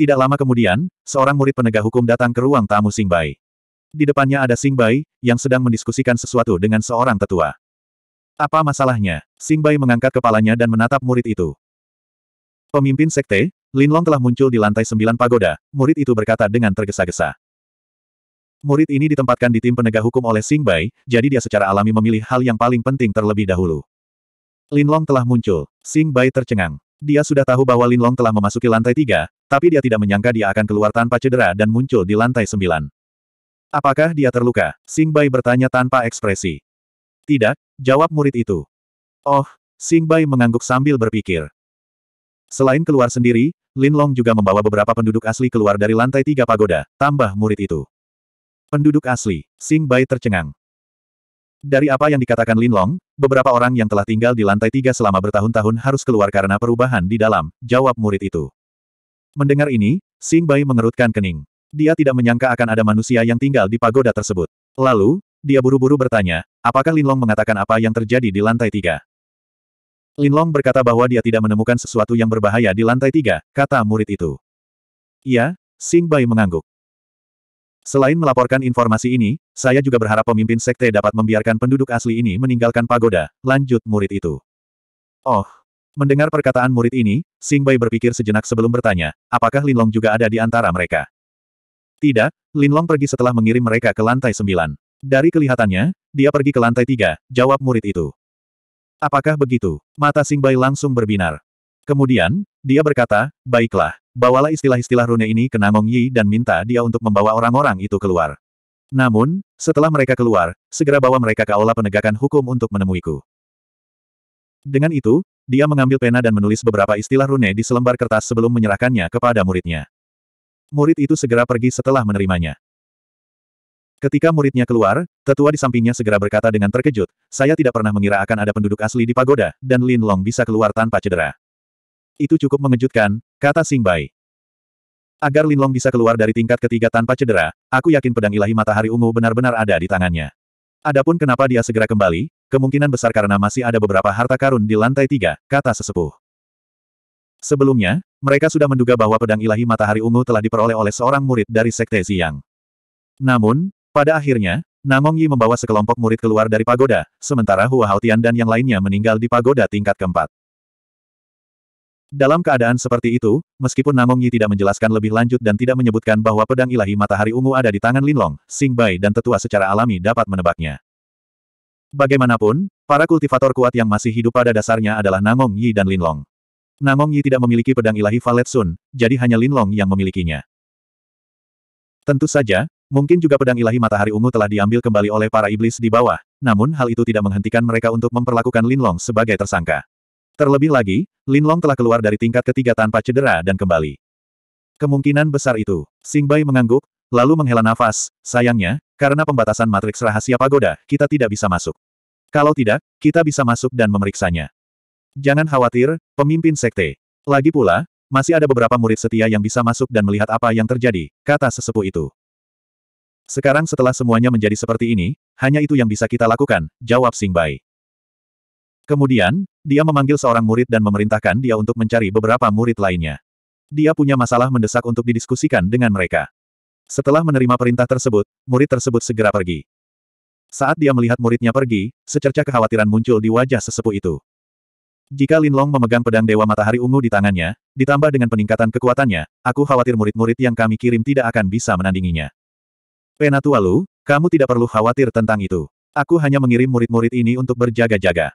Tidak lama kemudian, seorang murid penegak hukum datang ke ruang tamu Sing Bai. Di depannya ada Sing Bai, yang sedang mendiskusikan sesuatu dengan seorang tetua. Apa masalahnya? Sing Bai mengangkat kepalanya dan menatap murid itu. Pemimpin sekte, Linlong telah muncul di lantai sembilan pagoda, murid itu berkata dengan tergesa-gesa. Murid ini ditempatkan di tim penegak hukum oleh Sing Bai, jadi dia secara alami memilih hal yang paling penting terlebih dahulu. Linlong telah muncul. Sing Bai tercengang. Dia sudah tahu bahwa Linlong telah memasuki lantai tiga, tapi dia tidak menyangka dia akan keluar tanpa cedera dan muncul di lantai sembilan. Apakah dia terluka? Sing Bai bertanya tanpa ekspresi. Tidak, jawab murid itu. Oh, Sing Bai mengangguk sambil berpikir. Selain keluar sendiri, Lin Long juga membawa beberapa penduduk asli keluar dari lantai tiga pagoda, tambah murid itu. Penduduk asli, Sing Bai tercengang. Dari apa yang dikatakan Lin Long, beberapa orang yang telah tinggal di lantai tiga selama bertahun-tahun harus keluar karena perubahan di dalam, jawab murid itu. Mendengar ini, Xing Bai mengerutkan kening. Dia tidak menyangka akan ada manusia yang tinggal di pagoda tersebut. Lalu, dia buru-buru bertanya, apakah Linlong mengatakan apa yang terjadi di lantai tiga? Linlong berkata bahwa dia tidak menemukan sesuatu yang berbahaya di lantai tiga, kata murid itu. "Ya," Xing Bai mengangguk. Selain melaporkan informasi ini, saya juga berharap pemimpin sekte dapat membiarkan penduduk asli ini meninggalkan pagoda, lanjut murid itu. Oh, Mendengar perkataan murid ini, Sing Bai berpikir sejenak sebelum bertanya, apakah Linlong juga ada di antara mereka? Tidak, Linlong pergi setelah mengirim mereka ke lantai sembilan. Dari kelihatannya, dia pergi ke lantai tiga, jawab murid itu. Apakah begitu? Mata Sing Bai langsung berbinar. Kemudian, dia berkata, baiklah, bawalah istilah-istilah rune ini ke Nangong Yi dan minta dia untuk membawa orang-orang itu keluar. Namun, setelah mereka keluar, segera bawa mereka ke aula penegakan hukum untuk menemuiku. Dengan itu, dia mengambil pena dan menulis beberapa istilah rune di selembar kertas sebelum menyerahkannya kepada muridnya. Murid itu segera pergi setelah menerimanya. Ketika muridnya keluar, tetua di sampingnya segera berkata dengan terkejut, saya tidak pernah mengira akan ada penduduk asli di pagoda, dan Lin Long bisa keluar tanpa cedera. Itu cukup mengejutkan, kata Sing Bai. Agar Lin Long bisa keluar dari tingkat ketiga tanpa cedera, aku yakin pedang ilahi matahari ungu benar-benar ada di tangannya. Adapun kenapa dia segera kembali, Kemungkinan besar karena masih ada beberapa harta karun di lantai tiga, kata sesepuh. Sebelumnya, mereka sudah menduga bahwa pedang ilahi matahari ungu telah diperoleh oleh seorang murid dari Sekte Ziyang. Namun, pada akhirnya, Namong Yi membawa sekelompok murid keluar dari pagoda, sementara Hua Haotian dan yang lainnya meninggal di pagoda tingkat keempat. Dalam keadaan seperti itu, meskipun Namong Yi tidak menjelaskan lebih lanjut dan tidak menyebutkan bahwa pedang ilahi matahari ungu ada di tangan Linlong, Sing Bai dan tetua secara alami dapat menebaknya. Bagaimanapun, para kultivator kuat yang masih hidup pada dasarnya adalah Nangong Yi dan Linlong. Nangong Yi tidak memiliki pedang ilahi Valet Sun, jadi hanya Linlong yang memilikinya. Tentu saja, mungkin juga pedang ilahi matahari ungu telah diambil kembali oleh para iblis di bawah, namun hal itu tidak menghentikan mereka untuk memperlakukan Linlong sebagai tersangka. Terlebih lagi, Linlong telah keluar dari tingkat ketiga tanpa cedera dan kembali. Kemungkinan besar itu, Bai mengangguk, Lalu menghela nafas, sayangnya, karena pembatasan matriks rahasia pagoda, kita tidak bisa masuk. Kalau tidak, kita bisa masuk dan memeriksanya. Jangan khawatir, pemimpin sekte. Lagi pula, masih ada beberapa murid setia yang bisa masuk dan melihat apa yang terjadi, kata sesepuh itu. Sekarang setelah semuanya menjadi seperti ini, hanya itu yang bisa kita lakukan, jawab Sing Bai. Kemudian, dia memanggil seorang murid dan memerintahkan dia untuk mencari beberapa murid lainnya. Dia punya masalah mendesak untuk didiskusikan dengan mereka. Setelah menerima perintah tersebut, murid tersebut segera pergi. Saat dia melihat muridnya pergi, secerca kekhawatiran muncul di wajah sesepuh itu. Jika Lin Long memegang pedang Dewa Matahari Ungu di tangannya, ditambah dengan peningkatan kekuatannya, aku khawatir murid-murid yang kami kirim tidak akan bisa menandinginya. Penatua Lu, kamu tidak perlu khawatir tentang itu. Aku hanya mengirim murid-murid ini untuk berjaga-jaga.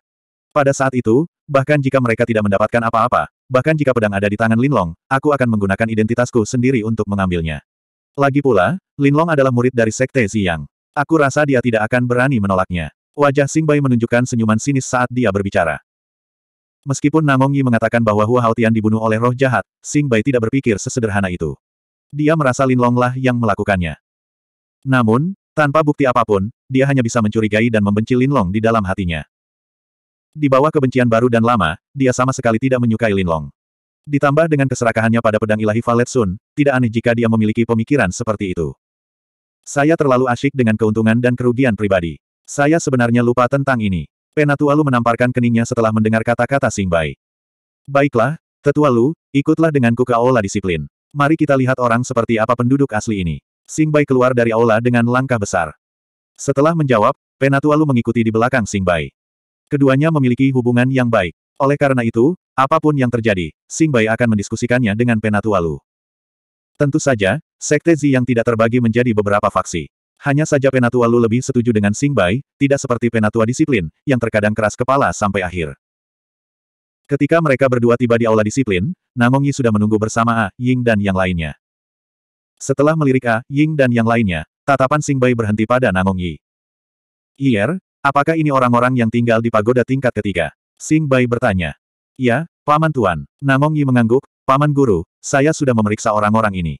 Pada saat itu, bahkan jika mereka tidak mendapatkan apa-apa, bahkan jika pedang ada di tangan Lin Long, aku akan menggunakan identitasku sendiri untuk mengambilnya. Lagi pula, Linlong adalah murid dari Sekte Ziyang. Aku rasa dia tidak akan berani menolaknya. Wajah Bai menunjukkan senyuman sinis saat dia berbicara. Meskipun Namong Yi mengatakan bahwa Hua Haotian dibunuh oleh roh jahat, Bai tidak berpikir sesederhana itu. Dia merasa Linlong lah yang melakukannya. Namun, tanpa bukti apapun, dia hanya bisa mencurigai dan membenci Linlong di dalam hatinya. Di bawah kebencian baru dan lama, dia sama sekali tidak menyukai Linlong. Ditambah dengan keserakahannya pada pedang ilahi Valet Sun, tidak aneh jika dia memiliki pemikiran seperti itu. Saya terlalu asyik dengan keuntungan dan kerugian pribadi. Saya sebenarnya lupa tentang ini. Penatua Lu menamparkan keningnya setelah mendengar kata-kata Sing Bai. Baiklah, Tetua Lu, ikutlah denganku ke aula disiplin. Mari kita lihat orang seperti apa penduduk asli ini. Sing Bai keluar dari aula dengan langkah besar. Setelah menjawab, Penatua Lu mengikuti di belakang Sing Bai. Keduanya memiliki hubungan yang baik. Oleh karena itu, apapun yang terjadi, Sing Singbai akan mendiskusikannya dengan Penatualu. Tentu saja, Sekte Zi yang tidak terbagi menjadi beberapa faksi. Hanya saja Penatualu lebih setuju dengan Sing Singbai, tidak seperti Penatua Disiplin, yang terkadang keras kepala sampai akhir. Ketika mereka berdua tiba di aula disiplin, Namong Yi sudah menunggu bersama A, Ying dan yang lainnya. Setelah melirik A, Ying dan yang lainnya, tatapan Sing Singbai berhenti pada Namong Yi. Iyer, apakah ini orang-orang yang tinggal di pagoda tingkat ketiga? Sing Bai bertanya. Ya, Paman Tuan. Namong Yi mengangguk, Paman Guru, saya sudah memeriksa orang-orang ini.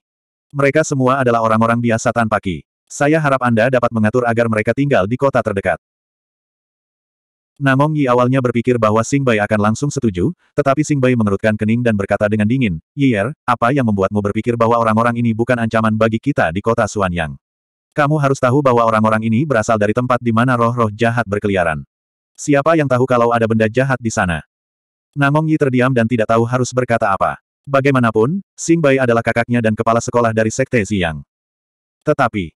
Mereka semua adalah orang-orang biasa tanpa Ki. Saya harap Anda dapat mengatur agar mereka tinggal di kota terdekat. Namong Yi awalnya berpikir bahwa Sing Bai akan langsung setuju, tetapi Sing Bai mengerutkan kening dan berkata dengan dingin, Yer, apa yang membuatmu berpikir bahwa orang-orang ini bukan ancaman bagi kita di kota Suanyang? Kamu harus tahu bahwa orang-orang ini berasal dari tempat di mana roh-roh jahat berkeliaran. Siapa yang tahu kalau ada benda jahat di sana? Nangong Yi terdiam dan tidak tahu harus berkata apa. Bagaimanapun, Xing Bai adalah kakaknya dan kepala sekolah dari Sekte Ziyang. Tetapi,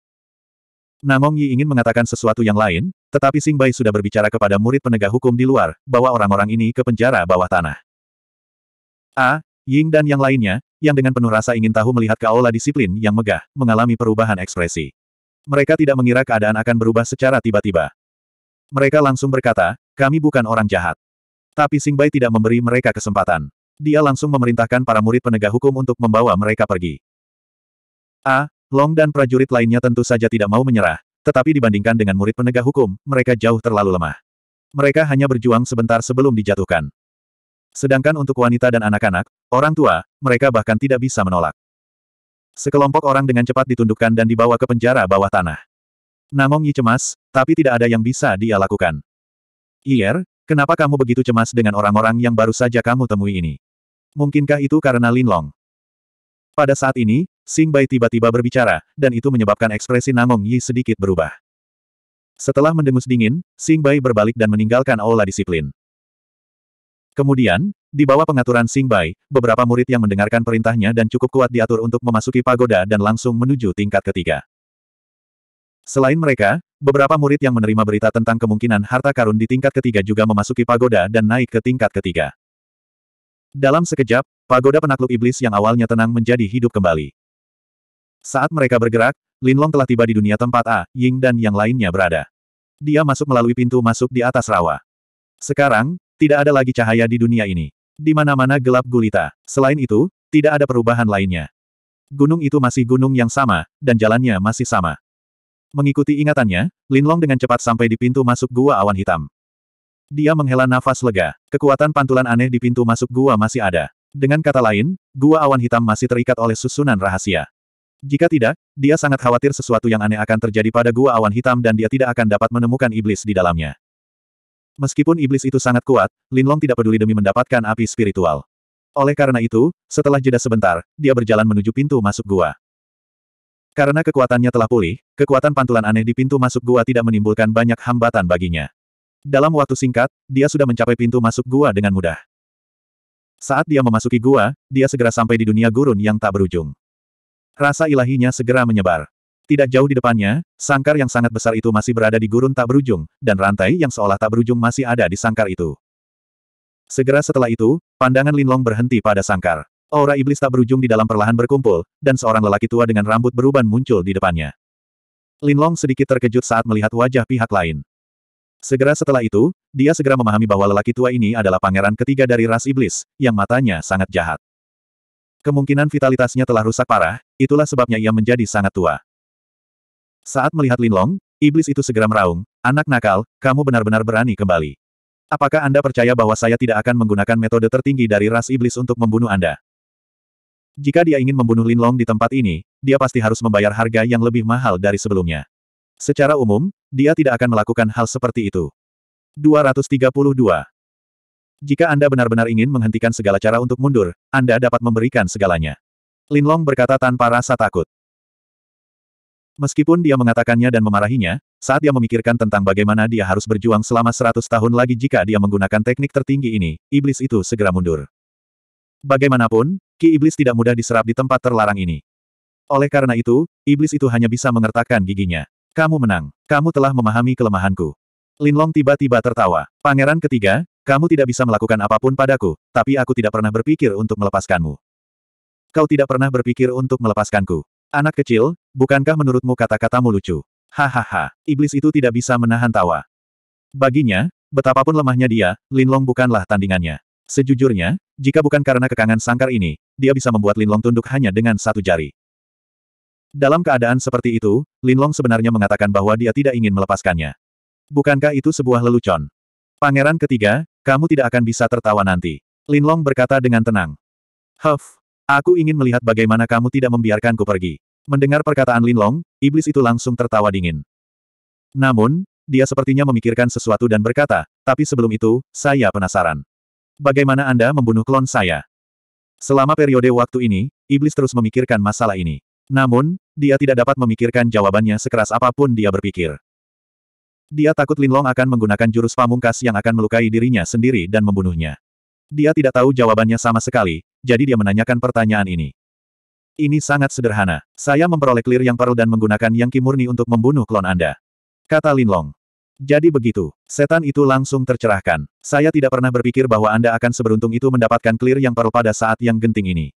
Nangong Yi ingin mengatakan sesuatu yang lain, tetapi Xing Bai sudah berbicara kepada murid penegak hukum di luar, bahwa orang-orang ini ke penjara bawah tanah. A, Ying dan yang lainnya, yang dengan penuh rasa ingin tahu melihat ke disiplin yang megah, mengalami perubahan ekspresi. Mereka tidak mengira keadaan akan berubah secara tiba-tiba. Mereka langsung berkata, kami bukan orang jahat. Tapi Sing Bai tidak memberi mereka kesempatan. Dia langsung memerintahkan para murid penegak hukum untuk membawa mereka pergi. A. Long dan prajurit lainnya tentu saja tidak mau menyerah, tetapi dibandingkan dengan murid penegak hukum, mereka jauh terlalu lemah. Mereka hanya berjuang sebentar sebelum dijatuhkan. Sedangkan untuk wanita dan anak-anak, orang tua, mereka bahkan tidak bisa menolak. Sekelompok orang dengan cepat ditundukkan dan dibawa ke penjara bawah tanah. Namong Yi cemas, tapi tidak ada yang bisa dia lakukan. Iyer, kenapa kamu begitu cemas dengan orang-orang yang baru saja kamu temui ini? Mungkinkah itu karena Linlong? Pada saat ini, Sing Bai tiba-tiba berbicara, dan itu menyebabkan ekspresi Namong Yi sedikit berubah. Setelah mendengus dingin, Sing Bai berbalik dan meninggalkan aula disiplin. Kemudian, di bawah pengaturan Sing Bai, beberapa murid yang mendengarkan perintahnya dan cukup kuat diatur untuk memasuki pagoda dan langsung menuju tingkat ketiga. Selain mereka, Beberapa murid yang menerima berita tentang kemungkinan harta karun di tingkat ketiga juga memasuki pagoda dan naik ke tingkat ketiga. Dalam sekejap, pagoda penakluk iblis yang awalnya tenang menjadi hidup kembali. Saat mereka bergerak, Linlong telah tiba di dunia tempat A, Ying dan yang lainnya berada. Dia masuk melalui pintu masuk di atas rawa. Sekarang, tidak ada lagi cahaya di dunia ini. Di mana-mana gelap gulita. Selain itu, tidak ada perubahan lainnya. Gunung itu masih gunung yang sama, dan jalannya masih sama. Mengikuti ingatannya, Linlong dengan cepat sampai di pintu masuk gua awan hitam. Dia menghela nafas lega. Kekuatan pantulan aneh di pintu masuk gua masih ada. Dengan kata lain, gua awan hitam masih terikat oleh susunan rahasia. Jika tidak, dia sangat khawatir sesuatu yang aneh akan terjadi pada gua awan hitam dan dia tidak akan dapat menemukan iblis di dalamnya. Meskipun iblis itu sangat kuat, Linlong tidak peduli demi mendapatkan api spiritual. Oleh karena itu, setelah jeda sebentar, dia berjalan menuju pintu masuk gua. Karena kekuatannya telah pulih, kekuatan pantulan aneh di pintu masuk gua tidak menimbulkan banyak hambatan baginya. Dalam waktu singkat, dia sudah mencapai pintu masuk gua dengan mudah. Saat dia memasuki gua, dia segera sampai di dunia gurun yang tak berujung. Rasa ilahinya segera menyebar. Tidak jauh di depannya, sangkar yang sangat besar itu masih berada di gurun tak berujung, dan rantai yang seolah tak berujung masih ada di sangkar itu. Segera setelah itu, pandangan Linlong berhenti pada sangkar. Aura iblis tak berujung di dalam perlahan berkumpul, dan seorang lelaki tua dengan rambut beruban muncul di depannya. Linlong sedikit terkejut saat melihat wajah pihak lain. Segera setelah itu, dia segera memahami bahwa lelaki tua ini adalah pangeran ketiga dari ras iblis, yang matanya sangat jahat. Kemungkinan vitalitasnya telah rusak parah, itulah sebabnya ia menjadi sangat tua. Saat melihat Linlong, iblis itu segera meraung, anak nakal, kamu benar-benar berani kembali. Apakah Anda percaya bahwa saya tidak akan menggunakan metode tertinggi dari ras iblis untuk membunuh Anda? Jika dia ingin membunuh Linlong di tempat ini, dia pasti harus membayar harga yang lebih mahal dari sebelumnya. Secara umum, dia tidak akan melakukan hal seperti itu. 232. Jika Anda benar-benar ingin menghentikan segala cara untuk mundur, Anda dapat memberikan segalanya. Linlong berkata tanpa rasa takut. Meskipun dia mengatakannya dan memarahinya, saat dia memikirkan tentang bagaimana dia harus berjuang selama 100 tahun lagi jika dia menggunakan teknik tertinggi ini, iblis itu segera mundur. Bagaimanapun, ki iblis tidak mudah diserap di tempat terlarang ini. Oleh karena itu, iblis itu hanya bisa mengertakkan giginya. Kamu menang. Kamu telah memahami kelemahanku. Linlong tiba-tiba tertawa. Pangeran ketiga, kamu tidak bisa melakukan apapun padaku, tapi aku tidak pernah berpikir untuk melepaskanmu. Kau tidak pernah berpikir untuk melepaskanku. Anak kecil, bukankah menurutmu kata-katamu lucu? Hahaha, iblis itu tidak bisa menahan tawa. Baginya, betapapun lemahnya dia, Linlong bukanlah tandingannya. Sejujurnya, jika bukan karena kekangan sangkar ini, dia bisa membuat Linlong tunduk hanya dengan satu jari. Dalam keadaan seperti itu, Linlong sebenarnya mengatakan bahwa dia tidak ingin melepaskannya. Bukankah itu sebuah lelucon? Pangeran ketiga, kamu tidak akan bisa tertawa nanti. Linlong berkata dengan tenang. Huff, aku ingin melihat bagaimana kamu tidak membiarkanku pergi. Mendengar perkataan Linlong, iblis itu langsung tertawa dingin. Namun, dia sepertinya memikirkan sesuatu dan berkata, tapi sebelum itu, saya penasaran. Bagaimana Anda membunuh klon saya? Selama periode waktu ini, iblis terus memikirkan masalah ini. Namun, dia tidak dapat memikirkan jawabannya sekeras apapun dia berpikir. Dia takut Lin Long akan menggunakan jurus pamungkas yang akan melukai dirinya sendiri dan membunuhnya. Dia tidak tahu jawabannya sama sekali, jadi dia menanyakan pertanyaan ini. Ini sangat sederhana. Saya memperoleh clear yang perlu dan menggunakan yang kimurni untuk membunuh klon Anda. Kata Lin Long. Jadi begitu, setan itu langsung tercerahkan. Saya tidak pernah berpikir bahwa Anda akan seberuntung itu mendapatkan clear yang perlu pada saat yang genting ini.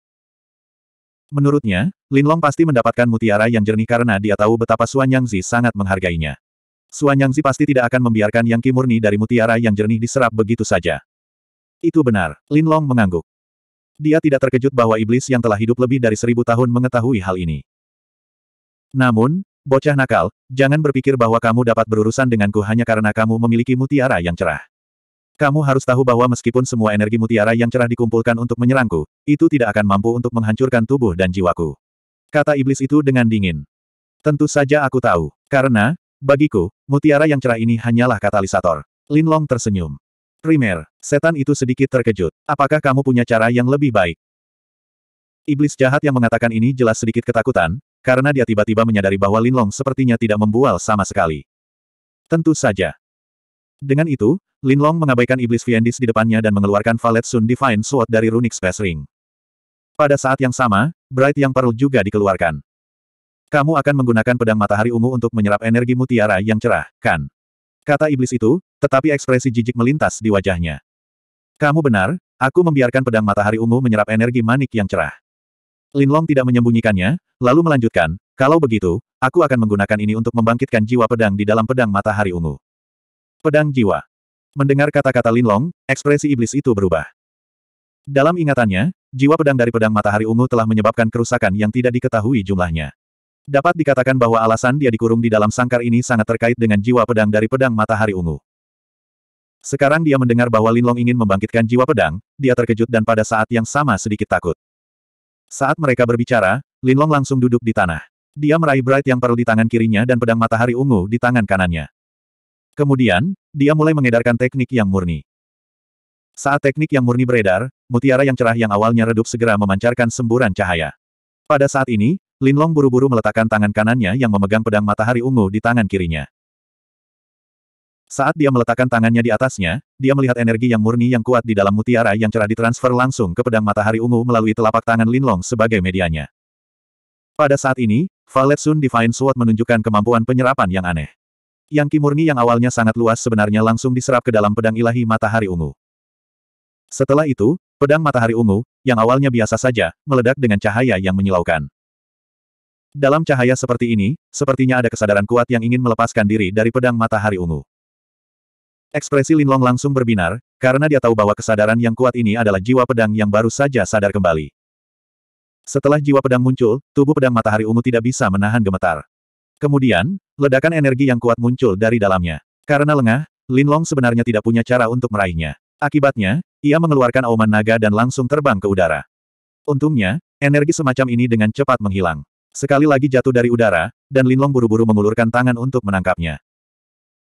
Menurutnya, Lin Long pasti mendapatkan mutiara yang jernih karena dia tahu betapa Suan Suanyangzi sangat menghargainya. Suan Suanyangzi pasti tidak akan membiarkan yang kimurni dari mutiara yang jernih diserap begitu saja. Itu benar, Lin Long mengangguk. Dia tidak terkejut bahwa iblis yang telah hidup lebih dari seribu tahun mengetahui hal ini. Namun, Bocah nakal, jangan berpikir bahwa kamu dapat berurusan denganku hanya karena kamu memiliki mutiara yang cerah. Kamu harus tahu bahwa meskipun semua energi mutiara yang cerah dikumpulkan untuk menyerangku, itu tidak akan mampu untuk menghancurkan tubuh dan jiwaku. Kata iblis itu dengan dingin. Tentu saja aku tahu, karena, bagiku, mutiara yang cerah ini hanyalah katalisator. Lin Long tersenyum. Primer, setan itu sedikit terkejut. Apakah kamu punya cara yang lebih baik? Iblis jahat yang mengatakan ini jelas sedikit ketakutan, karena dia tiba-tiba menyadari bahwa Linlong sepertinya tidak membual sama sekali. Tentu saja. Dengan itu, Linlong mengabaikan iblis Viendis di depannya dan mengeluarkan Valet Sun Divine Sword dari Runic Space Ring. Pada saat yang sama, Bright yang Pearl juga dikeluarkan. Kamu akan menggunakan pedang matahari ungu untuk menyerap energi mutiara yang cerah, kan? Kata iblis itu, tetapi ekspresi jijik melintas di wajahnya. Kamu benar, aku membiarkan pedang matahari ungu menyerap energi manik yang cerah. Linlong tidak menyembunyikannya, lalu melanjutkan, kalau begitu, aku akan menggunakan ini untuk membangkitkan jiwa pedang di dalam pedang matahari ungu. Pedang jiwa. Mendengar kata-kata Linlong, ekspresi iblis itu berubah. Dalam ingatannya, jiwa pedang dari pedang matahari ungu telah menyebabkan kerusakan yang tidak diketahui jumlahnya. Dapat dikatakan bahwa alasan dia dikurung di dalam sangkar ini sangat terkait dengan jiwa pedang dari pedang matahari ungu. Sekarang dia mendengar bahwa Linlong ingin membangkitkan jiwa pedang, dia terkejut dan pada saat yang sama sedikit takut. Saat mereka berbicara, Linlong langsung duduk di tanah. Dia meraih Bright yang perlu di tangan kirinya dan pedang matahari ungu di tangan kanannya. Kemudian, dia mulai mengedarkan teknik yang murni. Saat teknik yang murni beredar, mutiara yang cerah yang awalnya redup segera memancarkan semburan cahaya. Pada saat ini, Linlong buru-buru meletakkan tangan kanannya yang memegang pedang matahari ungu di tangan kirinya. Saat dia meletakkan tangannya di atasnya, dia melihat energi yang murni yang kuat di dalam mutiara yang cerah ditransfer langsung ke pedang matahari ungu melalui telapak tangan Linlong sebagai medianya. Pada saat ini, Valet Sun Divine Sword menunjukkan kemampuan penyerapan yang aneh. Yang kimurni yang awalnya sangat luas sebenarnya langsung diserap ke dalam pedang ilahi matahari ungu. Setelah itu, pedang matahari ungu, yang awalnya biasa saja, meledak dengan cahaya yang menyilaukan. Dalam cahaya seperti ini, sepertinya ada kesadaran kuat yang ingin melepaskan diri dari pedang matahari ungu. Ekspresi Linlong langsung berbinar, karena dia tahu bahwa kesadaran yang kuat ini adalah jiwa pedang yang baru saja sadar kembali. Setelah jiwa pedang muncul, tubuh pedang matahari ungu tidak bisa menahan gemetar. Kemudian, ledakan energi yang kuat muncul dari dalamnya. Karena lengah, Linlong sebenarnya tidak punya cara untuk meraihnya. Akibatnya, ia mengeluarkan auman naga dan langsung terbang ke udara. Untungnya, energi semacam ini dengan cepat menghilang. Sekali lagi jatuh dari udara, dan Linlong buru-buru mengulurkan tangan untuk menangkapnya.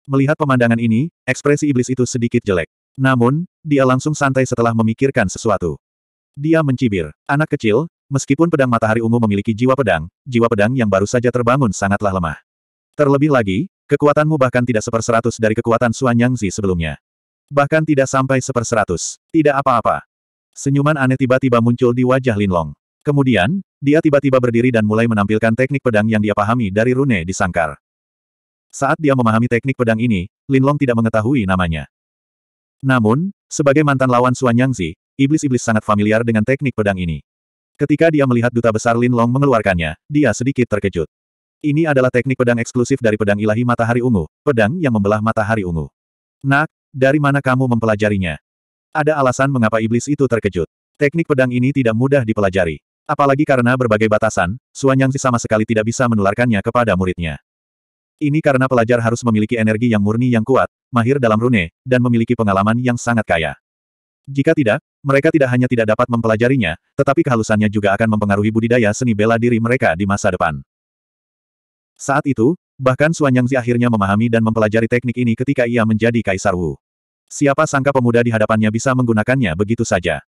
Melihat pemandangan ini, ekspresi iblis itu sedikit jelek. Namun, dia langsung santai setelah memikirkan sesuatu. Dia mencibir. Anak kecil, meskipun pedang matahari ungu memiliki jiwa pedang, jiwa pedang yang baru saja terbangun sangatlah lemah. Terlebih lagi, kekuatanmu bahkan tidak seperseratus dari kekuatan Suan Suanyangzi sebelumnya. Bahkan tidak sampai seperseratus. Tidak apa-apa. Senyuman aneh tiba-tiba muncul di wajah Lin Long. Kemudian, dia tiba-tiba berdiri dan mulai menampilkan teknik pedang yang dia pahami dari rune di sangkar. Saat dia memahami teknik pedang ini, Linlong tidak mengetahui namanya. Namun, sebagai mantan lawan Suan Yangzi, iblis-iblis sangat familiar dengan teknik pedang ini. Ketika dia melihat duta besar Linlong mengeluarkannya, dia sedikit terkejut. Ini adalah teknik pedang eksklusif dari pedang ilahi matahari ungu, pedang yang membelah matahari ungu. Nak, dari mana kamu mempelajarinya? Ada alasan mengapa iblis itu terkejut. Teknik pedang ini tidak mudah dipelajari. Apalagi karena berbagai batasan, Suan Yangzi sama sekali tidak bisa menularkannya kepada muridnya. Ini karena pelajar harus memiliki energi yang murni yang kuat, mahir dalam rune, dan memiliki pengalaman yang sangat kaya. Jika tidak, mereka tidak hanya tidak dapat mempelajarinya, tetapi kehalusannya juga akan mempengaruhi budidaya seni bela diri mereka di masa depan. Saat itu, bahkan Suanyangzi akhirnya memahami dan mempelajari teknik ini ketika ia menjadi Kaisar Wu. Siapa sangka pemuda di hadapannya bisa menggunakannya begitu saja.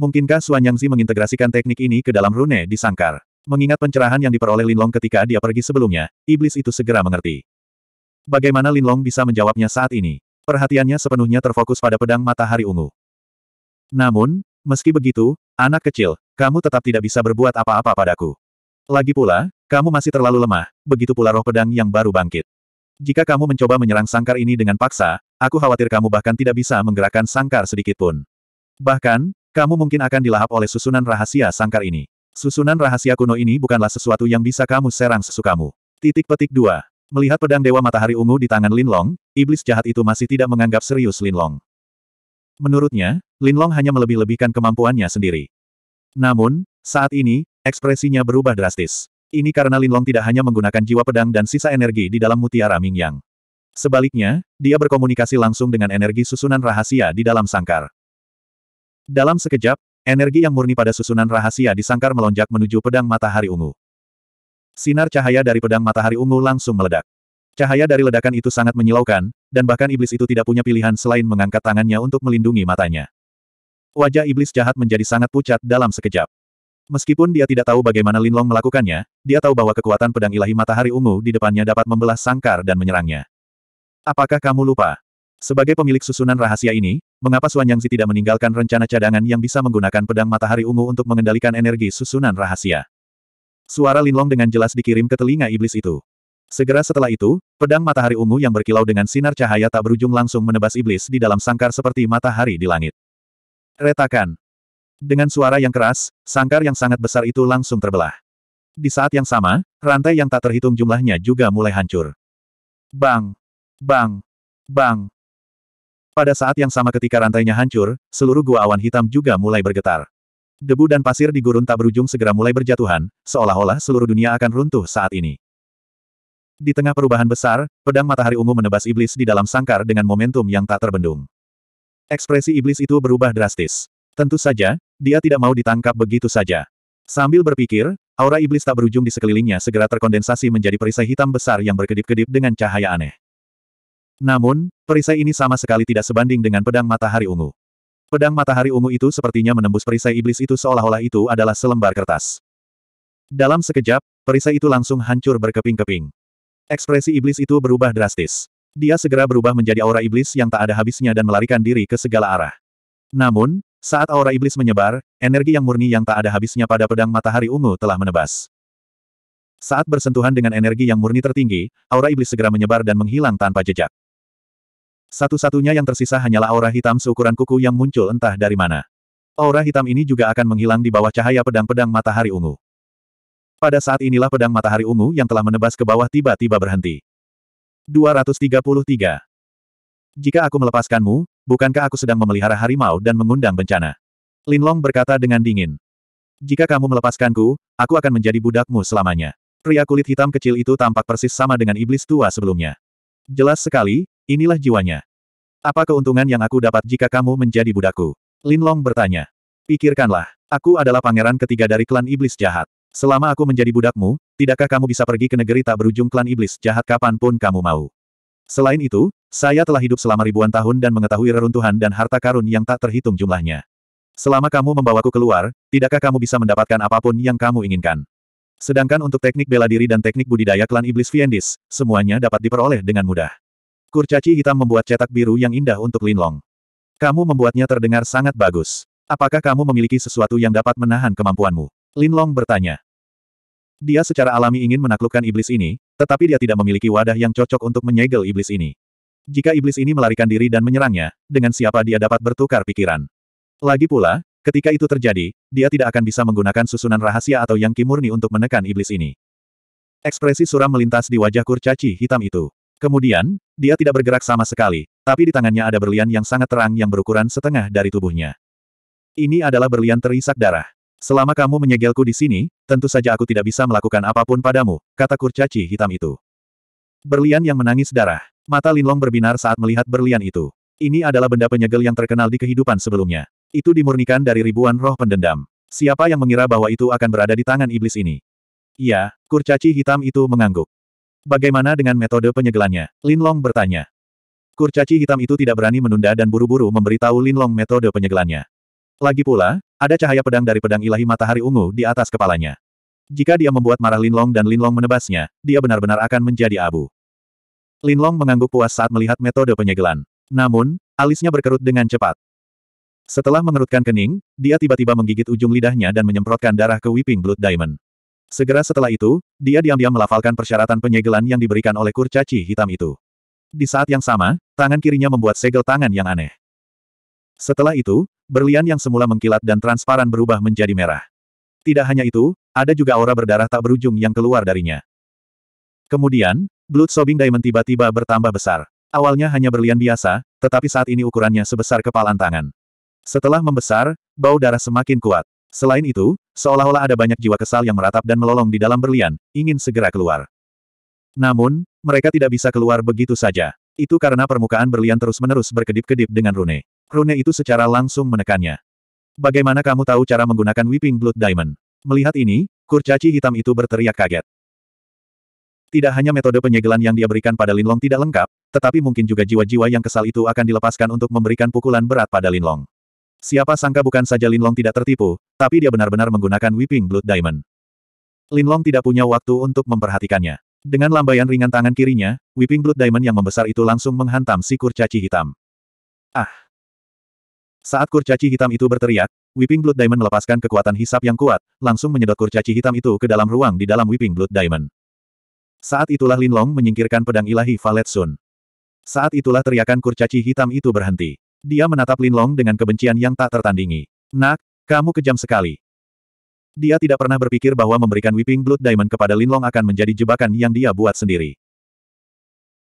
Mungkinkah Suanyangzi mengintegrasikan teknik ini ke dalam rune di sangkar? Mengingat pencerahan yang diperoleh Linlong ketika dia pergi sebelumnya, iblis itu segera mengerti. Bagaimana Linlong bisa menjawabnya saat ini? Perhatiannya sepenuhnya terfokus pada pedang matahari ungu. Namun, meski begitu, anak kecil, kamu tetap tidak bisa berbuat apa-apa padaku. Lagi pula, kamu masih terlalu lemah, begitu pula roh pedang yang baru bangkit. Jika kamu mencoba menyerang sangkar ini dengan paksa, aku khawatir kamu bahkan tidak bisa menggerakkan sangkar sedikitpun. Bahkan, kamu mungkin akan dilahap oleh susunan rahasia sangkar ini. Susunan rahasia kuno ini bukanlah sesuatu yang bisa kamu serang sesukamu. Titik petik 2. Melihat pedang Dewa Matahari Ungu di tangan Linlong, iblis jahat itu masih tidak menganggap serius Linlong. Menurutnya, Linlong hanya melebih-lebihkan kemampuannya sendiri. Namun, saat ini, ekspresinya berubah drastis. Ini karena Linlong tidak hanya menggunakan jiwa pedang dan sisa energi di dalam mutiara Mingyang. Sebaliknya, dia berkomunikasi langsung dengan energi susunan rahasia di dalam sangkar. Dalam sekejap, Energi yang murni pada susunan rahasia disangkar melonjak menuju pedang matahari ungu. Sinar cahaya dari pedang matahari ungu langsung meledak. Cahaya dari ledakan itu sangat menyilaukan, dan bahkan iblis itu tidak punya pilihan selain mengangkat tangannya untuk melindungi matanya. Wajah iblis jahat menjadi sangat pucat dalam sekejap. Meskipun dia tidak tahu bagaimana Linlong melakukannya, dia tahu bahwa kekuatan pedang ilahi matahari ungu di depannya dapat membelah sangkar dan menyerangnya. Apakah kamu lupa? Sebagai pemilik susunan rahasia ini, Mengapa Suan Yangzi tidak meninggalkan rencana cadangan yang bisa menggunakan pedang matahari ungu untuk mengendalikan energi susunan rahasia? Suara Linlong dengan jelas dikirim ke telinga iblis itu. Segera setelah itu, pedang matahari ungu yang berkilau dengan sinar cahaya tak berujung langsung menebas iblis di dalam sangkar seperti matahari di langit. Retakan. Dengan suara yang keras, sangkar yang sangat besar itu langsung terbelah. Di saat yang sama, rantai yang tak terhitung jumlahnya juga mulai hancur. Bang! Bang! Bang! Pada saat yang sama ketika rantainya hancur, seluruh gua awan hitam juga mulai bergetar. Debu dan pasir di gurun tak berujung segera mulai berjatuhan, seolah-olah seluruh dunia akan runtuh saat ini. Di tengah perubahan besar, pedang matahari ungu menebas iblis di dalam sangkar dengan momentum yang tak terbendung. Ekspresi iblis itu berubah drastis. Tentu saja, dia tidak mau ditangkap begitu saja. Sambil berpikir, aura iblis tak berujung di sekelilingnya segera terkondensasi menjadi perisai hitam besar yang berkedip-kedip dengan cahaya aneh. Namun, perisai ini sama sekali tidak sebanding dengan pedang matahari ungu. Pedang matahari ungu itu sepertinya menembus perisai iblis itu seolah-olah itu adalah selembar kertas. Dalam sekejap, perisai itu langsung hancur berkeping-keping. Ekspresi iblis itu berubah drastis. Dia segera berubah menjadi aura iblis yang tak ada habisnya dan melarikan diri ke segala arah. Namun, saat aura iblis menyebar, energi yang murni yang tak ada habisnya pada pedang matahari ungu telah menebas. Saat bersentuhan dengan energi yang murni tertinggi, aura iblis segera menyebar dan menghilang tanpa jejak. Satu-satunya yang tersisa hanyalah aura hitam seukuran kuku yang muncul entah dari mana. Aura hitam ini juga akan menghilang di bawah cahaya pedang-pedang matahari ungu. Pada saat inilah pedang matahari ungu yang telah menebas ke bawah tiba-tiba berhenti. 233. Jika aku melepaskanmu, bukankah aku sedang memelihara harimau dan mengundang bencana? Linlong berkata dengan dingin. Jika kamu melepaskanku, aku akan menjadi budakmu selamanya. Pria kulit hitam kecil itu tampak persis sama dengan iblis tua sebelumnya. Jelas sekali, Inilah jiwanya. Apa keuntungan yang aku dapat jika kamu menjadi budakku? Linlong bertanya. Pikirkanlah, aku adalah pangeran ketiga dari klan iblis jahat. Selama aku menjadi budakmu, tidakkah kamu bisa pergi ke negeri tak berujung klan iblis jahat kapanpun kamu mau? Selain itu, saya telah hidup selama ribuan tahun dan mengetahui reruntuhan dan harta karun yang tak terhitung jumlahnya. Selama kamu membawaku keluar, tidakkah kamu bisa mendapatkan apapun yang kamu inginkan? Sedangkan untuk teknik bela diri dan teknik budidaya klan iblis Fiendis, semuanya dapat diperoleh dengan mudah. Kurcaci hitam membuat cetak biru yang indah untuk Linlong. Kamu membuatnya terdengar sangat bagus. Apakah kamu memiliki sesuatu yang dapat menahan kemampuanmu? Linlong bertanya. Dia secara alami ingin menaklukkan iblis ini, tetapi dia tidak memiliki wadah yang cocok untuk menyegel iblis ini. Jika iblis ini melarikan diri dan menyerangnya, dengan siapa dia dapat bertukar pikiran. Lagi pula, ketika itu terjadi, dia tidak akan bisa menggunakan susunan rahasia atau yang kimurni untuk menekan iblis ini. Ekspresi suram melintas di wajah kurcaci hitam itu. Kemudian, dia tidak bergerak sama sekali, tapi di tangannya ada berlian yang sangat terang yang berukuran setengah dari tubuhnya. Ini adalah berlian terisak darah. Selama kamu menyegelku di sini, tentu saja aku tidak bisa melakukan apapun padamu, kata kurcaci hitam itu. Berlian yang menangis darah. Mata Linlong berbinar saat melihat berlian itu. Ini adalah benda penyegel yang terkenal di kehidupan sebelumnya. Itu dimurnikan dari ribuan roh pendendam. Siapa yang mengira bahwa itu akan berada di tangan iblis ini? Iya, kurcaci hitam itu mengangguk. Bagaimana dengan metode penyegelannya? Linlong bertanya. Kurcaci hitam itu tidak berani menunda dan buru-buru memberitahu Linlong metode penyegelannya. Lagi pula, ada cahaya pedang dari pedang ilahi matahari ungu di atas kepalanya. Jika dia membuat marah Linlong dan Linlong menebasnya, dia benar-benar akan menjadi abu. Linlong mengangguk puas saat melihat metode penyegelan. Namun, alisnya berkerut dengan cepat. Setelah mengerutkan kening, dia tiba-tiba menggigit ujung lidahnya dan menyemprotkan darah ke Weeping Blood Diamond. Segera setelah itu, dia diam-diam melafalkan persyaratan penyegelan yang diberikan oleh kurcaci hitam itu. Di saat yang sama, tangan kirinya membuat segel tangan yang aneh. Setelah itu, berlian yang semula mengkilat dan transparan berubah menjadi merah. Tidak hanya itu, ada juga aura berdarah tak berujung yang keluar darinya. Kemudian, Blood Sobbing Diamond tiba-tiba bertambah besar. Awalnya hanya berlian biasa, tetapi saat ini ukurannya sebesar kepalan tangan. Setelah membesar, bau darah semakin kuat. Selain itu, seolah-olah ada banyak jiwa kesal yang meratap dan melolong di dalam berlian, ingin segera keluar. Namun, mereka tidak bisa keluar begitu saja. Itu karena permukaan berlian terus-menerus berkedip-kedip dengan rune. Rune itu secara langsung menekannya. Bagaimana kamu tahu cara menggunakan Weeping Blood Diamond? Melihat ini, kurcaci hitam itu berteriak kaget. Tidak hanya metode penyegelan yang dia berikan pada Linlong tidak lengkap, tetapi mungkin juga jiwa-jiwa yang kesal itu akan dilepaskan untuk memberikan pukulan berat pada Linlong. Siapa sangka bukan saja Lin Long tidak tertipu, tapi dia benar-benar menggunakan Weeping Blood Diamond. Lin Long tidak punya waktu untuk memperhatikannya. Dengan lambaian ringan tangan kirinya, Weeping Blood Diamond yang membesar itu langsung menghantam si kurcaci hitam. Ah! Saat kurcaci hitam itu berteriak, Weeping Blood Diamond melepaskan kekuatan hisap yang kuat, langsung menyedot kurcaci hitam itu ke dalam ruang di dalam Weeping Blood Diamond. Saat itulah Lin Long menyingkirkan pedang ilahi Valet Sun. Saat itulah teriakan kurcaci hitam itu berhenti. Dia menatap Lin Long dengan kebencian yang tak tertandingi. Nak, kamu kejam sekali. Dia tidak pernah berpikir bahwa memberikan Whipping Blood Diamond kepada Lin Long akan menjadi jebakan yang dia buat sendiri.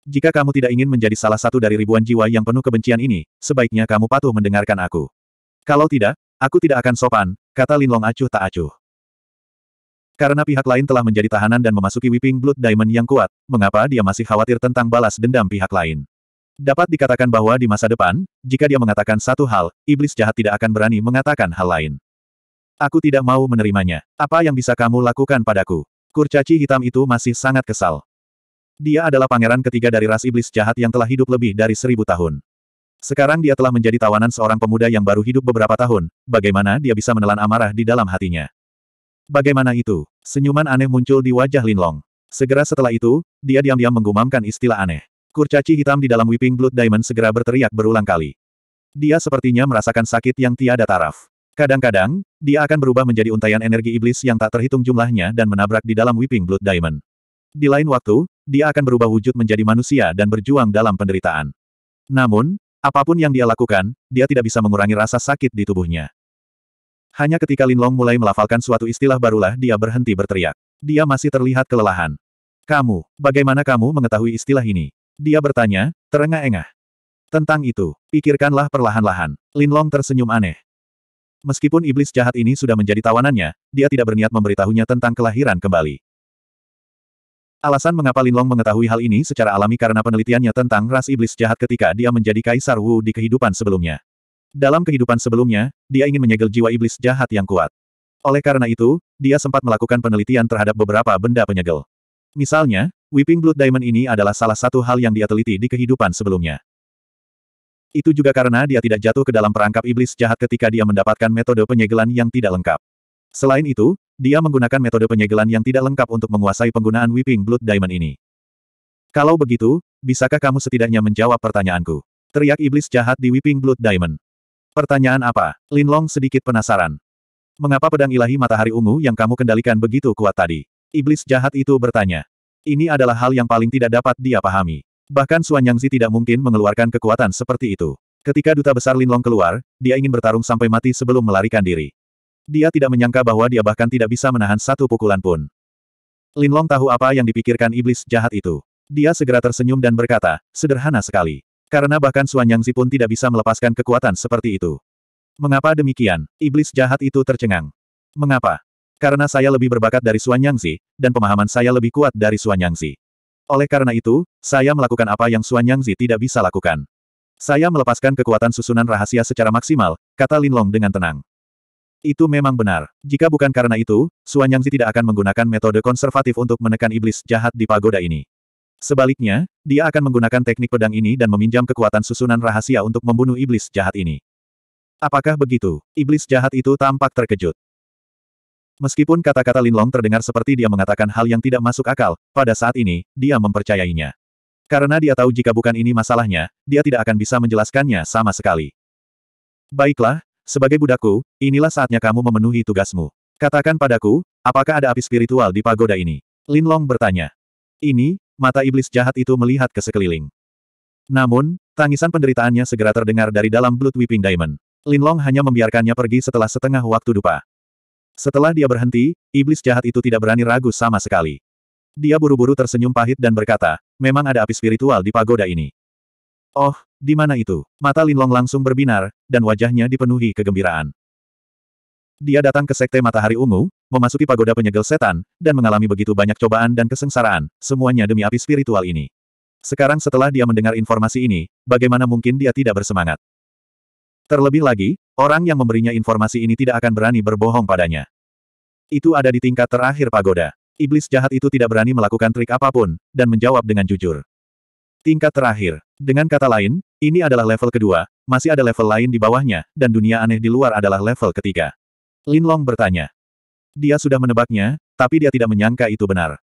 Jika kamu tidak ingin menjadi salah satu dari ribuan jiwa yang penuh kebencian ini, sebaiknya kamu patuh mendengarkan aku. Kalau tidak, aku tidak akan sopan, kata Lin Long acuh tak acuh. Karena pihak lain telah menjadi tahanan dan memasuki Whipping Blood Diamond yang kuat, mengapa dia masih khawatir tentang balas dendam pihak lain? Dapat dikatakan bahwa di masa depan, jika dia mengatakan satu hal, iblis jahat tidak akan berani mengatakan hal lain. Aku tidak mau menerimanya. Apa yang bisa kamu lakukan padaku? Kurcaci hitam itu masih sangat kesal. Dia adalah pangeran ketiga dari ras iblis jahat yang telah hidup lebih dari seribu tahun. Sekarang dia telah menjadi tawanan seorang pemuda yang baru hidup beberapa tahun, bagaimana dia bisa menelan amarah di dalam hatinya. Bagaimana itu? Senyuman aneh muncul di wajah Linlong. Segera setelah itu, dia diam-diam menggumamkan istilah aneh. Kurcaci hitam di dalam Weeping Blood Diamond segera berteriak berulang kali. Dia sepertinya merasakan sakit yang tiada taraf. Kadang-kadang, dia akan berubah menjadi untaian energi iblis yang tak terhitung jumlahnya dan menabrak di dalam Weeping Blood Diamond. Di lain waktu, dia akan berubah wujud menjadi manusia dan berjuang dalam penderitaan. Namun, apapun yang dia lakukan, dia tidak bisa mengurangi rasa sakit di tubuhnya. Hanya ketika Lin Long mulai melafalkan suatu istilah barulah dia berhenti berteriak. Dia masih terlihat kelelahan. Kamu, bagaimana kamu mengetahui istilah ini? Dia bertanya, terengah-engah. Tentang itu, pikirkanlah perlahan-lahan. Linlong tersenyum aneh. Meskipun iblis jahat ini sudah menjadi tawanannya, dia tidak berniat memberitahunya tentang kelahiran kembali. Alasan mengapa Linlong mengetahui hal ini secara alami karena penelitiannya tentang ras iblis jahat ketika dia menjadi Kaisar Wu di kehidupan sebelumnya. Dalam kehidupan sebelumnya, dia ingin menyegel jiwa iblis jahat yang kuat. Oleh karena itu, dia sempat melakukan penelitian terhadap beberapa benda penyegel. Misalnya, Weeping Blood Diamond ini adalah salah satu hal yang dia teliti di kehidupan sebelumnya. Itu juga karena dia tidak jatuh ke dalam perangkap iblis jahat ketika dia mendapatkan metode penyegelan yang tidak lengkap. Selain itu, dia menggunakan metode penyegelan yang tidak lengkap untuk menguasai penggunaan Weeping Blood Diamond ini. Kalau begitu, bisakah kamu setidaknya menjawab pertanyaanku? Teriak iblis jahat di Weeping Blood Diamond. Pertanyaan apa? Lin Long sedikit penasaran. Mengapa pedang ilahi matahari ungu yang kamu kendalikan begitu kuat tadi? Iblis jahat itu bertanya. Ini adalah hal yang paling tidak dapat dia pahami. Bahkan Suan Yangzi tidak mungkin mengeluarkan kekuatan seperti itu. Ketika Duta Besar Linlong keluar, dia ingin bertarung sampai mati sebelum melarikan diri. Dia tidak menyangka bahwa dia bahkan tidak bisa menahan satu pukulan pun. Linlong tahu apa yang dipikirkan iblis jahat itu. Dia segera tersenyum dan berkata, sederhana sekali. Karena bahkan Suan Yangzi pun tidak bisa melepaskan kekuatan seperti itu. Mengapa demikian? Iblis jahat itu tercengang. Mengapa? Karena saya lebih berbakat dari Suan Yangzi, dan pemahaman saya lebih kuat dari Suan Yangzi. Oleh karena itu, saya melakukan apa yang Suan Yangzi tidak bisa lakukan. Saya melepaskan kekuatan susunan rahasia secara maksimal, kata Linlong dengan tenang. Itu memang benar. Jika bukan karena itu, Suan Yangzi tidak akan menggunakan metode konservatif untuk menekan iblis jahat di pagoda ini. Sebaliknya, dia akan menggunakan teknik pedang ini dan meminjam kekuatan susunan rahasia untuk membunuh iblis jahat ini. Apakah begitu? Iblis jahat itu tampak terkejut. Meskipun kata-kata Linlong terdengar seperti dia mengatakan hal yang tidak masuk akal, pada saat ini, dia mempercayainya. Karena dia tahu jika bukan ini masalahnya, dia tidak akan bisa menjelaskannya sama sekali. Baiklah, sebagai budakku, inilah saatnya kamu memenuhi tugasmu. Katakan padaku, apakah ada api spiritual di pagoda ini? Linlong bertanya. Ini, mata iblis jahat itu melihat ke sekeliling. Namun, tangisan penderitaannya segera terdengar dari dalam Blood Weeping Diamond. Linlong hanya membiarkannya pergi setelah setengah waktu dupa. Setelah dia berhenti, iblis jahat itu tidak berani ragu sama sekali. Dia buru-buru tersenyum pahit dan berkata, memang ada api spiritual di pagoda ini. Oh, di mana itu? Mata Linlong langsung berbinar, dan wajahnya dipenuhi kegembiraan. Dia datang ke Sekte Matahari Ungu, memasuki pagoda penyegel setan, dan mengalami begitu banyak cobaan dan kesengsaraan, semuanya demi api spiritual ini. Sekarang setelah dia mendengar informasi ini, bagaimana mungkin dia tidak bersemangat? Terlebih lagi, orang yang memberinya informasi ini tidak akan berani berbohong padanya. Itu ada di tingkat terakhir pagoda. Iblis jahat itu tidak berani melakukan trik apapun, dan menjawab dengan jujur. Tingkat terakhir. Dengan kata lain, ini adalah level kedua, masih ada level lain di bawahnya, dan dunia aneh di luar adalah level ketiga. Lin Long bertanya. Dia sudah menebaknya, tapi dia tidak menyangka itu benar.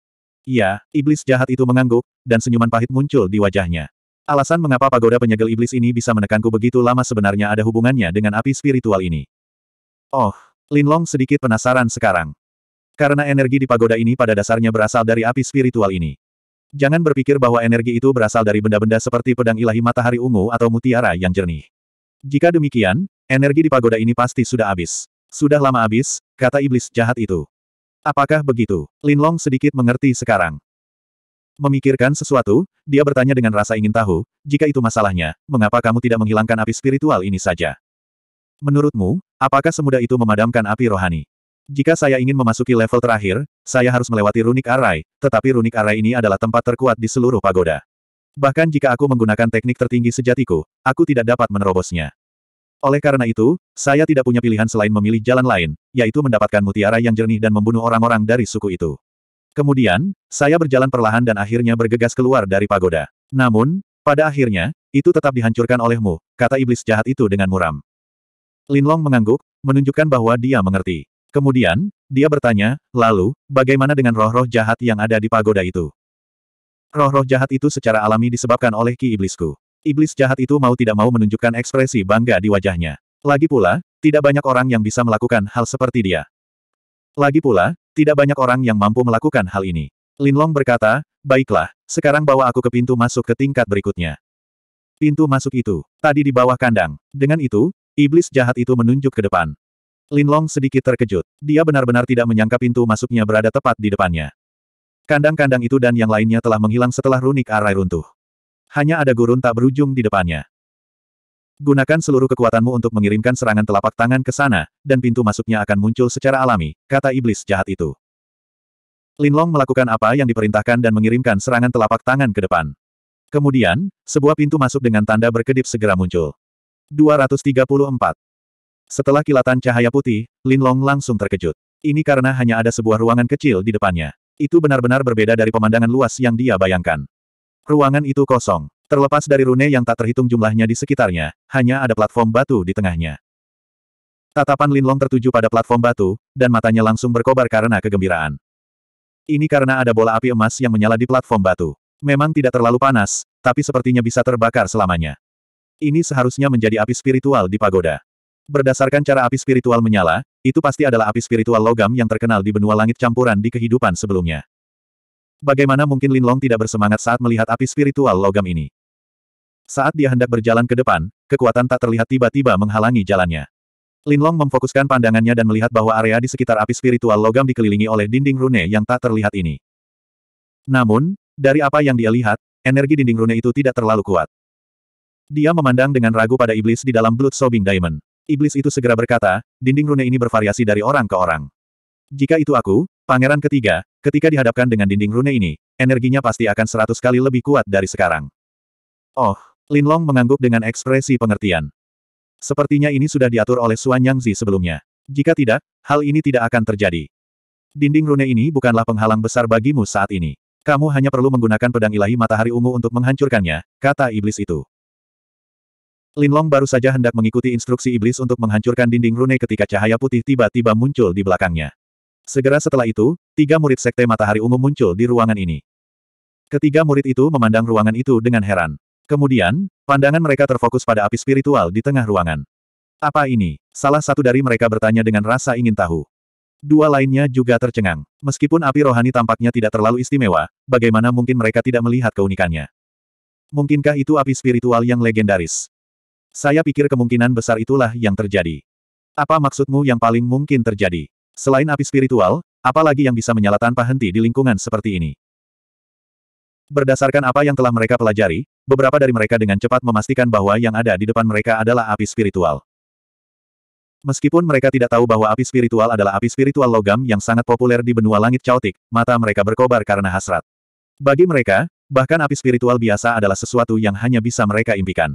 Ya, iblis jahat itu mengangguk, dan senyuman pahit muncul di wajahnya. Alasan mengapa pagoda penyegel iblis ini bisa menekanku begitu lama sebenarnya ada hubungannya dengan api spiritual ini. Oh, Linlong sedikit penasaran sekarang. Karena energi di pagoda ini pada dasarnya berasal dari api spiritual ini. Jangan berpikir bahwa energi itu berasal dari benda-benda seperti pedang ilahi matahari ungu atau mutiara yang jernih. Jika demikian, energi di pagoda ini pasti sudah habis. Sudah lama habis, kata iblis jahat itu. Apakah begitu? Linlong sedikit mengerti sekarang. Memikirkan sesuatu, dia bertanya dengan rasa ingin tahu, jika itu masalahnya, mengapa kamu tidak menghilangkan api spiritual ini saja? Menurutmu, apakah semudah itu memadamkan api rohani? Jika saya ingin memasuki level terakhir, saya harus melewati runik arai, tetapi runik arai ini adalah tempat terkuat di seluruh pagoda. Bahkan jika aku menggunakan teknik tertinggi sejatiku, aku tidak dapat menerobosnya. Oleh karena itu, saya tidak punya pilihan selain memilih jalan lain, yaitu mendapatkan mutiara yang jernih dan membunuh orang-orang dari suku itu. Kemudian, saya berjalan perlahan dan akhirnya bergegas keluar dari pagoda. Namun, pada akhirnya, itu tetap dihancurkan olehmu, kata iblis jahat itu dengan muram. Linlong mengangguk, menunjukkan bahwa dia mengerti. Kemudian, dia bertanya, lalu, bagaimana dengan roh-roh jahat yang ada di pagoda itu? Roh-roh jahat itu secara alami disebabkan oleh ki iblisku. Iblis jahat itu mau tidak mau menunjukkan ekspresi bangga di wajahnya. Lagi pula, tidak banyak orang yang bisa melakukan hal seperti dia. Lagi pula, tidak banyak orang yang mampu melakukan hal ini. Linlong berkata, baiklah, sekarang bawa aku ke pintu masuk ke tingkat berikutnya. Pintu masuk itu, tadi di bawah kandang. Dengan itu, iblis jahat itu menunjuk ke depan. Linlong sedikit terkejut. Dia benar-benar tidak menyangka pintu masuknya berada tepat di depannya. Kandang-kandang itu dan yang lainnya telah menghilang setelah runik arai runtuh. Hanya ada gurun tak berujung di depannya. Gunakan seluruh kekuatanmu untuk mengirimkan serangan telapak tangan ke sana, dan pintu masuknya akan muncul secara alami, kata iblis jahat itu. Linlong melakukan apa yang diperintahkan dan mengirimkan serangan telapak tangan ke depan. Kemudian, sebuah pintu masuk dengan tanda berkedip segera muncul. 234. Setelah kilatan cahaya putih, Linlong langsung terkejut. Ini karena hanya ada sebuah ruangan kecil di depannya. Itu benar-benar berbeda dari pemandangan luas yang dia bayangkan. Ruangan itu kosong. Terlepas dari rune yang tak terhitung jumlahnya di sekitarnya, hanya ada platform batu di tengahnya. Tatapan Linlong tertuju pada platform batu, dan matanya langsung berkobar karena kegembiraan. Ini karena ada bola api emas yang menyala di platform batu. Memang tidak terlalu panas, tapi sepertinya bisa terbakar selamanya. Ini seharusnya menjadi api spiritual di pagoda. Berdasarkan cara api spiritual menyala, itu pasti adalah api spiritual logam yang terkenal di benua langit campuran di kehidupan sebelumnya. Bagaimana mungkin Linlong tidak bersemangat saat melihat api spiritual logam ini? Saat dia hendak berjalan ke depan, kekuatan tak terlihat tiba-tiba menghalangi jalannya. Linlong memfokuskan pandangannya dan melihat bahwa area di sekitar api spiritual logam dikelilingi oleh dinding rune yang tak terlihat ini. Namun, dari apa yang dia lihat, energi dinding rune itu tidak terlalu kuat. Dia memandang dengan ragu pada iblis di dalam Blood Sobbing Diamond. Iblis itu segera berkata, dinding rune ini bervariasi dari orang ke orang. Jika itu aku, pangeran ketiga, ketika dihadapkan dengan dinding rune ini, energinya pasti akan seratus kali lebih kuat dari sekarang. Oh, Linlong mengangguk dengan ekspresi pengertian. Sepertinya ini sudah diatur oleh Suan Yangzi sebelumnya. Jika tidak, hal ini tidak akan terjadi. Dinding rune ini bukanlah penghalang besar bagimu saat ini. Kamu hanya perlu menggunakan pedang ilahi matahari ungu untuk menghancurkannya, kata iblis itu. Linlong baru saja hendak mengikuti instruksi iblis untuk menghancurkan dinding rune ketika cahaya putih tiba-tiba muncul di belakangnya. Segera setelah itu, tiga murid sekte matahari ungu muncul di ruangan ini. Ketiga murid itu memandang ruangan itu dengan heran. Kemudian, pandangan mereka terfokus pada api spiritual di tengah ruangan. Apa ini? Salah satu dari mereka bertanya dengan rasa ingin tahu. Dua lainnya juga tercengang. Meskipun api rohani tampaknya tidak terlalu istimewa, bagaimana mungkin mereka tidak melihat keunikannya? Mungkinkah itu api spiritual yang legendaris? Saya pikir kemungkinan besar itulah yang terjadi. Apa maksudmu yang paling mungkin terjadi? Selain api spiritual, apalagi yang bisa menyala tanpa henti di lingkungan seperti ini? Berdasarkan apa yang telah mereka pelajari, beberapa dari mereka dengan cepat memastikan bahwa yang ada di depan mereka adalah api spiritual. Meskipun mereka tidak tahu bahwa api spiritual adalah api spiritual logam yang sangat populer di benua langit caotik, mata mereka berkobar karena hasrat. Bagi mereka, bahkan api spiritual biasa adalah sesuatu yang hanya bisa mereka impikan.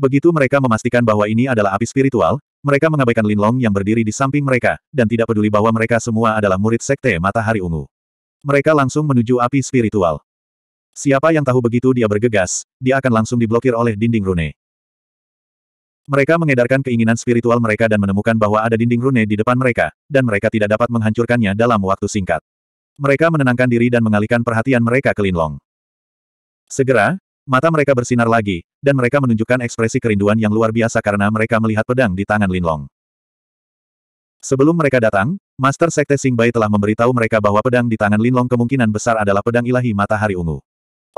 Begitu mereka memastikan bahwa ini adalah api spiritual, mereka mengabaikan Linlong yang berdiri di samping mereka, dan tidak peduli bahwa mereka semua adalah murid Sekte Matahari Ungu. Mereka langsung menuju api spiritual. Siapa yang tahu begitu dia bergegas, dia akan langsung diblokir oleh dinding rune. Mereka mengedarkan keinginan spiritual mereka dan menemukan bahwa ada dinding rune di depan mereka, dan mereka tidak dapat menghancurkannya dalam waktu singkat. Mereka menenangkan diri dan mengalihkan perhatian mereka ke Linlong. Segera, mata mereka bersinar lagi, dan mereka menunjukkan ekspresi kerinduan yang luar biasa karena mereka melihat pedang di tangan Linlong. Sebelum mereka datang, Master Sekte Singbai telah memberitahu mereka bahwa pedang di tangan Linlong kemungkinan besar adalah pedang ilahi matahari ungu.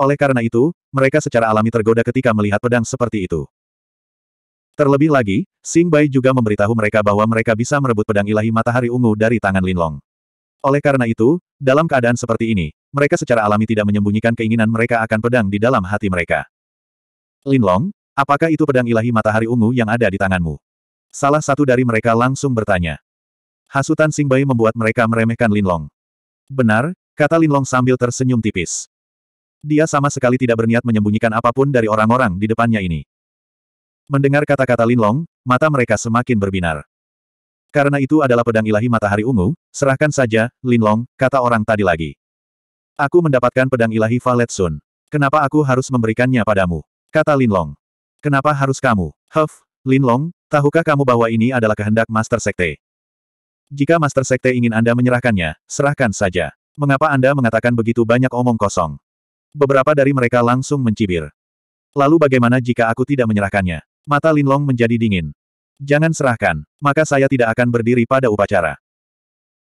Oleh karena itu, mereka secara alami tergoda ketika melihat pedang seperti itu. Terlebih lagi, Singbai juga memberitahu mereka bahwa mereka bisa merebut pedang ilahi matahari ungu dari tangan Linlong. Oleh karena itu, dalam keadaan seperti ini, mereka secara alami tidak menyembunyikan keinginan mereka akan pedang di dalam hati mereka. Linlong, apakah itu pedang ilahi matahari ungu yang ada di tanganmu? Salah satu dari mereka langsung bertanya. Hasutan Sing Bai membuat mereka meremehkan Linlong. Benar, kata Linlong sambil tersenyum tipis. Dia sama sekali tidak berniat menyembunyikan apapun dari orang-orang di depannya ini. Mendengar kata-kata Linlong, mata mereka semakin berbinar. Karena itu adalah pedang ilahi matahari ungu, serahkan saja, Linlong, kata orang tadi lagi. Aku mendapatkan pedang ilahi Valet Sun. Kenapa aku harus memberikannya padamu? Kata Linlong. Kenapa harus kamu? Huff, Linlong, tahukah kamu bahwa ini adalah kehendak Master Sekte? Jika Master Sekte ingin Anda menyerahkannya, serahkan saja. Mengapa Anda mengatakan begitu banyak omong kosong? Beberapa dari mereka langsung mencibir. Lalu bagaimana jika aku tidak menyerahkannya? Mata Linlong menjadi dingin. Jangan serahkan, maka saya tidak akan berdiri pada upacara.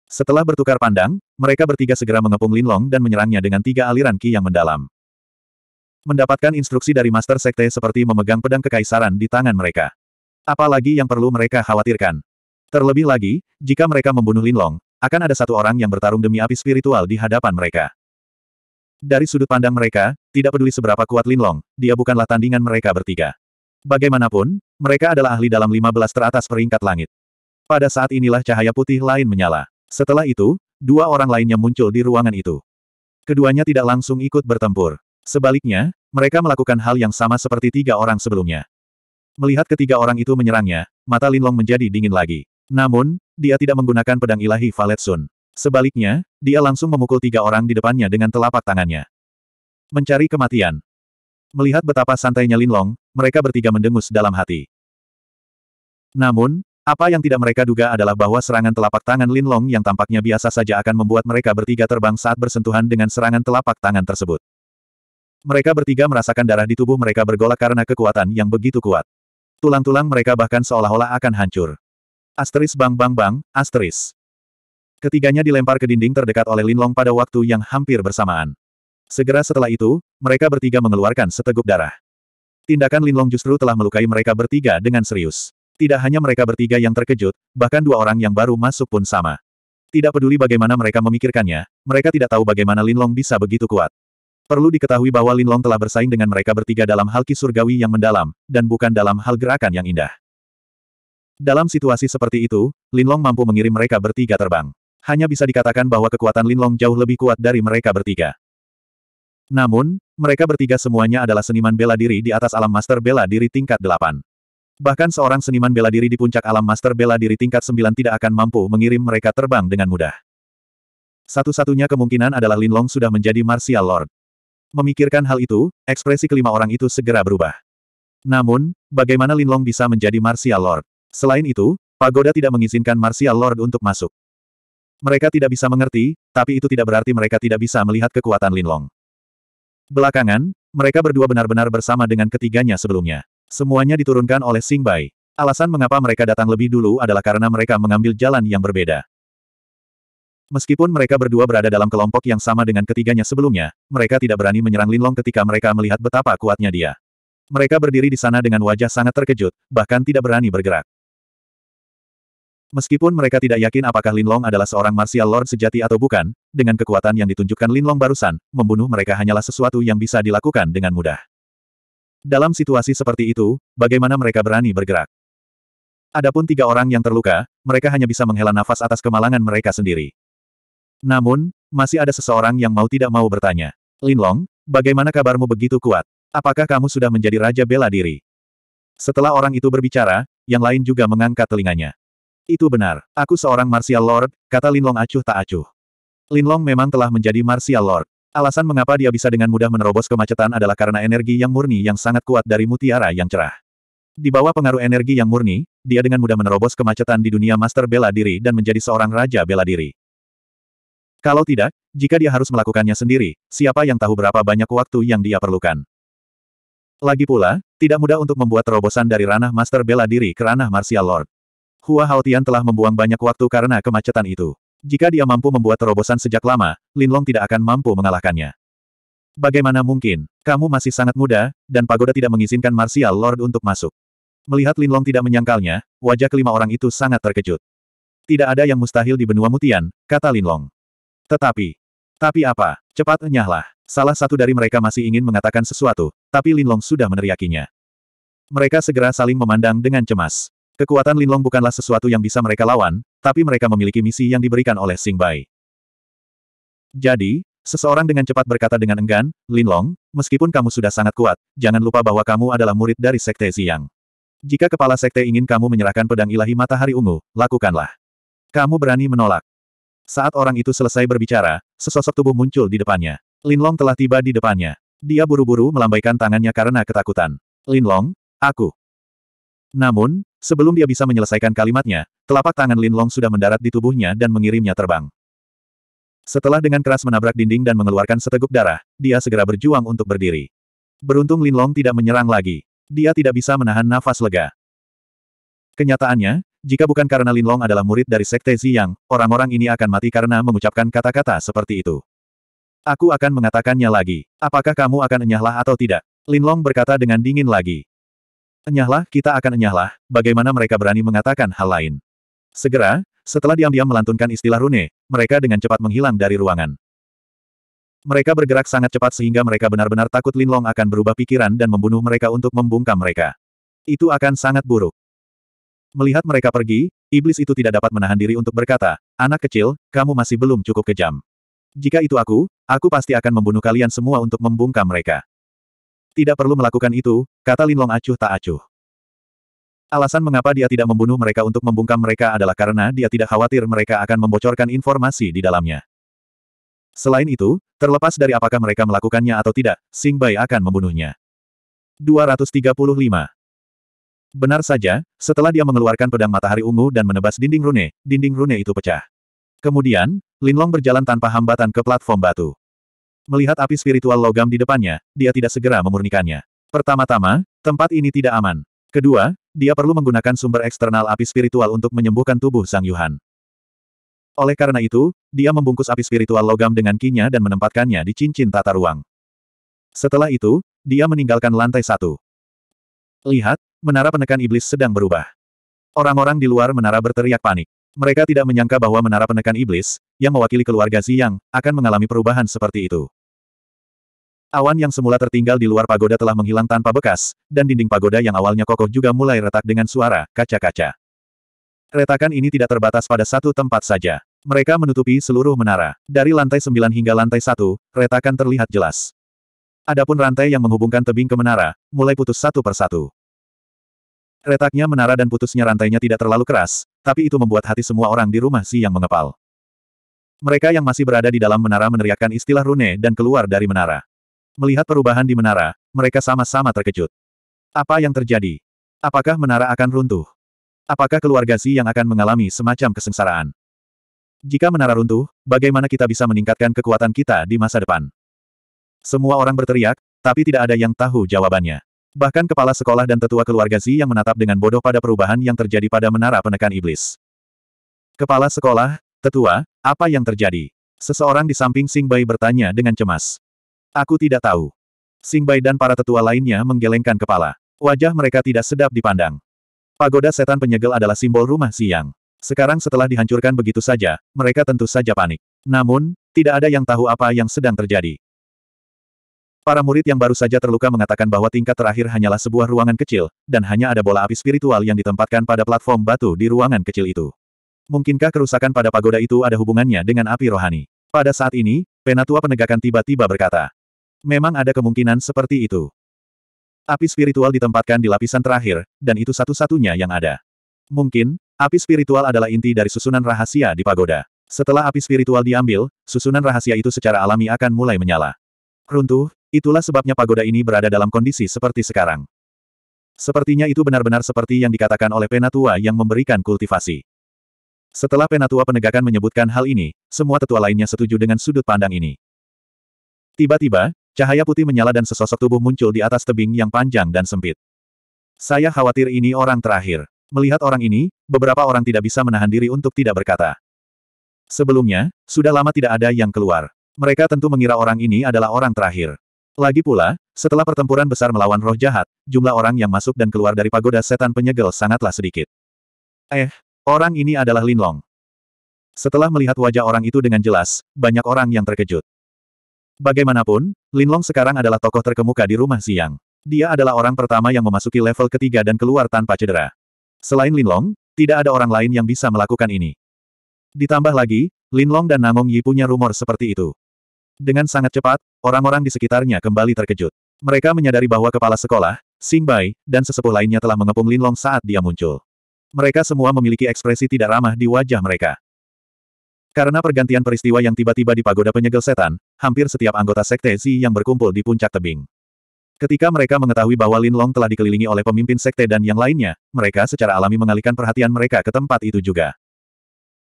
Setelah bertukar pandang, mereka bertiga segera mengepung Linlong dan menyerangnya dengan tiga aliran ki yang mendalam. Mendapatkan instruksi dari Master Sekte seperti memegang pedang kekaisaran di tangan mereka. Apalagi yang perlu mereka khawatirkan. Terlebih lagi, jika mereka membunuh Linlong, akan ada satu orang yang bertarung demi api spiritual di hadapan mereka. Dari sudut pandang mereka, tidak peduli seberapa kuat Linlong, dia bukanlah tandingan mereka bertiga. Bagaimanapun, mereka adalah ahli dalam 15 teratas peringkat langit. Pada saat inilah cahaya putih lain menyala. Setelah itu, dua orang lainnya muncul di ruangan itu. Keduanya tidak langsung ikut bertempur. Sebaliknya, mereka melakukan hal yang sama seperti tiga orang sebelumnya. Melihat ketiga orang itu menyerangnya, mata Linlong menjadi dingin lagi. Namun, dia tidak menggunakan pedang ilahi Valetsun. Sebaliknya, dia langsung memukul tiga orang di depannya dengan telapak tangannya. Mencari kematian. Melihat betapa santainya Lin Long, mereka bertiga mendengus dalam hati. Namun, apa yang tidak mereka duga adalah bahwa serangan telapak tangan Lin Long yang tampaknya biasa saja akan membuat mereka bertiga terbang saat bersentuhan dengan serangan telapak tangan tersebut. Mereka bertiga merasakan darah di tubuh mereka bergolak karena kekuatan yang begitu kuat. Tulang-tulang mereka bahkan seolah-olah akan hancur. Asteris bang bang bang, asteris. Ketiganya dilempar ke dinding terdekat oleh Linlong pada waktu yang hampir bersamaan. Segera setelah itu, mereka bertiga mengeluarkan seteguk darah. Tindakan Linlong justru telah melukai mereka bertiga dengan serius. Tidak hanya mereka bertiga yang terkejut, bahkan dua orang yang baru masuk pun sama. Tidak peduli bagaimana mereka memikirkannya, mereka tidak tahu bagaimana Linlong bisa begitu kuat. Perlu diketahui bahwa Linlong telah bersaing dengan mereka bertiga dalam hal kisurgawi yang mendalam, dan bukan dalam hal gerakan yang indah. Dalam situasi seperti itu, Linlong mampu mengirim mereka bertiga terbang. Hanya bisa dikatakan bahwa kekuatan Linlong jauh lebih kuat dari mereka bertiga. Namun, mereka bertiga semuanya adalah seniman bela diri di atas alam master bela diri tingkat 8. Bahkan seorang seniman bela diri di puncak alam master bela diri tingkat 9 tidak akan mampu mengirim mereka terbang dengan mudah. Satu-satunya kemungkinan adalah Linlong sudah menjadi martial lord. Memikirkan hal itu, ekspresi kelima orang itu segera berubah. Namun, bagaimana Linlong bisa menjadi martial lord? Selain itu, pagoda tidak mengizinkan Martial Lord untuk masuk. Mereka tidak bisa mengerti, tapi itu tidak berarti mereka tidak bisa melihat kekuatan Linlong. Belakangan, mereka berdua benar-benar bersama dengan ketiganya sebelumnya. Semuanya diturunkan oleh Sing Bai. Alasan mengapa mereka datang lebih dulu adalah karena mereka mengambil jalan yang berbeda. Meskipun mereka berdua berada dalam kelompok yang sama dengan ketiganya sebelumnya, mereka tidak berani menyerang Linlong ketika mereka melihat betapa kuatnya dia. Mereka berdiri di sana dengan wajah sangat terkejut, bahkan tidak berani bergerak. Meskipun mereka tidak yakin apakah Linlong adalah seorang martial lord sejati atau bukan, dengan kekuatan yang ditunjukkan Linlong barusan, membunuh mereka hanyalah sesuatu yang bisa dilakukan dengan mudah. Dalam situasi seperti itu, bagaimana mereka berani bergerak? Adapun tiga orang yang terluka, mereka hanya bisa menghela nafas atas kemalangan mereka sendiri. Namun, masih ada seseorang yang mau tidak mau bertanya. Linlong, bagaimana kabarmu begitu kuat? Apakah kamu sudah menjadi raja bela diri? Setelah orang itu berbicara, yang lain juga mengangkat telinganya. Itu benar. Aku seorang martial lord, kata Linlong acuh tak acuh. Linlong memang telah menjadi martial lord. Alasan mengapa dia bisa dengan mudah menerobos kemacetan adalah karena energi yang murni yang sangat kuat dari mutiara yang cerah. Di bawah pengaruh energi yang murni, dia dengan mudah menerobos kemacetan di dunia master bela diri dan menjadi seorang raja bela diri. Kalau tidak, jika dia harus melakukannya sendiri, siapa yang tahu berapa banyak waktu yang dia perlukan. Lagi pula, tidak mudah untuk membuat terobosan dari ranah master bela diri ke ranah martial lord. Hua Haotian telah membuang banyak waktu karena kemacetan itu. Jika dia mampu membuat terobosan sejak lama, Linlong tidak akan mampu mengalahkannya. Bagaimana mungkin, kamu masih sangat muda, dan pagoda tidak mengizinkan Martial Lord untuk masuk. Melihat Linlong tidak menyangkalnya, wajah kelima orang itu sangat terkejut. Tidak ada yang mustahil di benua mutian, kata Linlong. Tetapi, tapi apa, cepat nyahlah. Salah satu dari mereka masih ingin mengatakan sesuatu, tapi Linlong sudah meneriakinya. Mereka segera saling memandang dengan cemas. Kekuatan Linlong bukanlah sesuatu yang bisa mereka lawan, tapi mereka memiliki misi yang diberikan oleh Sing Bai. Jadi, seseorang dengan cepat berkata dengan enggan, Linlong, meskipun kamu sudah sangat kuat, jangan lupa bahwa kamu adalah murid dari Sekte Ziyang. Jika kepala sekte ingin kamu menyerahkan pedang ilahi matahari ungu, lakukanlah. Kamu berani menolak. Saat orang itu selesai berbicara, sesosok tubuh muncul di depannya. Linlong telah tiba di depannya. Dia buru-buru melambaikan tangannya karena ketakutan. Linlong, aku. Namun, Sebelum dia bisa menyelesaikan kalimatnya, telapak tangan Lin Long sudah mendarat di tubuhnya dan mengirimnya terbang. Setelah dengan keras menabrak dinding dan mengeluarkan seteguk darah, dia segera berjuang untuk berdiri. Beruntung Lin Long tidak menyerang lagi. Dia tidak bisa menahan nafas lega. Kenyataannya, jika bukan karena Lin Long adalah murid dari Sekte Ziyang, orang-orang ini akan mati karena mengucapkan kata-kata seperti itu. Aku akan mengatakannya lagi. Apakah kamu akan enyahlah atau tidak? Lin Long berkata dengan dingin lagi. Enyahlah, kita akan enyahlah, bagaimana mereka berani mengatakan hal lain. Segera, setelah diam-diam melantunkan istilah rune, mereka dengan cepat menghilang dari ruangan. Mereka bergerak sangat cepat sehingga mereka benar-benar takut lin long akan berubah pikiran dan membunuh mereka untuk membungkam mereka. Itu akan sangat buruk. Melihat mereka pergi, iblis itu tidak dapat menahan diri untuk berkata, Anak kecil, kamu masih belum cukup kejam. Jika itu aku, aku pasti akan membunuh kalian semua untuk membungkam mereka. Tidak perlu melakukan itu, kata Linlong acuh tak acuh. Alasan mengapa dia tidak membunuh mereka untuk membungkam mereka adalah karena dia tidak khawatir mereka akan membocorkan informasi di dalamnya. Selain itu, terlepas dari apakah mereka melakukannya atau tidak, Sing Bai akan membunuhnya. 235. Benar saja, setelah dia mengeluarkan pedang matahari ungu dan menebas dinding rune, dinding rune itu pecah. Kemudian, Linlong berjalan tanpa hambatan ke platform batu. Melihat api spiritual logam di depannya, dia tidak segera memurnikannya. Pertama-tama, tempat ini tidak aman. Kedua, dia perlu menggunakan sumber eksternal api spiritual untuk menyembuhkan tubuh Sang Yuhan. Oleh karena itu, dia membungkus api spiritual logam dengan kinya dan menempatkannya di cincin tata ruang. Setelah itu, dia meninggalkan lantai satu. Lihat, menara penekan iblis sedang berubah. Orang-orang di luar menara berteriak panik. Mereka tidak menyangka bahwa menara penekan iblis, yang mewakili keluarga Ziyang, akan mengalami perubahan seperti itu. Awan yang semula tertinggal di luar pagoda telah menghilang tanpa bekas, dan dinding pagoda yang awalnya kokoh juga mulai retak dengan suara kaca-kaca. Retakan ini tidak terbatas pada satu tempat saja. Mereka menutupi seluruh menara. Dari lantai sembilan hingga lantai satu, retakan terlihat jelas. Adapun rantai yang menghubungkan tebing ke menara, mulai putus satu persatu. Retaknya menara dan putusnya rantainya tidak terlalu keras, tapi itu membuat hati semua orang di rumah Si yang mengepal. Mereka yang masih berada di dalam menara meneriakkan istilah rune dan keluar dari menara. Melihat perubahan di menara, mereka sama-sama terkejut. Apa yang terjadi? Apakah menara akan runtuh? Apakah keluarga Zi yang akan mengalami semacam kesengsaraan? Jika menara runtuh, bagaimana kita bisa meningkatkan kekuatan kita di masa depan? Semua orang berteriak, tapi tidak ada yang tahu jawabannya. Bahkan kepala sekolah dan tetua keluarga Zi yang menatap dengan bodoh pada perubahan yang terjadi pada menara penekan iblis. Kepala sekolah, tetua, apa yang terjadi? Seseorang di samping Sing Bai bertanya dengan cemas. Aku tidak tahu. Singbai dan para tetua lainnya menggelengkan kepala. Wajah mereka tidak sedap dipandang. Pagoda setan penyegel adalah simbol rumah siang. Sekarang setelah dihancurkan begitu saja, mereka tentu saja panik. Namun, tidak ada yang tahu apa yang sedang terjadi. Para murid yang baru saja terluka mengatakan bahwa tingkat terakhir hanyalah sebuah ruangan kecil, dan hanya ada bola api spiritual yang ditempatkan pada platform batu di ruangan kecil itu. Mungkinkah kerusakan pada pagoda itu ada hubungannya dengan api rohani? Pada saat ini, penatua penegakan tiba-tiba berkata, memang ada kemungkinan seperti itu. Api spiritual ditempatkan di lapisan terakhir, dan itu satu-satunya yang ada. Mungkin, api spiritual adalah inti dari susunan rahasia di pagoda. Setelah api spiritual diambil, susunan rahasia itu secara alami akan mulai menyala. Runtuh, itulah sebabnya pagoda ini berada dalam kondisi seperti sekarang. Sepertinya itu benar-benar seperti yang dikatakan oleh penatua yang memberikan kultivasi. Setelah penatua penegakan menyebutkan hal ini, semua tetua lainnya setuju dengan sudut pandang ini. Tiba-tiba, Cahaya putih menyala dan sesosok tubuh muncul di atas tebing yang panjang dan sempit. Saya khawatir ini orang terakhir. Melihat orang ini, beberapa orang tidak bisa menahan diri untuk tidak berkata. Sebelumnya, sudah lama tidak ada yang keluar. Mereka tentu mengira orang ini adalah orang terakhir. Lagi pula, setelah pertempuran besar melawan roh jahat, jumlah orang yang masuk dan keluar dari pagoda setan penyegel sangatlah sedikit. Eh, orang ini adalah Linlong. Setelah melihat wajah orang itu dengan jelas, banyak orang yang terkejut. Bagaimanapun, Linlong sekarang adalah tokoh terkemuka di rumah siang. Dia adalah orang pertama yang memasuki level ketiga dan keluar tanpa cedera. Selain Linlong, tidak ada orang lain yang bisa melakukan ini. Ditambah lagi, Linlong dan Namong Yi punya rumor seperti itu. Dengan sangat cepat, orang-orang di sekitarnya kembali terkejut. Mereka menyadari bahwa kepala sekolah, Sing Bai, dan sesepuh lainnya telah mengepung Linlong saat dia muncul. Mereka semua memiliki ekspresi tidak ramah di wajah mereka. Karena pergantian peristiwa yang tiba-tiba di pagoda penyegel setan, hampir setiap anggota sekte Zi yang berkumpul di puncak tebing. Ketika mereka mengetahui bahwa Lin Long telah dikelilingi oleh pemimpin sekte dan yang lainnya, mereka secara alami mengalihkan perhatian mereka ke tempat itu juga.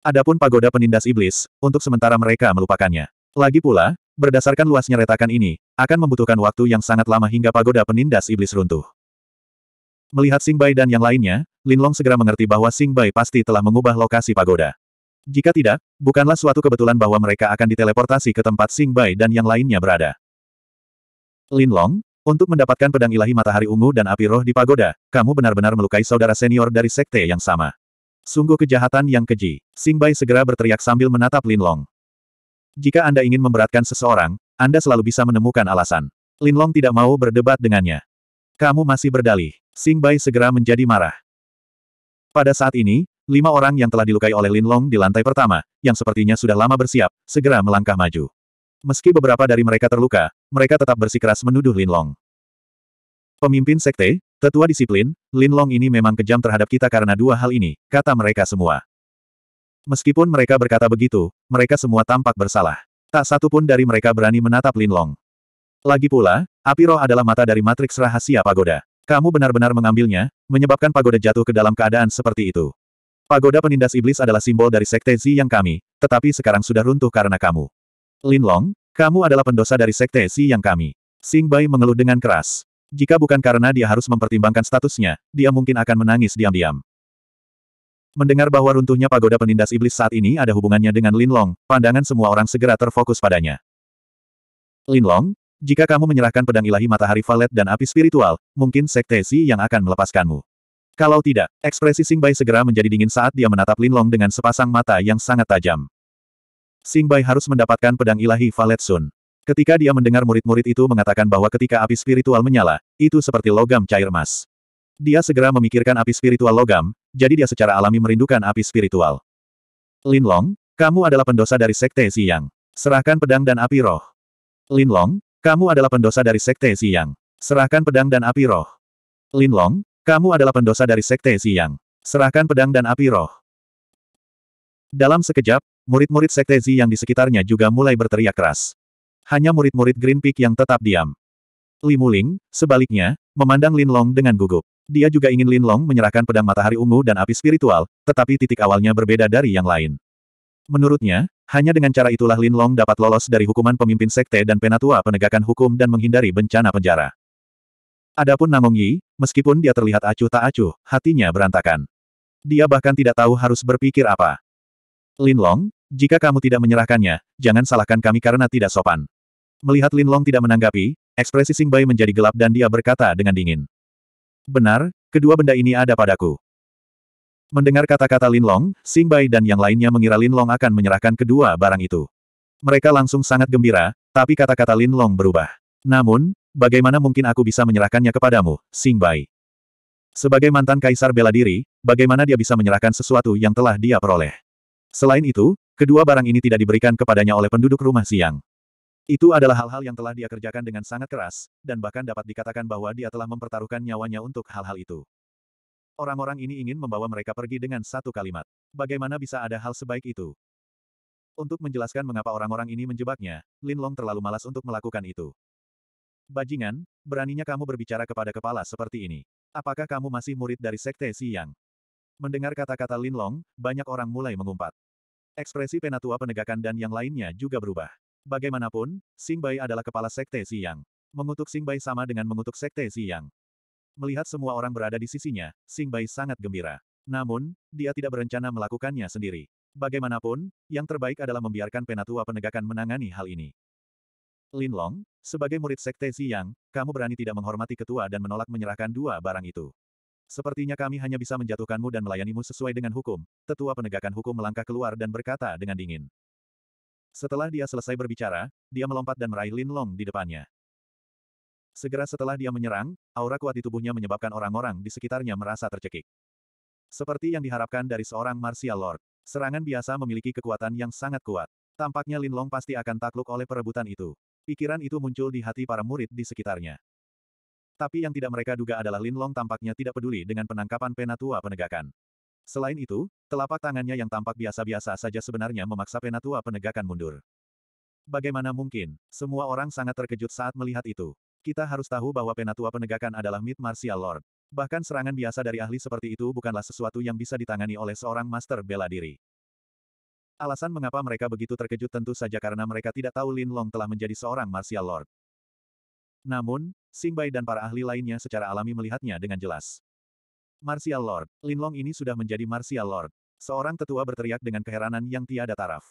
Adapun pagoda penindas iblis, untuk sementara mereka melupakannya. Lagi pula, berdasarkan luasnya retakan ini, akan membutuhkan waktu yang sangat lama hingga pagoda penindas iblis runtuh. Melihat Sing Bai dan yang lainnya, Lin Long segera mengerti bahwa Sing Bai pasti telah mengubah lokasi pagoda. Jika tidak, bukanlah suatu kebetulan bahwa mereka akan diteleportasi ke tempat Sing Bai dan yang lainnya berada. Lin Long, untuk mendapatkan pedang ilahi matahari ungu dan api roh di pagoda, kamu benar-benar melukai saudara senior dari sekte yang sama. Sungguh kejahatan yang keji. Sing Bai segera berteriak sambil menatap Lin Long. Jika Anda ingin memberatkan seseorang, Anda selalu bisa menemukan alasan. Lin Long tidak mau berdebat dengannya. Kamu masih berdalih. Sing Bai segera menjadi marah. Pada saat ini, Lima orang yang telah dilukai oleh Lin Long di lantai pertama, yang sepertinya sudah lama bersiap, segera melangkah maju. Meski beberapa dari mereka terluka, mereka tetap bersikeras menuduh Lin Long. Pemimpin sekte, tetua disiplin, Lin Long ini memang kejam terhadap kita karena dua hal ini, kata mereka semua. Meskipun mereka berkata begitu, mereka semua tampak bersalah. Tak satu pun dari mereka berani menatap Lin Long. Lagi pula, api roh adalah mata dari matriks rahasia pagoda. Kamu benar-benar mengambilnya, menyebabkan pagoda jatuh ke dalam keadaan seperti itu. Pagoda penindas iblis adalah simbol dari sekte Zi yang kami, tetapi sekarang sudah runtuh karena kamu. Lin Long, kamu adalah pendosa dari sekte Zi yang kami. Sing Bai mengeluh dengan keras. Jika bukan karena dia harus mempertimbangkan statusnya, dia mungkin akan menangis diam-diam. Mendengar bahwa runtuhnya pagoda penindas iblis saat ini ada hubungannya dengan Lin Long, pandangan semua orang segera terfokus padanya. Lin Long, jika kamu menyerahkan pedang ilahi matahari valet dan api spiritual, mungkin sekte Zi yang akan melepaskanmu. Kalau tidak, ekspresi Sing Bai segera menjadi dingin saat dia menatap Lin Long dengan sepasang mata yang sangat tajam. Sing Bai harus mendapatkan pedang ilahi Valet Sun. Ketika dia mendengar murid-murid itu mengatakan bahwa ketika api spiritual menyala, itu seperti logam cair emas. Dia segera memikirkan api spiritual logam, jadi dia secara alami merindukan api spiritual. Lin Long, kamu adalah pendosa dari Sekte Siang. Serahkan pedang dan api roh. Lin Long, kamu adalah pendosa dari Sekte Siang. Serahkan pedang dan api roh. Lin Long. Kamu adalah pendosa dari Sekte Ziyang. Serahkan pedang dan api roh. Dalam sekejap, murid-murid Sekte Ziyang di sekitarnya juga mulai berteriak keras. Hanya murid-murid Green Peak yang tetap diam. Li Muling, sebaliknya, memandang Lin Long dengan gugup. Dia juga ingin Lin Long menyerahkan pedang matahari ungu dan api spiritual, tetapi titik awalnya berbeda dari yang lain. Menurutnya, hanya dengan cara itulah Lin Long dapat lolos dari hukuman pemimpin sekte dan penatua penegakan hukum dan menghindari bencana penjara. Adapun Namong Yi, Meskipun dia terlihat acuh tak acuh, hatinya berantakan. Dia bahkan tidak tahu harus berpikir apa. Lin Long, jika kamu tidak menyerahkannya, jangan salahkan kami karena tidak sopan. Melihat Lin Long tidak menanggapi, ekspresi Sing Bai menjadi gelap dan dia berkata dengan dingin. Benar, kedua benda ini ada padaku. Mendengar kata-kata Lin Long, Sing Bai dan yang lainnya mengira Lin Long akan menyerahkan kedua barang itu. Mereka langsung sangat gembira, tapi kata-kata Lin Long berubah. Namun, bagaimana mungkin aku bisa menyerahkannya kepadamu, Sing Bai? Sebagai mantan kaisar bela diri, bagaimana dia bisa menyerahkan sesuatu yang telah dia peroleh? Selain itu, kedua barang ini tidak diberikan kepadanya oleh penduduk rumah siang. Itu adalah hal-hal yang telah dia kerjakan dengan sangat keras, dan bahkan dapat dikatakan bahwa dia telah mempertaruhkan nyawanya untuk hal-hal itu. Orang-orang ini ingin membawa mereka pergi dengan satu kalimat. Bagaimana bisa ada hal sebaik itu? Untuk menjelaskan mengapa orang-orang ini menjebaknya, Lin Long terlalu malas untuk melakukan itu. Bajingan, beraninya kamu berbicara kepada kepala seperti ini. Apakah kamu masih murid dari Sekte Siyang? Mendengar kata-kata Lin Long, banyak orang mulai mengumpat. Ekspresi penatua penegakan dan yang lainnya juga berubah. Bagaimanapun, Sing Bai adalah kepala Sekte Siyang. Mengutuk Sing Bai sama dengan mengutuk Sekte Siyang. Melihat semua orang berada di sisinya, Sing Bai sangat gembira. Namun, dia tidak berencana melakukannya sendiri. Bagaimanapun, yang terbaik adalah membiarkan penatua penegakan menangani hal ini. Lin Long, sebagai murid Sekte Ziyang, kamu berani tidak menghormati ketua dan menolak menyerahkan dua barang itu. Sepertinya kami hanya bisa menjatuhkanmu dan melayanimu sesuai dengan hukum. Tetua penegakan hukum melangkah keluar dan berkata dengan dingin. Setelah dia selesai berbicara, dia melompat dan meraih Lin Long di depannya. Segera setelah dia menyerang, aura kuat di tubuhnya menyebabkan orang-orang di sekitarnya merasa tercekik. Seperti yang diharapkan dari seorang martial lord, serangan biasa memiliki kekuatan yang sangat kuat. Tampaknya Lin Long pasti akan takluk oleh perebutan itu. Pikiran itu muncul di hati para murid di sekitarnya. Tapi yang tidak mereka duga adalah Lin Long tampaknya tidak peduli dengan penangkapan penatua penegakan. Selain itu, telapak tangannya yang tampak biasa-biasa saja sebenarnya memaksa penatua penegakan mundur. Bagaimana mungkin, semua orang sangat terkejut saat melihat itu. Kita harus tahu bahwa penatua penegakan adalah mid martial lord. Bahkan serangan biasa dari ahli seperti itu bukanlah sesuatu yang bisa ditangani oleh seorang master bela diri. Alasan mengapa mereka begitu terkejut tentu saja karena mereka tidak tahu Lin Long telah menjadi seorang martial lord. Namun, Bai dan para ahli lainnya secara alami melihatnya dengan jelas. Martial Lord, Lin Long ini sudah menjadi Martial Lord. Seorang tetua berteriak dengan keheranan yang tiada taraf.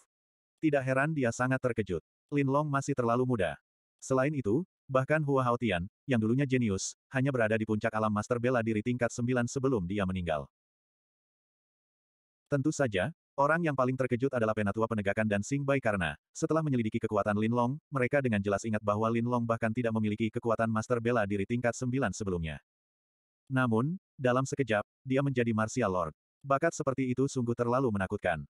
Tidak heran dia sangat terkejut. Lin Long masih terlalu muda. Selain itu, bahkan Hua Haotian, yang dulunya jenius, hanya berada di puncak alam master bela diri tingkat 9 sebelum dia meninggal. Tentu saja, Orang yang paling terkejut adalah Penatua Penegakan dan Sing Bai karena, setelah menyelidiki kekuatan Lin Long, mereka dengan jelas ingat bahwa Lin Long bahkan tidak memiliki kekuatan Master Bela Diri tingkat 9 sebelumnya. Namun, dalam sekejap, dia menjadi Martial Lord. Bakat seperti itu sungguh terlalu menakutkan.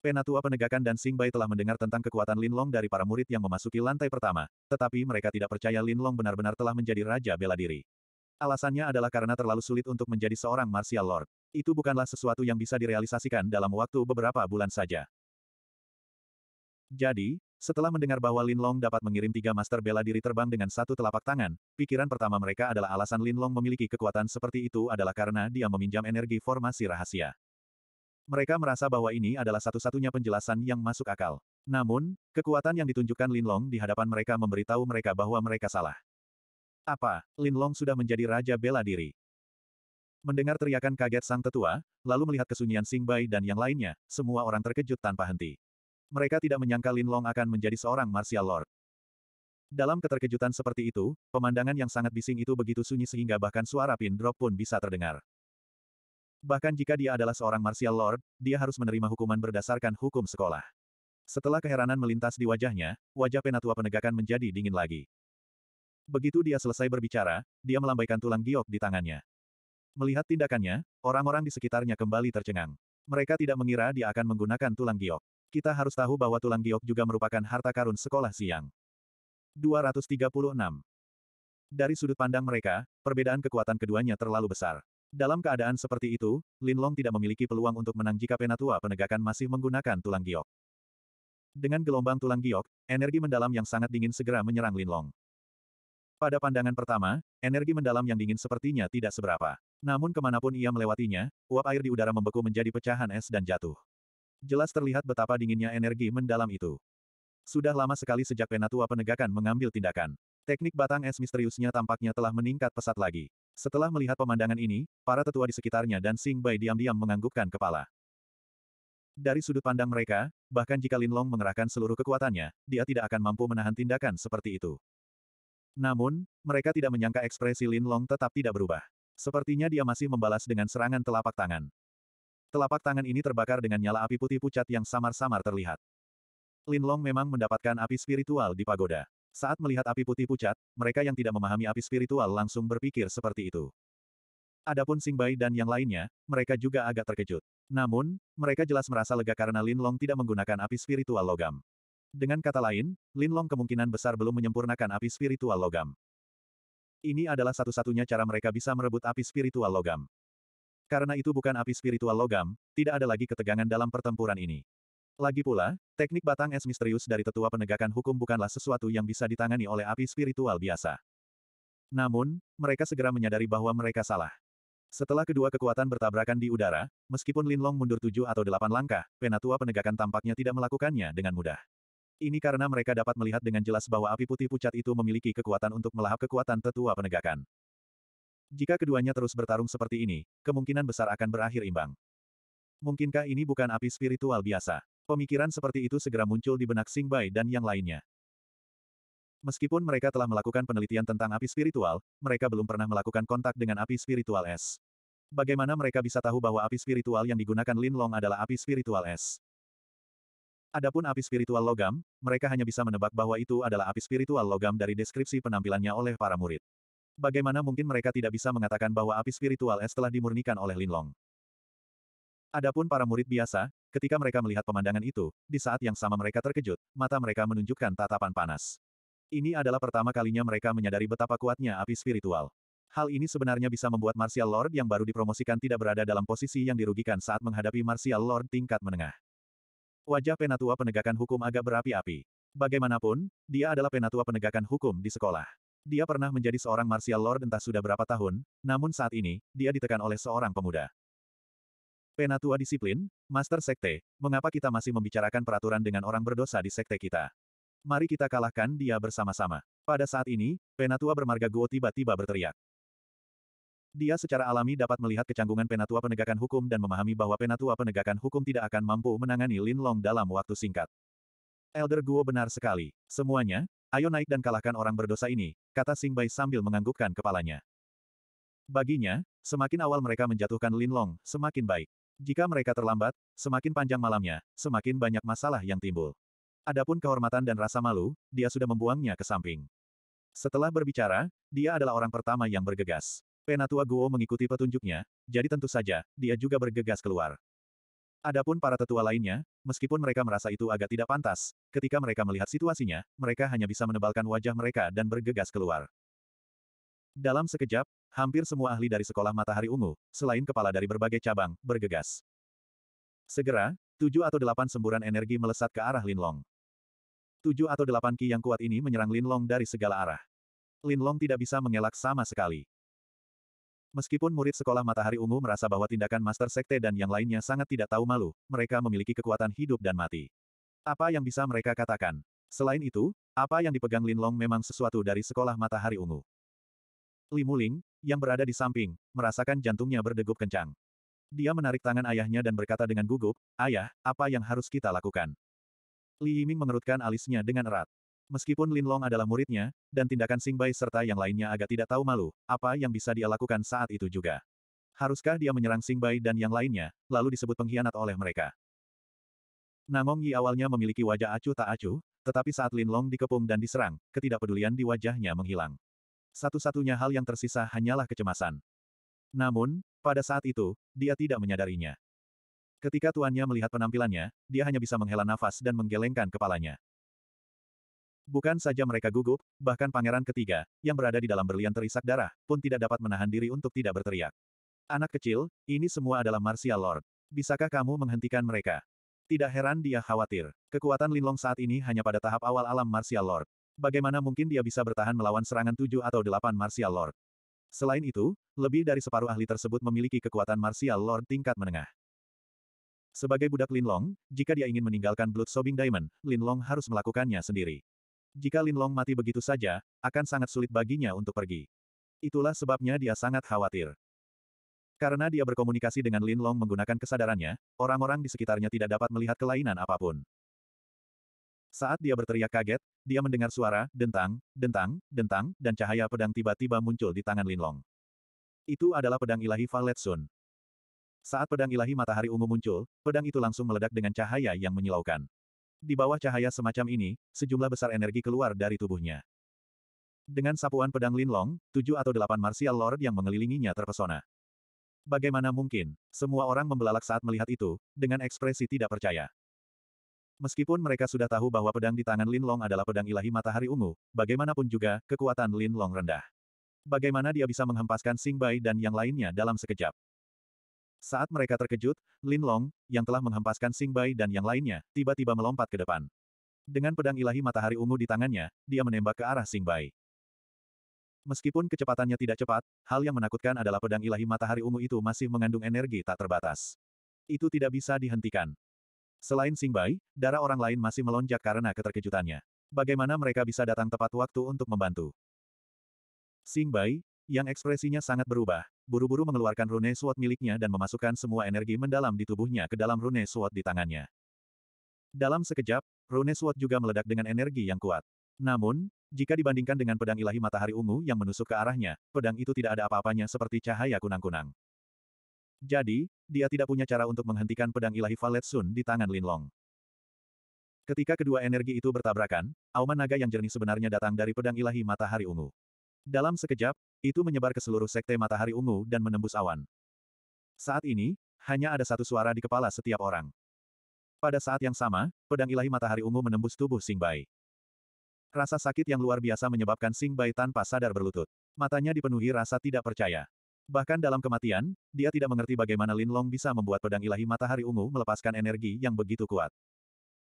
Penatua Penegakan dan Sing Bai telah mendengar tentang kekuatan Lin Long dari para murid yang memasuki lantai pertama, tetapi mereka tidak percaya Lin Long benar-benar telah menjadi Raja Bela Diri. Alasannya adalah karena terlalu sulit untuk menjadi seorang martial lord. Itu bukanlah sesuatu yang bisa direalisasikan dalam waktu beberapa bulan saja. Jadi, setelah mendengar bahwa Lin Long dapat mengirim tiga master bela diri terbang dengan satu telapak tangan, pikiran pertama mereka adalah alasan Lin Long memiliki kekuatan seperti itu adalah karena dia meminjam energi formasi rahasia. Mereka merasa bahwa ini adalah satu-satunya penjelasan yang masuk akal. Namun, kekuatan yang ditunjukkan Lin Long di hadapan mereka memberitahu mereka bahwa mereka salah. Apa, Lin Long sudah menjadi raja bela diri? Mendengar teriakan kaget sang tetua, lalu melihat kesunyian Sing Bai dan yang lainnya, semua orang terkejut tanpa henti. Mereka tidak menyangka Lin Long akan menjadi seorang martial lord. Dalam keterkejutan seperti itu, pemandangan yang sangat bising itu begitu sunyi sehingga bahkan suara pin drop pun bisa terdengar. Bahkan jika dia adalah seorang martial lord, dia harus menerima hukuman berdasarkan hukum sekolah. Setelah keheranan melintas di wajahnya, wajah penatua penegakan menjadi dingin lagi. Begitu dia selesai berbicara, dia melambaikan tulang giok di tangannya. Melihat tindakannya, orang-orang di sekitarnya kembali tercengang. Mereka tidak mengira dia akan menggunakan tulang giok. Kita harus tahu bahwa tulang giok juga merupakan harta karun sekolah siang. 236. Dari sudut pandang mereka, perbedaan kekuatan keduanya terlalu besar. Dalam keadaan seperti itu, Lin Long tidak memiliki peluang untuk menang jika penatua penegakan masih menggunakan tulang giok. Dengan gelombang tulang giok, energi mendalam yang sangat dingin segera menyerang Lin Long. Pada pandangan pertama, energi mendalam yang dingin sepertinya tidak seberapa. Namun kemanapun ia melewatinya, uap air di udara membeku menjadi pecahan es dan jatuh. Jelas terlihat betapa dinginnya energi mendalam itu. Sudah lama sekali sejak penatua penegakan mengambil tindakan. Teknik batang es misteriusnya tampaknya telah meningkat pesat lagi. Setelah melihat pemandangan ini, para tetua di sekitarnya dan Sing Bai diam-diam menganggukkan kepala. Dari sudut pandang mereka, bahkan jika Lin Long mengerahkan seluruh kekuatannya, dia tidak akan mampu menahan tindakan seperti itu. Namun, mereka tidak menyangka ekspresi Lin Long tetap tidak berubah. Sepertinya dia masih membalas dengan serangan telapak tangan. Telapak tangan ini terbakar dengan nyala api putih pucat yang samar-samar terlihat. Lin Long memang mendapatkan api spiritual di pagoda. Saat melihat api putih pucat, mereka yang tidak memahami api spiritual langsung berpikir seperti itu. Adapun Sing Bai dan yang lainnya, mereka juga agak terkejut. Namun, mereka jelas merasa lega karena Lin Long tidak menggunakan api spiritual logam. Dengan kata lain, Linlong kemungkinan besar belum menyempurnakan api spiritual logam. Ini adalah satu-satunya cara mereka bisa merebut api spiritual logam. Karena itu bukan api spiritual logam, tidak ada lagi ketegangan dalam pertempuran ini. Lagi pula, teknik batang es misterius dari tetua penegakan hukum bukanlah sesuatu yang bisa ditangani oleh api spiritual biasa. Namun, mereka segera menyadari bahwa mereka salah. Setelah kedua kekuatan bertabrakan di udara, meskipun Linlong mundur tujuh atau delapan langkah, penatua penegakan tampaknya tidak melakukannya dengan mudah. Ini karena mereka dapat melihat dengan jelas bahwa api putih pucat itu memiliki kekuatan untuk melahap kekuatan tetua penegakan. Jika keduanya terus bertarung seperti ini, kemungkinan besar akan berakhir imbang. Mungkinkah ini bukan api spiritual biasa? Pemikiran seperti itu segera muncul di benak Sing Bai dan yang lainnya. Meskipun mereka telah melakukan penelitian tentang api spiritual, mereka belum pernah melakukan kontak dengan api spiritual es. Bagaimana mereka bisa tahu bahwa api spiritual yang digunakan Lin Long adalah api spiritual es? Adapun api spiritual logam, mereka hanya bisa menebak bahwa itu adalah api spiritual logam dari deskripsi penampilannya oleh para murid. Bagaimana mungkin mereka tidak bisa mengatakan bahwa api spiritual es telah dimurnikan oleh Linlong? Adapun para murid biasa, ketika mereka melihat pemandangan itu, di saat yang sama mereka terkejut, mata mereka menunjukkan tatapan panas. Ini adalah pertama kalinya mereka menyadari betapa kuatnya api spiritual. Hal ini sebenarnya bisa membuat Martial Lord yang baru dipromosikan tidak berada dalam posisi yang dirugikan saat menghadapi Martial Lord tingkat menengah. Wajah penatua penegakan hukum agak berapi-api. Bagaimanapun, dia adalah penatua penegakan hukum di sekolah. Dia pernah menjadi seorang martial lord entah sudah berapa tahun, namun saat ini, dia ditekan oleh seorang pemuda. Penatua disiplin, Master Sekte, mengapa kita masih membicarakan peraturan dengan orang berdosa di sekte kita? Mari kita kalahkan dia bersama-sama. Pada saat ini, Penatua bermarga Guo tiba-tiba berteriak. Dia secara alami dapat melihat kecanggungan penatua penegakan hukum dan memahami bahwa penatua penegakan hukum tidak akan mampu menangani Lin Long dalam waktu singkat. Elder Guo benar sekali. Semuanya, ayo naik dan kalahkan orang berdosa ini, kata Sing Bai sambil menganggukkan kepalanya. Baginya, semakin awal mereka menjatuhkan Lin Long, semakin baik. Jika mereka terlambat, semakin panjang malamnya, semakin banyak masalah yang timbul. Adapun kehormatan dan rasa malu, dia sudah membuangnya ke samping. Setelah berbicara, dia adalah orang pertama yang bergegas. Penatua Guo mengikuti petunjuknya, jadi tentu saja, dia juga bergegas keluar. Adapun para tetua lainnya, meskipun mereka merasa itu agak tidak pantas, ketika mereka melihat situasinya, mereka hanya bisa menebalkan wajah mereka dan bergegas keluar. Dalam sekejap, hampir semua ahli dari sekolah matahari ungu, selain kepala dari berbagai cabang, bergegas. Segera, tujuh atau delapan semburan energi melesat ke arah Linlong. Tujuh atau delapan ki yang kuat ini menyerang Linlong dari segala arah. Linlong tidak bisa mengelak sama sekali. Meskipun murid sekolah matahari ungu merasa bahwa tindakan Master Sekte dan yang lainnya sangat tidak tahu malu, mereka memiliki kekuatan hidup dan mati. Apa yang bisa mereka katakan? Selain itu, apa yang dipegang Lin Long memang sesuatu dari sekolah matahari ungu. Li Limuling, yang berada di samping, merasakan jantungnya berdegup kencang. Dia menarik tangan ayahnya dan berkata dengan gugup, Ayah, apa yang harus kita lakukan? Li Yiming mengerutkan alisnya dengan erat. Meskipun Lin Long adalah muridnya, dan tindakan Sing Bai serta yang lainnya agak tidak tahu malu, apa yang bisa dia lakukan saat itu juga. Haruskah dia menyerang Sing Bai dan yang lainnya, lalu disebut pengkhianat oleh mereka? Namong Yi awalnya memiliki wajah acuh tak acuh, tetapi saat Lin Long dikepung dan diserang, ketidakpedulian di wajahnya menghilang. Satu-satunya hal yang tersisa hanyalah kecemasan. Namun, pada saat itu, dia tidak menyadarinya. Ketika tuannya melihat penampilannya, dia hanya bisa menghela nafas dan menggelengkan kepalanya. Bukan saja mereka gugup, bahkan pangeran ketiga, yang berada di dalam berlian terisak darah, pun tidak dapat menahan diri untuk tidak berteriak. Anak kecil, ini semua adalah Martial Lord. Bisakah kamu menghentikan mereka? Tidak heran dia khawatir. Kekuatan Linlong saat ini hanya pada tahap awal alam Martial Lord. Bagaimana mungkin dia bisa bertahan melawan serangan tujuh atau delapan Martial Lord? Selain itu, lebih dari separuh ahli tersebut memiliki kekuatan Martial Lord tingkat menengah. Sebagai budak Linlong, jika dia ingin meninggalkan Blood Sobbing Diamond, Linlong harus melakukannya sendiri. Jika Lin Long mati begitu saja, akan sangat sulit baginya untuk pergi. Itulah sebabnya dia sangat khawatir. Karena dia berkomunikasi dengan Lin Long menggunakan kesadarannya, orang-orang di sekitarnya tidak dapat melihat kelainan apapun. Saat dia berteriak kaget, dia mendengar suara, dentang, dentang, dentang, dan cahaya pedang tiba-tiba muncul di tangan Lin Long. Itu adalah pedang ilahi Valet Sun. Saat pedang ilahi matahari ungu muncul, pedang itu langsung meledak dengan cahaya yang menyilaukan. Di bawah cahaya semacam ini, sejumlah besar energi keluar dari tubuhnya. Dengan sapuan pedang Linlong, tujuh atau delapan martial lord yang mengelilinginya terpesona. Bagaimana mungkin, semua orang membelalak saat melihat itu, dengan ekspresi tidak percaya. Meskipun mereka sudah tahu bahwa pedang di tangan Lin Long adalah pedang ilahi matahari ungu, bagaimanapun juga, kekuatan Lin Long rendah. Bagaimana dia bisa menghempaskan Sing Bai dan yang lainnya dalam sekejap? Saat mereka terkejut, Lin Long, yang telah menghempaskan Sing Bai dan yang lainnya, tiba-tiba melompat ke depan. Dengan pedang ilahi matahari ungu di tangannya, dia menembak ke arah Sing Bai. Meskipun kecepatannya tidak cepat, hal yang menakutkan adalah pedang ilahi matahari ungu itu masih mengandung energi tak terbatas. Itu tidak bisa dihentikan. Selain Sing Bai, darah orang lain masih melonjak karena keterkejutannya. Bagaimana mereka bisa datang tepat waktu untuk membantu? Sing Bai yang ekspresinya sangat berubah, buru-buru mengeluarkan rune suat miliknya dan memasukkan semua energi mendalam di tubuhnya ke dalam rune suat di tangannya. Dalam sekejap, rune suat juga meledak dengan energi yang kuat. Namun, jika dibandingkan dengan pedang ilahi matahari ungu yang menusuk ke arahnya, pedang itu tidak ada apa-apanya seperti cahaya kunang-kunang. Jadi, dia tidak punya cara untuk menghentikan pedang ilahi Valet Sun di tangan Lin Long. Ketika kedua energi itu bertabrakan, auman naga yang jernih sebenarnya datang dari pedang ilahi matahari ungu. Dalam sekejap, itu menyebar ke seluruh sekte matahari ungu dan menembus awan. Saat ini, hanya ada satu suara di kepala setiap orang. Pada saat yang sama, pedang ilahi matahari ungu menembus tubuh Sing Bai. Rasa sakit yang luar biasa menyebabkan Sing Bai tanpa sadar berlutut. Matanya dipenuhi rasa tidak percaya. Bahkan dalam kematian, dia tidak mengerti bagaimana Lin Long bisa membuat pedang ilahi matahari ungu melepaskan energi yang begitu kuat.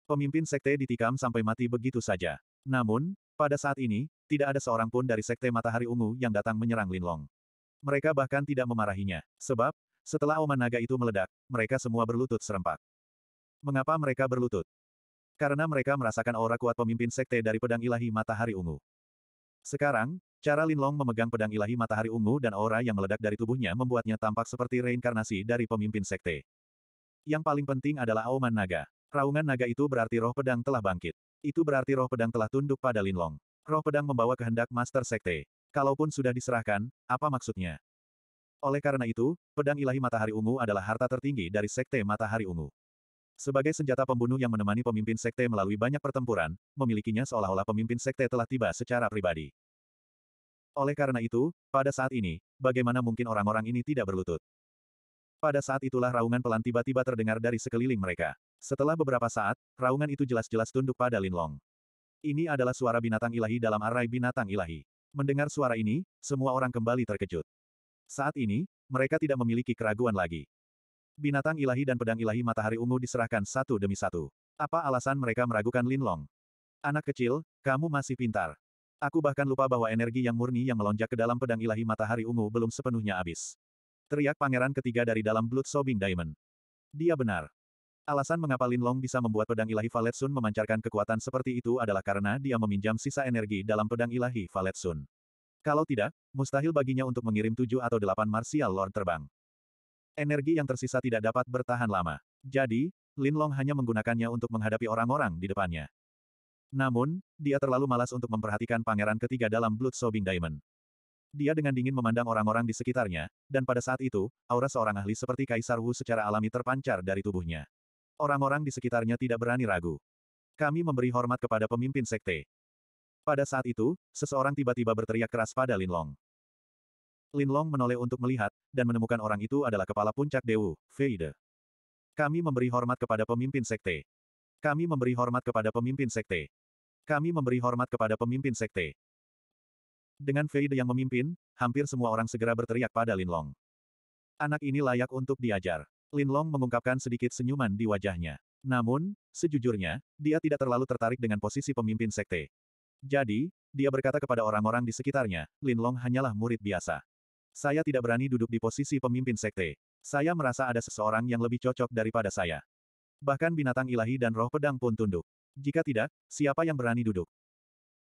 Pemimpin sekte ditikam sampai mati begitu saja. Namun, pada saat ini, tidak ada seorang pun dari Sekte Matahari Ungu yang datang menyerang Linlong. Mereka bahkan tidak memarahinya, sebab, setelah oman naga itu meledak, mereka semua berlutut serempak. Mengapa mereka berlutut? Karena mereka merasakan aura kuat pemimpin Sekte dari pedang ilahi Matahari Ungu. Sekarang, cara Linlong memegang pedang ilahi Matahari Ungu dan aura yang meledak dari tubuhnya membuatnya tampak seperti reinkarnasi dari pemimpin Sekte. Yang paling penting adalah Oman naga. Raungan naga itu berarti roh pedang telah bangkit. Itu berarti roh pedang telah tunduk pada Linlong. Roh pedang membawa kehendak Master Sekte. Kalaupun sudah diserahkan, apa maksudnya? Oleh karena itu, pedang ilahi matahari ungu adalah harta tertinggi dari Sekte Matahari Ungu. Sebagai senjata pembunuh yang menemani pemimpin sekte melalui banyak pertempuran, memilikinya seolah-olah pemimpin sekte telah tiba secara pribadi. Oleh karena itu, pada saat ini, bagaimana mungkin orang-orang ini tidak berlutut? Pada saat itulah raungan pelan tiba-tiba terdengar dari sekeliling mereka. Setelah beberapa saat, raungan itu jelas-jelas tunduk pada Lin Long. Ini adalah suara binatang ilahi dalam arai binatang ilahi. Mendengar suara ini, semua orang kembali terkejut. Saat ini, mereka tidak memiliki keraguan lagi. Binatang ilahi dan pedang ilahi matahari ungu diserahkan satu demi satu. Apa alasan mereka meragukan Lin Long? Anak kecil, kamu masih pintar. Aku bahkan lupa bahwa energi yang murni yang melonjak ke dalam pedang ilahi matahari ungu belum sepenuhnya habis. Teriak pangeran ketiga dari dalam Blood Sobbing Diamond. Dia benar. Alasan mengapa Lin Long bisa membuat pedang ilahi Valet Sun memancarkan kekuatan seperti itu adalah karena dia meminjam sisa energi dalam pedang ilahi Valet Sun. Kalau tidak, mustahil baginya untuk mengirim tujuh atau delapan Martial Lord terbang. Energi yang tersisa tidak dapat bertahan lama. Jadi, Lin Long hanya menggunakannya untuk menghadapi orang-orang di depannya. Namun, dia terlalu malas untuk memperhatikan pangeran ketiga dalam Blood Sobbing Diamond. Dia dengan dingin memandang orang-orang di sekitarnya, dan pada saat itu, aura seorang ahli seperti Kaisar Wu secara alami terpancar dari tubuhnya. Orang-orang di sekitarnya tidak berani ragu. Kami memberi hormat kepada pemimpin sekte. Pada saat itu, seseorang tiba-tiba berteriak keras pada Lin Long. Lin Long menoleh untuk melihat, dan menemukan orang itu adalah kepala puncak Dewu, Feide. Kami memberi hormat kepada pemimpin sekte. Kami memberi hormat kepada pemimpin sekte. Kami memberi hormat kepada pemimpin sekte. Dengan Fei yang memimpin, hampir semua orang segera berteriak pada Linlong. Anak ini layak untuk diajar. Linlong mengungkapkan sedikit senyuman di wajahnya. Namun, sejujurnya, dia tidak terlalu tertarik dengan posisi pemimpin sekte. Jadi, dia berkata kepada orang-orang di sekitarnya, Linlong hanyalah murid biasa. Saya tidak berani duduk di posisi pemimpin sekte. Saya merasa ada seseorang yang lebih cocok daripada saya. Bahkan binatang ilahi dan roh pedang pun tunduk. Jika tidak, siapa yang berani duduk?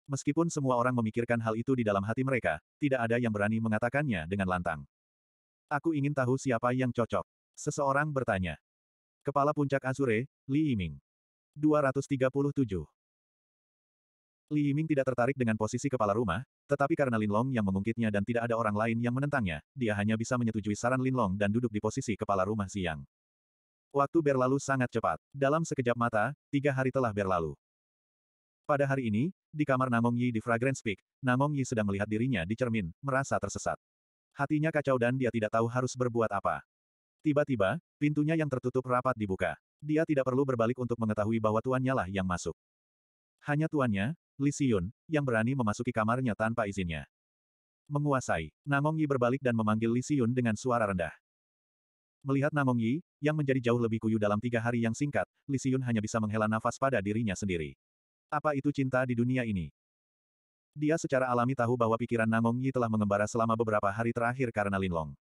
Meskipun semua orang memikirkan hal itu di dalam hati mereka, tidak ada yang berani mengatakannya dengan lantang. Aku ingin tahu siapa yang cocok. Seseorang bertanya. Kepala Puncak Azure, Li Yiming. 237. Li Yiming tidak tertarik dengan posisi kepala rumah, tetapi karena Lin Long yang mengungkitnya dan tidak ada orang lain yang menentangnya, dia hanya bisa menyetujui saran Lin Long dan duduk di posisi kepala rumah siang. Waktu berlalu sangat cepat. Dalam sekejap mata, tiga hari telah berlalu. Pada hari ini, di kamar Namong Yi di Fragrance Peak, Namong Yi sedang melihat dirinya di cermin, merasa tersesat. Hatinya kacau dan dia tidak tahu harus berbuat apa. Tiba-tiba, pintunya yang tertutup rapat dibuka. Dia tidak perlu berbalik untuk mengetahui bahwa tuannya lah yang masuk. Hanya tuannya, Li Siyun, yang berani memasuki kamarnya tanpa izinnya. Menguasai, Namong Yi berbalik dan memanggil Li Siyun dengan suara rendah. Melihat Namong Yi, yang menjadi jauh lebih kuyu dalam tiga hari yang singkat, Li Siyun hanya bisa menghela nafas pada dirinya sendiri. Apa itu cinta di dunia ini? Dia secara alami tahu bahwa pikiran Nangong Yi telah mengembara selama beberapa hari terakhir karena Linlong.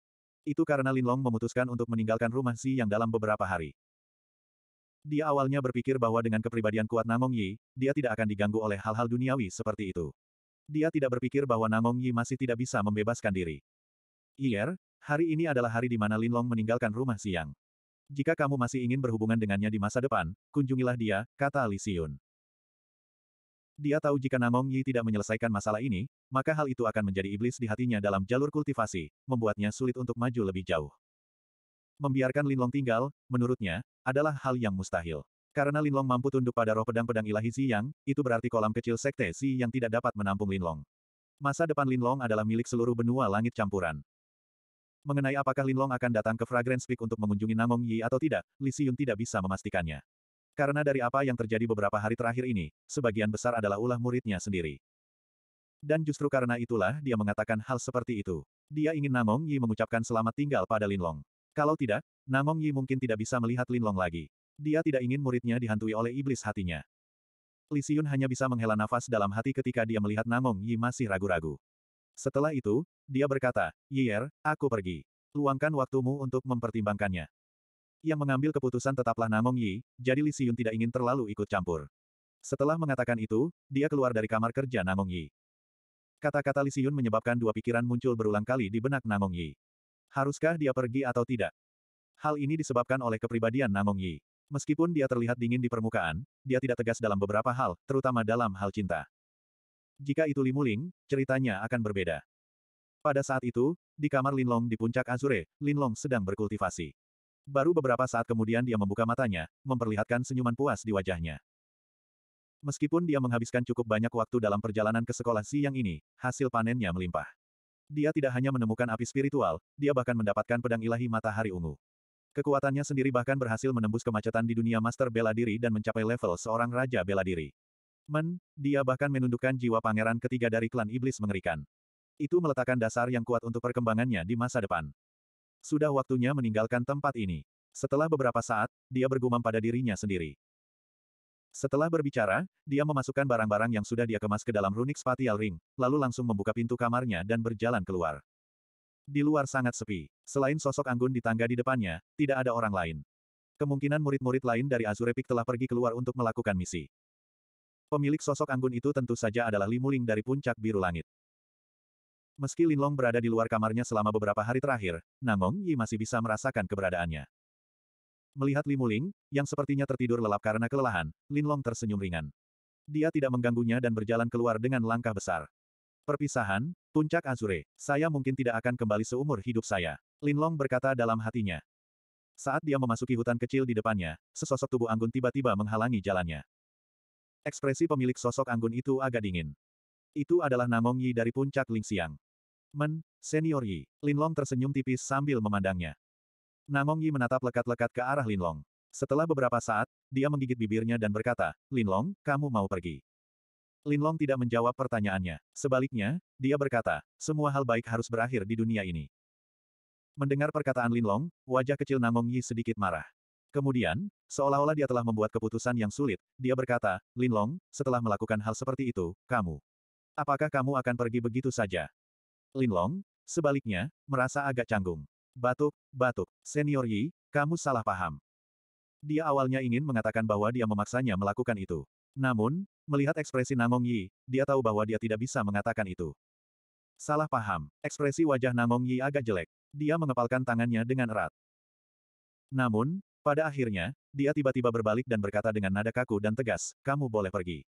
Itu karena Linlong memutuskan untuk meninggalkan rumah Si Yang dalam beberapa hari. Dia awalnya berpikir bahwa dengan kepribadian kuat Nangong Yi, dia tidak akan diganggu oleh hal-hal duniawi seperti itu. Dia tidak berpikir bahwa Nangong Yi masih tidak bisa membebaskan diri. Iyer, hari ini adalah hari di mana Linlong meninggalkan rumah siang. Jika kamu masih ingin berhubungan dengannya di masa depan, kunjungilah dia, kata Li Siun. Dia tahu jika Namong Yi tidak menyelesaikan masalah ini, maka hal itu akan menjadi iblis di hatinya dalam jalur kultivasi, membuatnya sulit untuk maju lebih jauh. Membiarkan Linlong tinggal, menurutnya, adalah hal yang mustahil. Karena Linlong mampu tunduk pada roh pedang-pedang ilahi Zi Yang, itu berarti kolam kecil sekte Xi yang tidak dapat menampung Linlong. Masa depan Linlong adalah milik seluruh benua langit campuran. Mengenai apakah Linlong akan datang ke Fragrance Peak untuk mengunjungi Namong Yi atau tidak, Li Siyun tidak bisa memastikannya. Karena dari apa yang terjadi beberapa hari terakhir ini, sebagian besar adalah ulah muridnya sendiri. Dan justru karena itulah dia mengatakan hal seperti itu. Dia ingin Namong Yi mengucapkan selamat tinggal pada Linlong. Kalau tidak, Namong Yi mungkin tidak bisa melihat Linlong lagi. Dia tidak ingin muridnya dihantui oleh iblis hatinya. Li Xiyun hanya bisa menghela nafas dalam hati ketika dia melihat Namong Yi masih ragu-ragu. Setelah itu, dia berkata, Yier, aku pergi. Luangkan waktumu untuk mempertimbangkannya yang mengambil keputusan tetaplah Namong Yi, jadi Li Siyun tidak ingin terlalu ikut campur. Setelah mengatakan itu, dia keluar dari kamar kerja Namong Yi. Kata-kata Li Siyun menyebabkan dua pikiran muncul berulang kali di benak Namong Yi. Haruskah dia pergi atau tidak? Hal ini disebabkan oleh kepribadian Namong Yi. Meskipun dia terlihat dingin di permukaan, dia tidak tegas dalam beberapa hal, terutama dalam hal cinta. Jika itu Limuling, ceritanya akan berbeda. Pada saat itu, di kamar Linlong di puncak Azure, Linlong sedang berkultivasi. Baru beberapa saat kemudian dia membuka matanya, memperlihatkan senyuman puas di wajahnya. Meskipun dia menghabiskan cukup banyak waktu dalam perjalanan ke sekolah siang ini, hasil panennya melimpah. Dia tidak hanya menemukan api spiritual, dia bahkan mendapatkan pedang ilahi matahari ungu. Kekuatannya sendiri bahkan berhasil menembus kemacetan di dunia master bela diri dan mencapai level seorang raja bela diri. Men, dia bahkan menundukkan jiwa pangeran ketiga dari klan iblis mengerikan. Itu meletakkan dasar yang kuat untuk perkembangannya di masa depan. Sudah waktunya meninggalkan tempat ini. Setelah beberapa saat, dia bergumam pada dirinya sendiri. Setelah berbicara, dia memasukkan barang-barang yang sudah dia kemas ke dalam runik spatial ring, lalu langsung membuka pintu kamarnya dan berjalan keluar. Di luar sangat sepi. Selain sosok anggun di tangga di depannya, tidak ada orang lain. Kemungkinan murid-murid lain dari Azurepik telah pergi keluar untuk melakukan misi. Pemilik sosok anggun itu tentu saja adalah Limuling dari puncak biru langit. Meski Linlong berada di luar kamarnya selama beberapa hari terakhir, Nangong Yi masih bisa merasakan keberadaannya. Melihat Li Muling yang sepertinya tertidur lelap karena kelelahan, Linlong tersenyum ringan. Dia tidak mengganggunya dan berjalan keluar dengan langkah besar. Perpisahan, puncak Azure, saya mungkin tidak akan kembali seumur hidup saya. Linlong berkata dalam hatinya. Saat dia memasuki hutan kecil di depannya, sesosok tubuh Anggun tiba-tiba menghalangi jalannya. Ekspresi pemilik sosok Anggun itu agak dingin. Itu adalah Namong Yi dari puncak Lingxiang. Men, senior Yi. Linlong tersenyum tipis sambil memandangnya. Namong Yi menatap lekat-lekat ke arah Linlong. Setelah beberapa saat, dia menggigit bibirnya dan berkata, Linlong, kamu mau pergi. Linlong tidak menjawab pertanyaannya. Sebaliknya, dia berkata, semua hal baik harus berakhir di dunia ini. Mendengar perkataan Linlong, wajah kecil Namong Yi sedikit marah. Kemudian, seolah-olah dia telah membuat keputusan yang sulit, dia berkata, Linlong, setelah melakukan hal seperti itu, kamu Apakah kamu akan pergi begitu saja? Linlong, sebaliknya, merasa agak canggung. Batuk, batuk, senior Yi, kamu salah paham. Dia awalnya ingin mengatakan bahwa dia memaksanya melakukan itu. Namun, melihat ekspresi Nangong Yi, dia tahu bahwa dia tidak bisa mengatakan itu. Salah paham, ekspresi wajah Nangong Yi agak jelek. Dia mengepalkan tangannya dengan erat. Namun, pada akhirnya, dia tiba-tiba berbalik dan berkata dengan nada kaku dan tegas, kamu boleh pergi.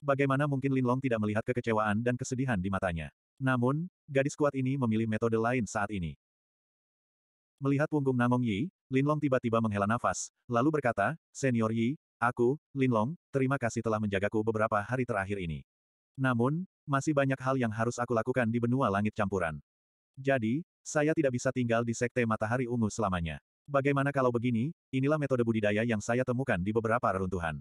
Bagaimana mungkin Linlong tidak melihat kekecewaan dan kesedihan di matanya? Namun, gadis kuat ini memilih metode lain saat ini. Melihat punggung Nangong Yi, Linlong tiba-tiba menghela nafas, lalu berkata, Senior Yi, aku, Linlong, terima kasih telah menjagaku beberapa hari terakhir ini. Namun, masih banyak hal yang harus aku lakukan di benua langit campuran. Jadi, saya tidak bisa tinggal di Sekte Matahari Ungu selamanya. Bagaimana kalau begini, inilah metode budidaya yang saya temukan di beberapa reruntuhan.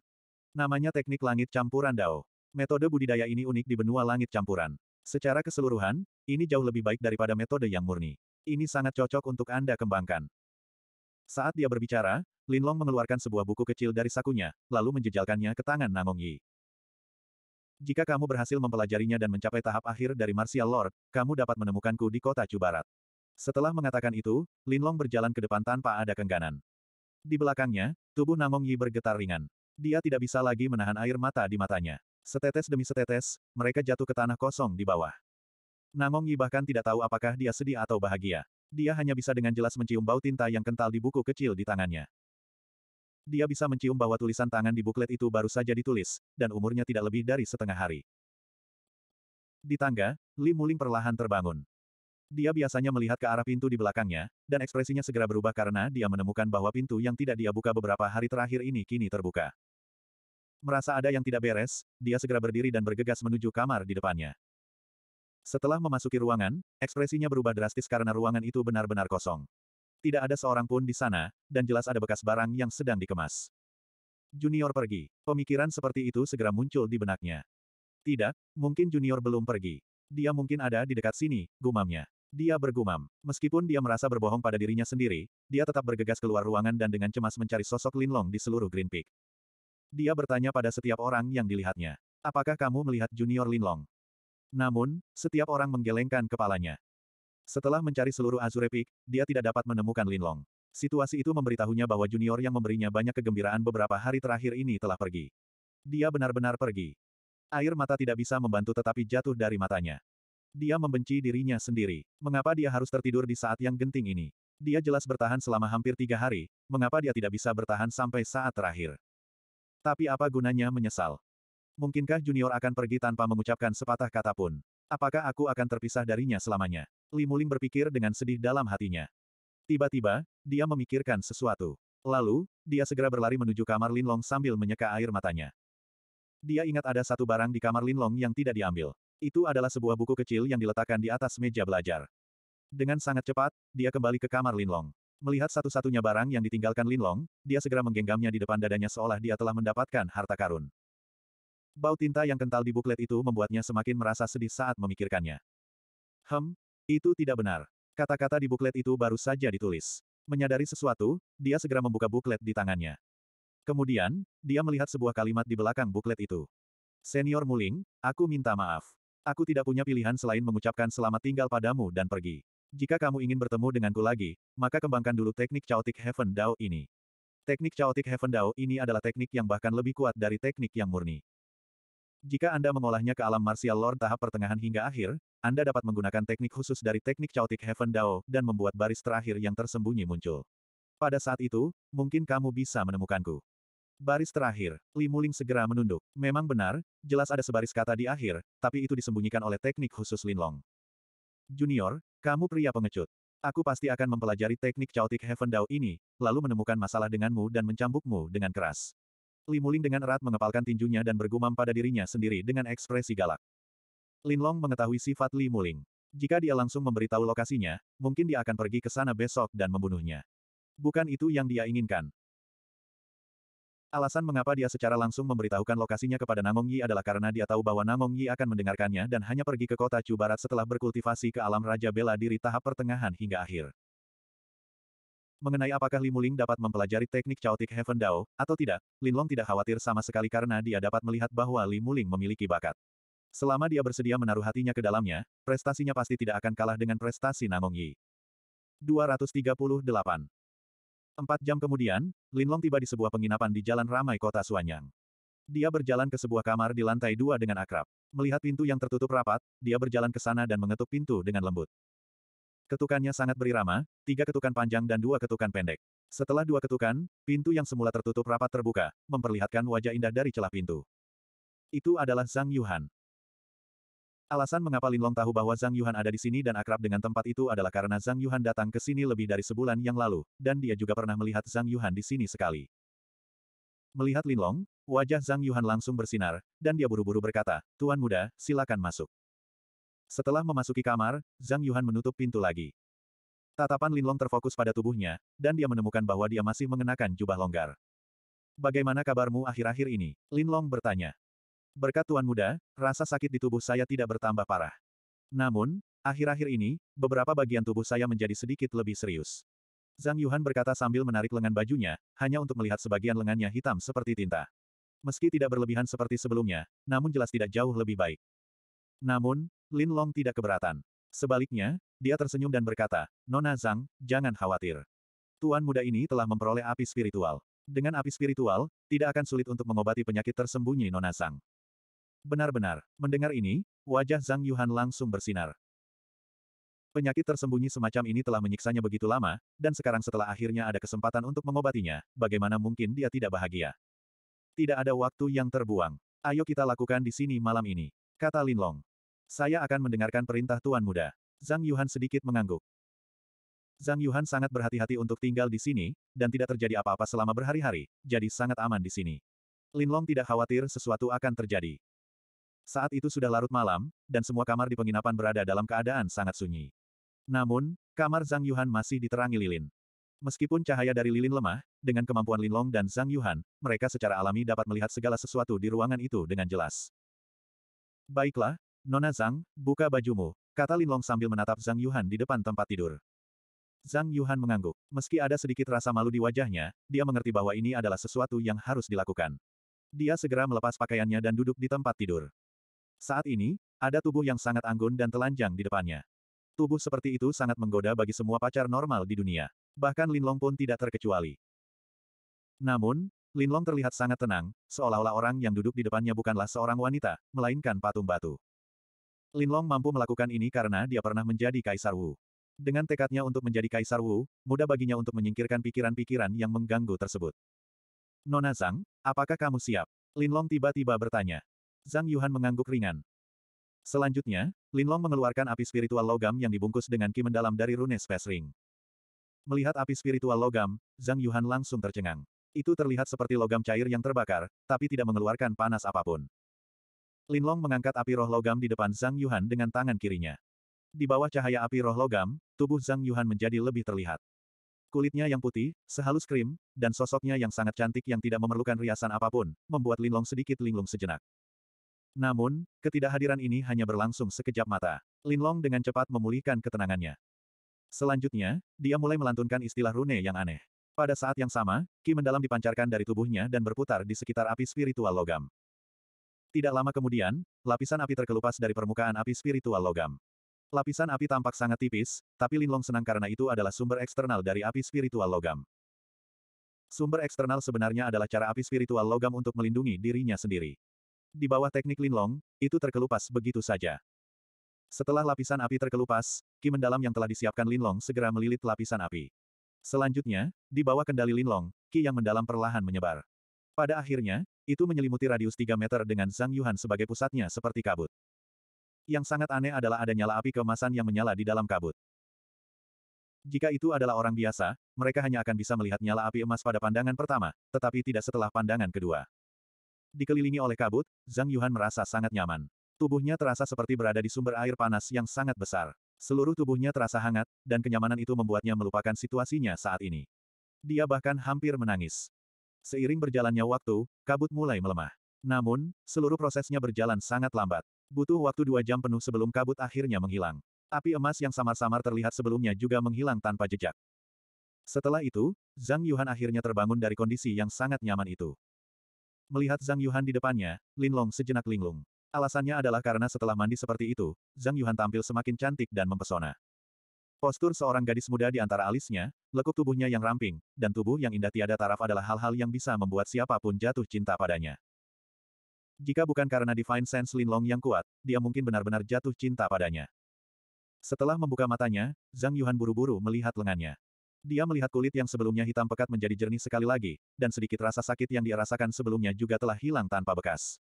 Namanya teknik langit campuran Dao. Metode budidaya ini unik di benua langit campuran. Secara keseluruhan, ini jauh lebih baik daripada metode yang murni. Ini sangat cocok untuk Anda kembangkan. Saat dia berbicara, Linlong mengeluarkan sebuah buku kecil dari sakunya, lalu menjejalkannya ke tangan Nangong Yi. Jika kamu berhasil mempelajarinya dan mencapai tahap akhir dari Martial Lord, kamu dapat menemukanku di kota Cubarat. Setelah mengatakan itu, Linlong berjalan ke depan tanpa ada kengganan. Di belakangnya, tubuh Nangong Yi bergetar ringan. Dia tidak bisa lagi menahan air mata di matanya. Setetes demi setetes, mereka jatuh ke tanah kosong di bawah. Namong Yi bahkan tidak tahu apakah dia sedih atau bahagia. Dia hanya bisa dengan jelas mencium bau tinta yang kental di buku kecil di tangannya. Dia bisa mencium bahwa tulisan tangan di buklet itu baru saja ditulis, dan umurnya tidak lebih dari setengah hari. Di tangga, Li Muling perlahan terbangun. Dia biasanya melihat ke arah pintu di belakangnya, dan ekspresinya segera berubah karena dia menemukan bahwa pintu yang tidak dia buka beberapa hari terakhir ini kini terbuka. Merasa ada yang tidak beres, dia segera berdiri dan bergegas menuju kamar di depannya. Setelah memasuki ruangan, ekspresinya berubah drastis karena ruangan itu benar-benar kosong. Tidak ada seorang pun di sana, dan jelas ada bekas barang yang sedang dikemas. Junior pergi. Pemikiran seperti itu segera muncul di benaknya. Tidak, mungkin Junior belum pergi. Dia mungkin ada di dekat sini, gumamnya. Dia bergumam. Meskipun dia merasa berbohong pada dirinya sendiri, dia tetap bergegas keluar ruangan dan dengan cemas mencari sosok Linlong di seluruh Green Peak. Dia bertanya pada setiap orang yang dilihatnya. Apakah kamu melihat Junior Linlong? Namun, setiap orang menggelengkan kepalanya. Setelah mencari seluruh Azure Peak, dia tidak dapat menemukan Linlong. Situasi itu memberitahunya bahwa junior yang memberinya banyak kegembiraan beberapa hari terakhir ini telah pergi. Dia benar-benar pergi. Air mata tidak bisa membantu tetapi jatuh dari matanya. Dia membenci dirinya sendiri. Mengapa dia harus tertidur di saat yang genting ini? Dia jelas bertahan selama hampir tiga hari, mengapa dia tidak bisa bertahan sampai saat terakhir? Tapi apa gunanya menyesal? Mungkinkah Junior akan pergi tanpa mengucapkan sepatah kata pun? Apakah aku akan terpisah darinya selamanya? Limuling berpikir dengan sedih dalam hatinya. Tiba-tiba, dia memikirkan sesuatu. Lalu, dia segera berlari menuju kamar Linlong sambil menyeka air matanya. Dia ingat ada satu barang di kamar Linlong yang tidak diambil. Itu adalah sebuah buku kecil yang diletakkan di atas meja belajar. Dengan sangat cepat, dia kembali ke kamar Linlong. Melihat satu-satunya barang yang ditinggalkan Linlong, dia segera menggenggamnya di depan dadanya seolah dia telah mendapatkan harta karun. Bau tinta yang kental di buklet itu membuatnya semakin merasa sedih saat memikirkannya. Hem, itu tidak benar. Kata-kata di buklet itu baru saja ditulis. Menyadari sesuatu, dia segera membuka buklet di tangannya. Kemudian, dia melihat sebuah kalimat di belakang buklet itu. Senior Muling, aku minta maaf. Aku tidak punya pilihan selain mengucapkan selamat tinggal padamu dan pergi. Jika kamu ingin bertemu denganku lagi, maka kembangkan dulu teknik Chaotic Heaven Dao ini. Teknik Chaotic Heaven Dao ini adalah teknik yang bahkan lebih kuat dari teknik yang murni. Jika Anda mengolahnya ke alam martial lord tahap pertengahan hingga akhir, Anda dapat menggunakan teknik khusus dari teknik Chaotic Heaven Dao dan membuat baris terakhir yang tersembunyi muncul. Pada saat itu, mungkin kamu bisa menemukanku. Baris terakhir, Li Muling segera menunduk. Memang benar, jelas ada sebaris kata di akhir, tapi itu disembunyikan oleh teknik khusus Linlong. Junior, kamu pria pengecut. Aku pasti akan mempelajari teknik caotik Heaven Dao ini, lalu menemukan masalah denganmu dan mencambukmu dengan keras. Limuling dengan erat mengepalkan tinjunya dan bergumam pada dirinya sendiri dengan ekspresi galak. Linlong mengetahui sifat Limuling. Jika dia langsung memberitahu lokasinya, mungkin dia akan pergi ke sana besok dan membunuhnya. Bukan itu yang dia inginkan. Alasan mengapa dia secara langsung memberitahukan lokasinya kepada Namong Yi adalah karena dia tahu bahwa Namong Yi akan mendengarkannya dan hanya pergi ke kota Chu Barat setelah berkultivasi ke alam Raja Bela Diri tahap pertengahan hingga akhir. Mengenai apakah Li Muling dapat mempelajari teknik Chaotic Heaven Dao, atau tidak, Lin Long tidak khawatir sama sekali karena dia dapat melihat bahwa Li Muling memiliki bakat. Selama dia bersedia menaruh hatinya ke dalamnya, prestasinya pasti tidak akan kalah dengan prestasi Namong Yi. 238 Empat jam kemudian, Lin Long tiba di sebuah penginapan di jalan ramai kota Suanyang. Dia berjalan ke sebuah kamar di lantai dua dengan akrab. Melihat pintu yang tertutup rapat, dia berjalan ke sana dan mengetuk pintu dengan lembut. Ketukannya sangat berirama, tiga ketukan panjang dan dua ketukan pendek. Setelah dua ketukan, pintu yang semula tertutup rapat terbuka, memperlihatkan wajah indah dari celah pintu. Itu adalah Zhang Yuhan. Alasan mengapa Linlong tahu bahwa Zhang Yuan ada di sini dan akrab dengan tempat itu adalah karena Zhang Yuan datang ke sini lebih dari sebulan yang lalu, dan dia juga pernah melihat Zhang Yuan di sini sekali. Melihat Linlong, wajah Zhang Yuan langsung bersinar, dan dia buru-buru berkata, Tuan muda, silakan masuk. Setelah memasuki kamar, Zhang Yuan menutup pintu lagi. Tatapan Linlong terfokus pada tubuhnya, dan dia menemukan bahwa dia masih mengenakan jubah longgar. Bagaimana kabarmu akhir-akhir ini? Linlong bertanya. Berkat Tuan Muda, rasa sakit di tubuh saya tidak bertambah parah. Namun, akhir-akhir ini, beberapa bagian tubuh saya menjadi sedikit lebih serius. Zhang Yuhan berkata sambil menarik lengan bajunya, hanya untuk melihat sebagian lengannya hitam seperti tinta. Meski tidak berlebihan seperti sebelumnya, namun jelas tidak jauh lebih baik. Namun, Lin Long tidak keberatan. Sebaliknya, dia tersenyum dan berkata, Nona Zhang, jangan khawatir. Tuan muda ini telah memperoleh api spiritual. Dengan api spiritual, tidak akan sulit untuk mengobati penyakit tersembunyi Nona Zhang. Benar-benar, mendengar ini, wajah Zhang Yuhan langsung bersinar. Penyakit tersembunyi semacam ini telah menyiksanya begitu lama, dan sekarang setelah akhirnya ada kesempatan untuk mengobatinya, bagaimana mungkin dia tidak bahagia? Tidak ada waktu yang terbuang. Ayo kita lakukan di sini malam ini, kata Linlong. Saya akan mendengarkan perintah Tuan Muda. Zhang Yuhan sedikit mengangguk. Zhang Yuhan sangat berhati-hati untuk tinggal di sini, dan tidak terjadi apa-apa selama berhari-hari, jadi sangat aman di sini. Linlong tidak khawatir sesuatu akan terjadi. Saat itu sudah larut malam, dan semua kamar di penginapan berada dalam keadaan sangat sunyi. Namun, kamar Zhang Yuhan masih diterangi lilin. Meskipun cahaya dari lilin lemah, dengan kemampuan Lin Long dan Zhang Yuhan, mereka secara alami dapat melihat segala sesuatu di ruangan itu dengan jelas. Baiklah, Nona Zhang, buka bajumu, kata Lin Long sambil menatap Zhang Yuhan di depan tempat tidur. Zhang Yuhan mengangguk. Meski ada sedikit rasa malu di wajahnya, dia mengerti bahwa ini adalah sesuatu yang harus dilakukan. Dia segera melepas pakaiannya dan duduk di tempat tidur. Saat ini, ada tubuh yang sangat anggun dan telanjang di depannya. Tubuh seperti itu sangat menggoda bagi semua pacar normal di dunia. Bahkan Linlong pun tidak terkecuali. Namun, Linlong terlihat sangat tenang, seolah-olah orang yang duduk di depannya bukanlah seorang wanita, melainkan patung batu. Linlong mampu melakukan ini karena dia pernah menjadi Kaisar Wu. Dengan tekadnya untuk menjadi Kaisar Wu, mudah baginya untuk menyingkirkan pikiran-pikiran yang mengganggu tersebut. Nona Zhang, apakah kamu siap? Linlong tiba-tiba bertanya. Zhang Yuhan mengangguk ringan. Selanjutnya, Linlong mengeluarkan api spiritual logam yang dibungkus dengan ki mendalam dari rune Space Ring. Melihat api spiritual logam, Zhang Yuhan langsung tercengang. Itu terlihat seperti logam cair yang terbakar, tapi tidak mengeluarkan panas apapun. Linlong mengangkat api roh logam di depan Zhang Yuhan dengan tangan kirinya. Di bawah cahaya api roh logam, tubuh Zhang Yuhan menjadi lebih terlihat. Kulitnya yang putih, sehalus krim, dan sosoknya yang sangat cantik yang tidak memerlukan riasan apapun, membuat Linlong sedikit linglung sejenak. Namun, ketidakhadiran ini hanya berlangsung sekejap mata. Linlong dengan cepat memulihkan ketenangannya. Selanjutnya, dia mulai melantunkan istilah rune yang aneh. Pada saat yang sama, ki mendalam dipancarkan dari tubuhnya dan berputar di sekitar api spiritual logam. Tidak lama kemudian, lapisan api terkelupas dari permukaan api spiritual logam. Lapisan api tampak sangat tipis, tapi Linlong senang karena itu adalah sumber eksternal dari api spiritual logam. Sumber eksternal sebenarnya adalah cara api spiritual logam untuk melindungi dirinya sendiri. Di bawah teknik linlong, itu terkelupas begitu saja. Setelah lapisan api terkelupas, ki mendalam yang telah disiapkan linlong segera melilit lapisan api. Selanjutnya, di bawah kendali linlong, ki yang mendalam perlahan menyebar. Pada akhirnya, itu menyelimuti radius 3 meter dengan Zhang Yuhan sebagai pusatnya seperti kabut. Yang sangat aneh adalah ada nyala api kemasan yang menyala di dalam kabut. Jika itu adalah orang biasa, mereka hanya akan bisa melihat nyala api emas pada pandangan pertama, tetapi tidak setelah pandangan kedua. Dikelilingi oleh kabut, Zhang Yuan merasa sangat nyaman. Tubuhnya terasa seperti berada di sumber air panas yang sangat besar. Seluruh tubuhnya terasa hangat, dan kenyamanan itu membuatnya melupakan situasinya saat ini. Dia bahkan hampir menangis. Seiring berjalannya waktu, kabut mulai melemah. Namun, seluruh prosesnya berjalan sangat lambat. Butuh waktu dua jam penuh sebelum kabut akhirnya menghilang. Api emas yang samar-samar terlihat sebelumnya juga menghilang tanpa jejak. Setelah itu, Zhang Yuan akhirnya terbangun dari kondisi yang sangat nyaman itu. Melihat Zhang Yuhan di depannya, Lin Long sejenak linglung. Alasannya adalah karena setelah mandi seperti itu, Zhang Yuhan tampil semakin cantik dan mempesona. Postur seorang gadis muda di antara alisnya, lekuk tubuhnya yang ramping, dan tubuh yang indah tiada taraf adalah hal-hal yang bisa membuat siapapun jatuh cinta padanya. Jika bukan karena Divine Sense Lin Long yang kuat, dia mungkin benar-benar jatuh cinta padanya. Setelah membuka matanya, Zhang Yuhan buru-buru melihat lengannya. Dia melihat kulit yang sebelumnya hitam pekat menjadi jernih sekali lagi, dan sedikit rasa sakit yang dia rasakan sebelumnya juga telah hilang tanpa bekas.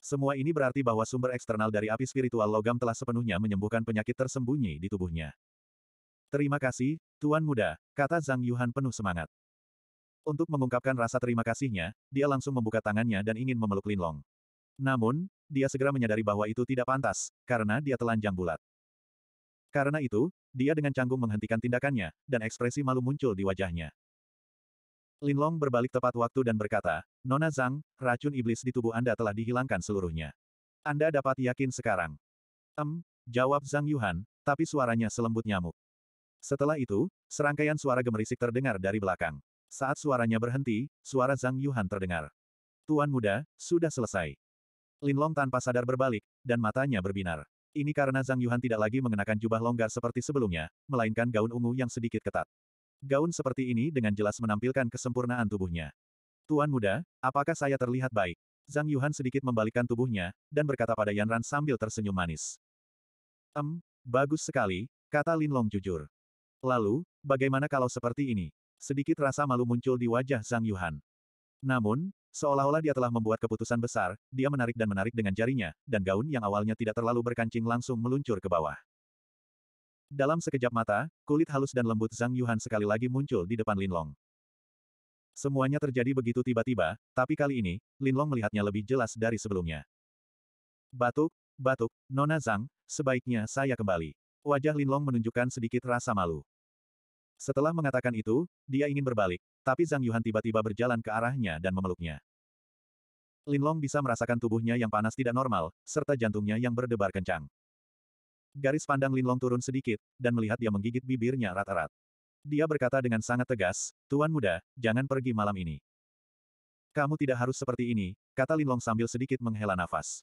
Semua ini berarti bahwa sumber eksternal dari api spiritual logam telah sepenuhnya menyembuhkan penyakit tersembunyi di tubuhnya. Terima kasih, Tuan Muda, kata Zhang Yuhan penuh semangat. Untuk mengungkapkan rasa terima kasihnya, dia langsung membuka tangannya dan ingin memeluk Linlong. Namun, dia segera menyadari bahwa itu tidak pantas, karena dia telanjang bulat. Karena itu, dia dengan canggung menghentikan tindakannya, dan ekspresi malu muncul di wajahnya. Linlong berbalik tepat waktu dan berkata, Nona Zhang, racun iblis di tubuh Anda telah dihilangkan seluruhnya. Anda dapat yakin sekarang. Em, jawab Zhang Yuhan, tapi suaranya selembut nyamuk. Setelah itu, serangkaian suara gemerisik terdengar dari belakang. Saat suaranya berhenti, suara Zhang Yuhan terdengar. Tuan muda, sudah selesai. Linlong tanpa sadar berbalik, dan matanya berbinar. Ini karena Zhang Yuhan tidak lagi mengenakan jubah longgar seperti sebelumnya, melainkan gaun ungu yang sedikit ketat. Gaun seperti ini dengan jelas menampilkan kesempurnaan tubuhnya. Tuan muda, apakah saya terlihat baik? Zhang Yuhan sedikit membalikkan tubuhnya, dan berkata pada Yan Ran sambil tersenyum manis. Em, bagus sekali, kata Lin Long jujur. Lalu, bagaimana kalau seperti ini? Sedikit rasa malu muncul di wajah Zhang Yuhan. Namun, Seolah-olah dia telah membuat keputusan besar, dia menarik dan menarik dengan jarinya, dan gaun yang awalnya tidak terlalu berkancing langsung meluncur ke bawah. Dalam sekejap mata, kulit halus dan lembut Zhang Yuhan sekali lagi muncul di depan Lin Long. Semuanya terjadi begitu tiba-tiba, tapi kali ini, Lin Long melihatnya lebih jelas dari sebelumnya. Batuk, batuk, Nona Zhang, sebaiknya saya kembali. Wajah Lin Long menunjukkan sedikit rasa malu. Setelah mengatakan itu, dia ingin berbalik, tapi Zhang Yuhan tiba-tiba berjalan ke arahnya dan memeluknya. Linlong bisa merasakan tubuhnya yang panas tidak normal, serta jantungnya yang berdebar kencang. Garis pandang Linlong turun sedikit, dan melihat dia menggigit bibirnya rata rat Dia berkata dengan sangat tegas, Tuan muda, jangan pergi malam ini. Kamu tidak harus seperti ini, kata Linlong sambil sedikit menghela nafas.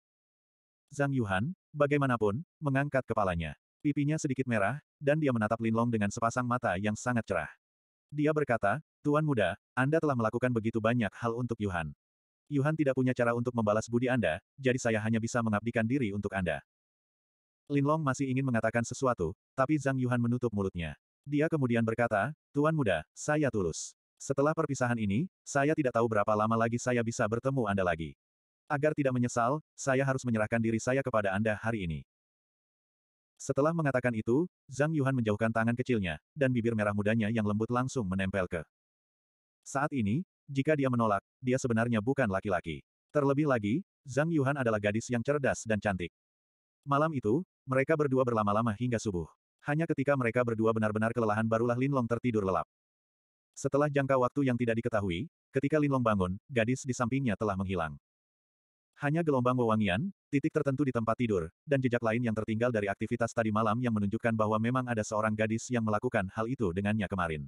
Zhang Yuhan, bagaimanapun, mengangkat kepalanya. Pipinya sedikit merah, dan dia menatap Linlong dengan sepasang mata yang sangat cerah. Dia berkata, Tuan muda, Anda telah melakukan begitu banyak hal untuk Yuhan. Yuhan tidak punya cara untuk membalas budi Anda, jadi saya hanya bisa mengabdikan diri untuk Anda. Linlong masih ingin mengatakan sesuatu, tapi Zhang Yuhan menutup mulutnya. Dia kemudian berkata, Tuan muda, saya tulus. Setelah perpisahan ini, saya tidak tahu berapa lama lagi saya bisa bertemu Anda lagi. Agar tidak menyesal, saya harus menyerahkan diri saya kepada Anda hari ini. Setelah mengatakan itu, Zhang Yuhan menjauhkan tangan kecilnya, dan bibir merah mudanya yang lembut langsung menempel ke. Saat ini, jika dia menolak, dia sebenarnya bukan laki-laki. Terlebih lagi, Zhang Yuhan adalah gadis yang cerdas dan cantik. Malam itu, mereka berdua berlama-lama hingga subuh. Hanya ketika mereka berdua benar-benar kelelahan barulah Linlong tertidur lelap. Setelah jangka waktu yang tidak diketahui, ketika Linlong bangun, gadis di sampingnya telah menghilang. Hanya gelombang wewangian, titik tertentu di tempat tidur, dan jejak lain yang tertinggal dari aktivitas tadi malam yang menunjukkan bahwa memang ada seorang gadis yang melakukan hal itu dengannya kemarin.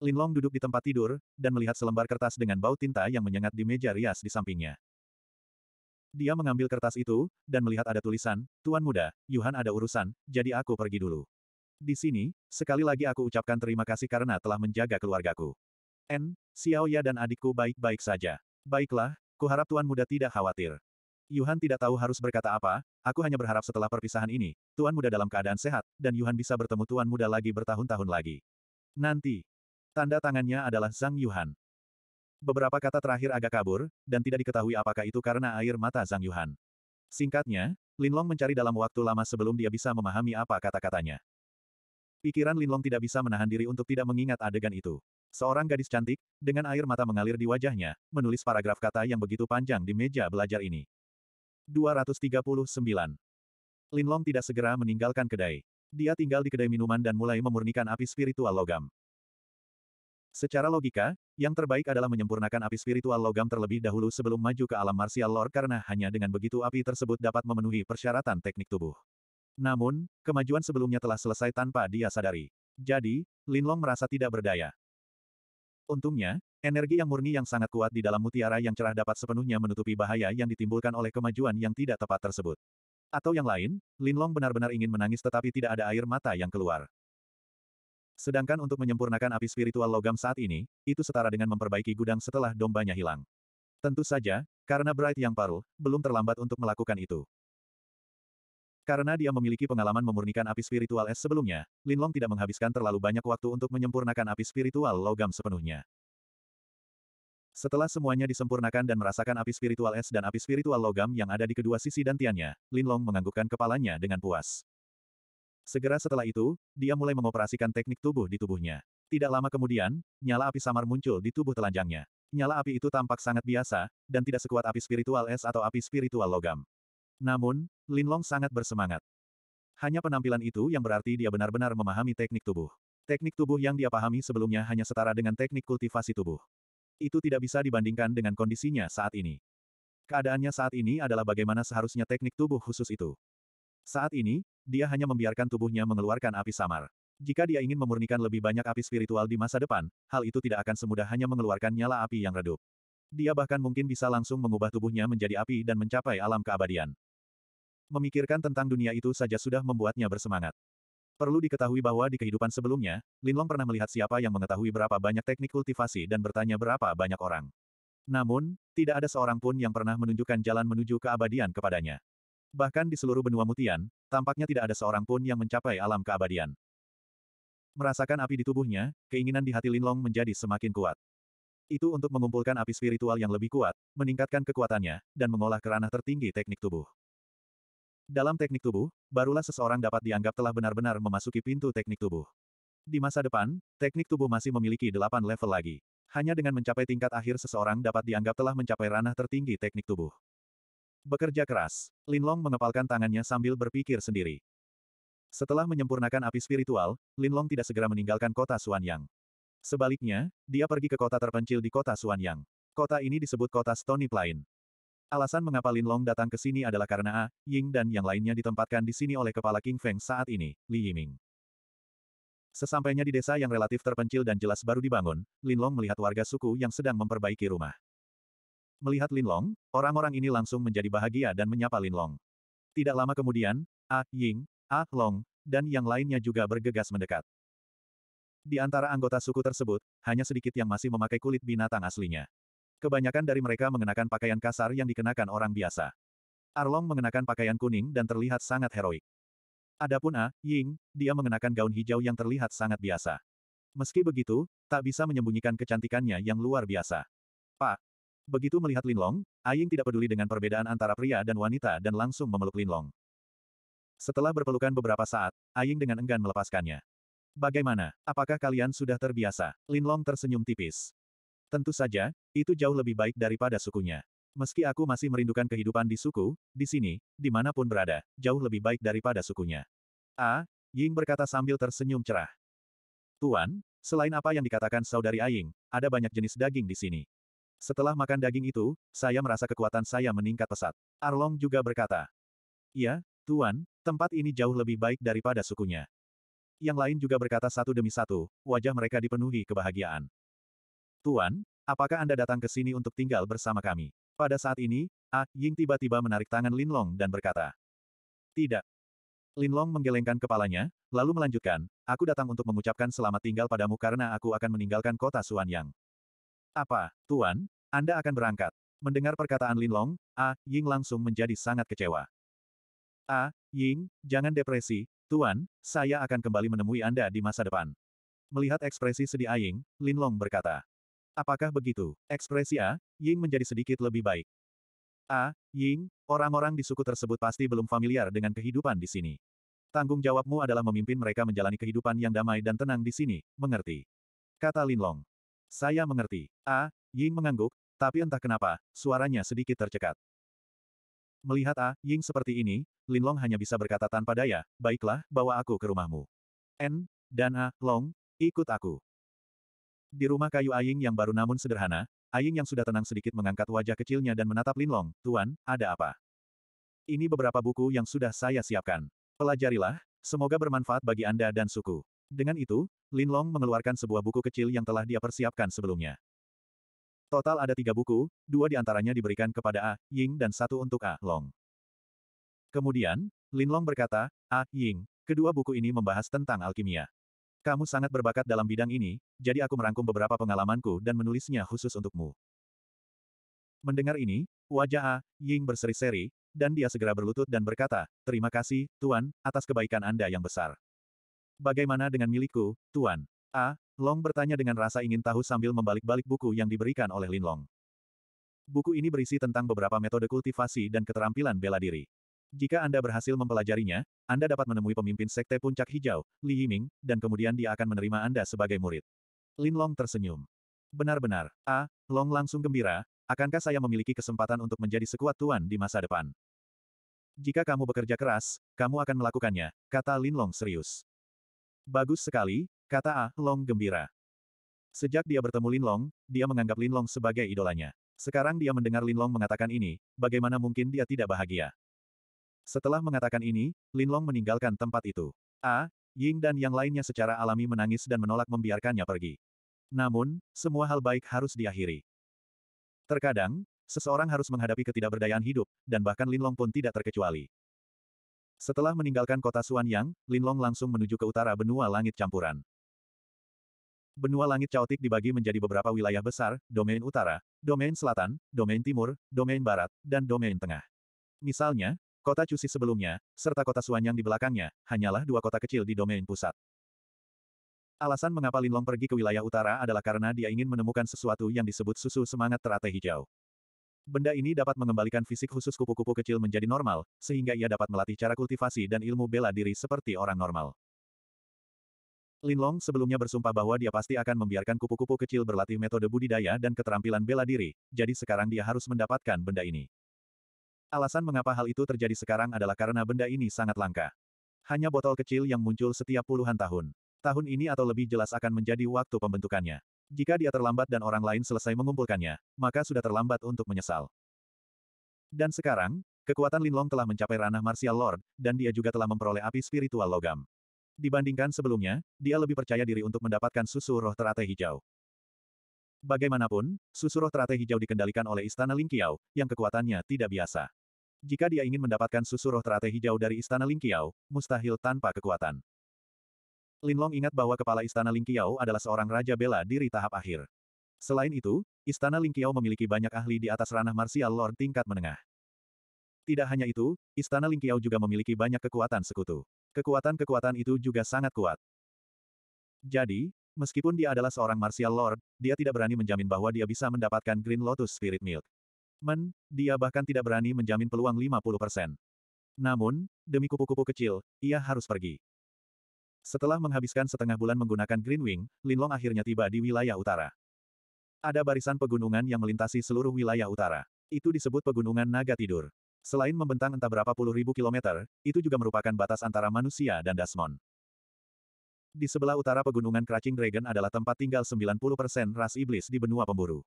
Linlong duduk di tempat tidur, dan melihat selembar kertas dengan bau tinta yang menyengat di meja rias di sampingnya. Dia mengambil kertas itu, dan melihat ada tulisan, Tuan Muda, Yuhan ada urusan, jadi aku pergi dulu. Di sini, sekali lagi aku ucapkan terima kasih karena telah menjaga keluargaku. N, Xiaoya dan adikku baik-baik saja. Baiklah, Kuharap Tuan Muda tidak khawatir. Yuhan tidak tahu harus berkata apa, aku hanya berharap setelah perpisahan ini, Tuan Muda dalam keadaan sehat, dan Yuhan bisa bertemu Tuan Muda lagi bertahun-tahun lagi. Nanti. Tanda tangannya adalah Zhang Yuhan. Beberapa kata terakhir agak kabur, dan tidak diketahui apakah itu karena air mata Zhang Yuhan. Singkatnya, Linlong mencari dalam waktu lama sebelum dia bisa memahami apa kata-katanya. Pikiran Linlong tidak bisa menahan diri untuk tidak mengingat adegan itu. Seorang gadis cantik, dengan air mata mengalir di wajahnya, menulis paragraf kata yang begitu panjang di meja belajar ini. 239. Linlong tidak segera meninggalkan kedai. Dia tinggal di kedai minuman dan mulai memurnikan api spiritual logam. Secara logika, yang terbaik adalah menyempurnakan api spiritual logam terlebih dahulu sebelum maju ke alam martial lore karena hanya dengan begitu api tersebut dapat memenuhi persyaratan teknik tubuh. Namun, kemajuan sebelumnya telah selesai tanpa dia sadari. Jadi, Linlong merasa tidak berdaya. Untungnya, energi yang murni yang sangat kuat di dalam mutiara yang cerah dapat sepenuhnya menutupi bahaya yang ditimbulkan oleh kemajuan yang tidak tepat tersebut. Atau yang lain, Linlong benar-benar ingin menangis tetapi tidak ada air mata yang keluar. Sedangkan untuk menyempurnakan api spiritual logam saat ini, itu setara dengan memperbaiki gudang setelah dombanya hilang. Tentu saja, karena Bright yang paruh, belum terlambat untuk melakukan itu. Karena dia memiliki pengalaman memurnikan api spiritual es sebelumnya, Linlong tidak menghabiskan terlalu banyak waktu untuk menyempurnakan api spiritual logam sepenuhnya. Setelah semuanya disempurnakan dan merasakan api spiritual es dan api spiritual logam yang ada di kedua sisi dantiannya, Linlong menganggukkan kepalanya dengan puas. Segera setelah itu, dia mulai mengoperasikan teknik tubuh di tubuhnya. Tidak lama kemudian, nyala api samar muncul di tubuh telanjangnya. Nyala api itu tampak sangat biasa, dan tidak sekuat api spiritual es atau api spiritual logam. Namun, Linlong sangat bersemangat. Hanya penampilan itu yang berarti dia benar-benar memahami teknik tubuh. Teknik tubuh yang dia pahami sebelumnya hanya setara dengan teknik kultivasi tubuh. Itu tidak bisa dibandingkan dengan kondisinya saat ini. Keadaannya saat ini adalah bagaimana seharusnya teknik tubuh khusus itu. Saat ini, dia hanya membiarkan tubuhnya mengeluarkan api samar. Jika dia ingin memurnikan lebih banyak api spiritual di masa depan, hal itu tidak akan semudah hanya mengeluarkan nyala api yang redup. Dia bahkan mungkin bisa langsung mengubah tubuhnya menjadi api dan mencapai alam keabadian. Memikirkan tentang dunia itu saja sudah membuatnya bersemangat. Perlu diketahui bahwa di kehidupan sebelumnya, Linlong pernah melihat siapa yang mengetahui berapa banyak teknik kultivasi dan bertanya berapa banyak orang. Namun, tidak ada seorang pun yang pernah menunjukkan jalan menuju keabadian kepadanya. Bahkan di seluruh benua mutian, tampaknya tidak ada seorang pun yang mencapai alam keabadian. Merasakan api di tubuhnya, keinginan di hati Linlong menjadi semakin kuat. Itu untuk mengumpulkan api spiritual yang lebih kuat, meningkatkan kekuatannya, dan mengolah kerana tertinggi teknik tubuh. Dalam teknik tubuh, barulah seseorang dapat dianggap telah benar-benar memasuki pintu teknik tubuh. Di masa depan, teknik tubuh masih memiliki delapan level lagi. Hanya dengan mencapai tingkat akhir seseorang dapat dianggap telah mencapai ranah tertinggi teknik tubuh. Bekerja keras, Linlong mengepalkan tangannya sambil berpikir sendiri. Setelah menyempurnakan api spiritual, Linlong tidak segera meninggalkan kota Suanyang. Sebaliknya, dia pergi ke kota terpencil di kota Suanyang. Kota ini disebut kota Stony Plain. Alasan mengapa Lin Long datang ke sini adalah karena A, Ying dan yang lainnya ditempatkan di sini oleh kepala King Feng saat ini, Li Yiming. Sesampainya di desa yang relatif terpencil dan jelas baru dibangun, Lin Long melihat warga suku yang sedang memperbaiki rumah. Melihat Lin Long, orang-orang ini langsung menjadi bahagia dan menyapa Lin Long. Tidak lama kemudian, A, Ying, A, Long, dan yang lainnya juga bergegas mendekat. Di antara anggota suku tersebut, hanya sedikit yang masih memakai kulit binatang aslinya. Kebanyakan dari mereka mengenakan pakaian kasar yang dikenakan orang biasa. Arlong mengenakan pakaian kuning dan terlihat sangat heroik. Adapun A, Ying, dia mengenakan gaun hijau yang terlihat sangat biasa. Meski begitu, tak bisa menyembunyikan kecantikannya yang luar biasa. Pak, begitu melihat Linlong, Aying tidak peduli dengan perbedaan antara pria dan wanita dan langsung memeluk Linlong. Setelah berpelukan beberapa saat, Aying dengan enggan melepaskannya. Bagaimana? Apakah kalian sudah terbiasa? Linlong tersenyum tipis. Tentu saja, itu jauh lebih baik daripada sukunya. Meski aku masih merindukan kehidupan di suku, di sini, dimanapun berada, jauh lebih baik daripada sukunya. A. Ying berkata sambil tersenyum cerah. Tuan, selain apa yang dikatakan saudari Aying, ada banyak jenis daging di sini. Setelah makan daging itu, saya merasa kekuatan saya meningkat pesat. Arlong juga berkata. Ya, Tuan, tempat ini jauh lebih baik daripada sukunya. Yang lain juga berkata satu demi satu, wajah mereka dipenuhi kebahagiaan. Tuan, apakah Anda datang ke sini untuk tinggal bersama kami? Pada saat ini, A ah Ying tiba-tiba menarik tangan Lin Long dan berkata, Tidak. Lin Long menggelengkan kepalanya, lalu melanjutkan, Aku datang untuk mengucapkan selamat tinggal padamu karena aku akan meninggalkan kota Suanyang. Apa, Tuan, Anda akan berangkat? Mendengar perkataan Lin Long, A ah Ying langsung menjadi sangat kecewa. A ah Ying, jangan depresi, Tuan, saya akan kembali menemui Anda di masa depan. Melihat ekspresi sedih Aing, Long berkata. Apakah begitu? Ekspresi A, Ying menjadi sedikit lebih baik. A, Ying, orang-orang di suku tersebut pasti belum familiar dengan kehidupan di sini. Tanggung jawabmu adalah memimpin mereka menjalani kehidupan yang damai dan tenang di sini, mengerti? Kata Linlong. Saya mengerti. A, Ying mengangguk, tapi entah kenapa, suaranya sedikit tercekat. Melihat A, Ying seperti ini, Linlong hanya bisa berkata tanpa daya, baiklah, bawa aku ke rumahmu. N, dan A, Long, ikut aku. Di rumah kayu Aying yang baru namun sederhana, Aying yang sudah tenang sedikit mengangkat wajah kecilnya dan menatap Linlong, Tuan, ada apa? Ini beberapa buku yang sudah saya siapkan. Pelajarilah, semoga bermanfaat bagi Anda dan suku. Dengan itu, Linlong mengeluarkan sebuah buku kecil yang telah dia persiapkan sebelumnya. Total ada tiga buku, dua di antaranya diberikan kepada A, Ying dan satu untuk A, Long. Kemudian, Linlong berkata, A, Ying, kedua buku ini membahas tentang alkimia. Kamu sangat berbakat dalam bidang ini, jadi aku merangkum beberapa pengalamanku dan menulisnya khusus untukmu. Mendengar ini, wajah A, Ying berseri-seri, dan dia segera berlutut dan berkata, Terima kasih, Tuan, atas kebaikan Anda yang besar. Bagaimana dengan milikku, Tuan? A, Long bertanya dengan rasa ingin tahu sambil membalik-balik buku yang diberikan oleh Lin Long. Buku ini berisi tentang beberapa metode kultivasi dan keterampilan bela diri. Jika Anda berhasil mempelajarinya, Anda dapat menemui pemimpin Sekte Puncak Hijau, Li Yiming, dan kemudian dia akan menerima Anda sebagai murid. Lin Long tersenyum. Benar-benar, A. Long langsung gembira, akankah saya memiliki kesempatan untuk menjadi sekuat tuan di masa depan? Jika kamu bekerja keras, kamu akan melakukannya, kata Lin Long serius. Bagus sekali, kata A. Long gembira. Sejak dia bertemu Lin Long, dia menganggap Lin Long sebagai idolanya. Sekarang dia mendengar Lin Long mengatakan ini, bagaimana mungkin dia tidak bahagia. Setelah mengatakan ini, Linlong meninggalkan tempat itu. A, ah, Ying dan yang lainnya secara alami menangis dan menolak membiarkannya pergi. Namun, semua hal baik harus diakhiri. Terkadang, seseorang harus menghadapi ketidakberdayaan hidup, dan bahkan Linlong pun tidak terkecuali. Setelah meninggalkan kota Suan Suanyang, Linlong langsung menuju ke utara benua langit campuran. Benua langit caotik dibagi menjadi beberapa wilayah besar, domain utara, domain selatan, domain timur, domain barat, dan domain tengah. Misalnya, Kota Cusi sebelumnya, serta kota Suanyang di belakangnya, hanyalah dua kota kecil di domain pusat. Alasan mengapa Linlong pergi ke wilayah utara adalah karena dia ingin menemukan sesuatu yang disebut susu semangat teratai hijau. Benda ini dapat mengembalikan fisik khusus kupu-kupu kecil menjadi normal, sehingga ia dapat melatih cara kultivasi dan ilmu bela diri seperti orang normal. Linlong sebelumnya bersumpah bahwa dia pasti akan membiarkan kupu-kupu kecil berlatih metode budidaya dan keterampilan bela diri, jadi sekarang dia harus mendapatkan benda ini. Alasan mengapa hal itu terjadi sekarang adalah karena benda ini sangat langka. Hanya botol kecil yang muncul setiap puluhan tahun. Tahun ini atau lebih jelas akan menjadi waktu pembentukannya. Jika dia terlambat dan orang lain selesai mengumpulkannya, maka sudah terlambat untuk menyesal. Dan sekarang, kekuatan Linlong telah mencapai ranah martial lord, dan dia juga telah memperoleh api spiritual logam. Dibandingkan sebelumnya, dia lebih percaya diri untuk mendapatkan susu roh teratai hijau. Bagaimanapun, susu roh teratai hijau dikendalikan oleh Istana Lingqiao, yang kekuatannya tidak biasa. Jika dia ingin mendapatkan susu roh teratai hijau dari Istana Lingqiao, mustahil tanpa kekuatan. Linlong ingat bahwa kepala Istana Lingqiao adalah seorang raja bela diri tahap akhir. Selain itu, Istana Lingqiao memiliki banyak ahli di atas ranah martial lord tingkat menengah. Tidak hanya itu, Istana Lingqiao juga memiliki banyak kekuatan sekutu. Kekuatan-kekuatan itu juga sangat kuat. Jadi, meskipun dia adalah seorang martial lord, dia tidak berani menjamin bahwa dia bisa mendapatkan Green Lotus Spirit Milk. Men, dia bahkan tidak berani menjamin peluang 50%. Namun, demi kupu-kupu kecil, ia harus pergi. Setelah menghabiskan setengah bulan menggunakan Green Wing, Linlong akhirnya tiba di wilayah utara. Ada barisan pegunungan yang melintasi seluruh wilayah utara. Itu disebut pegunungan naga tidur. Selain membentang entah berapa puluh ribu kilometer, itu juga merupakan batas antara manusia dan Dasmon. Di sebelah utara pegunungan Cracing Dragon adalah tempat tinggal 90% ras iblis di benua pemburu.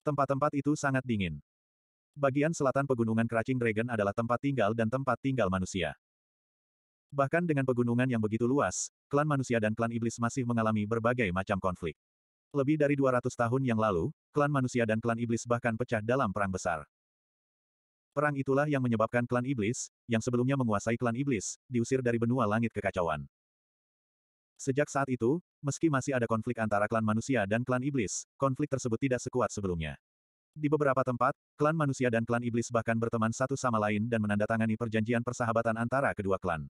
Tempat-tempat itu sangat dingin. Bagian selatan pegunungan Kracing Dragon adalah tempat tinggal dan tempat tinggal manusia. Bahkan dengan pegunungan yang begitu luas, klan manusia dan klan iblis masih mengalami berbagai macam konflik. Lebih dari 200 tahun yang lalu, klan manusia dan klan iblis bahkan pecah dalam perang besar. Perang itulah yang menyebabkan klan iblis, yang sebelumnya menguasai klan iblis, diusir dari benua langit kekacauan. Sejak saat itu, meski masih ada konflik antara klan manusia dan klan iblis, konflik tersebut tidak sekuat sebelumnya. Di beberapa tempat, klan manusia dan klan iblis bahkan berteman satu sama lain dan menandatangani perjanjian persahabatan antara kedua klan.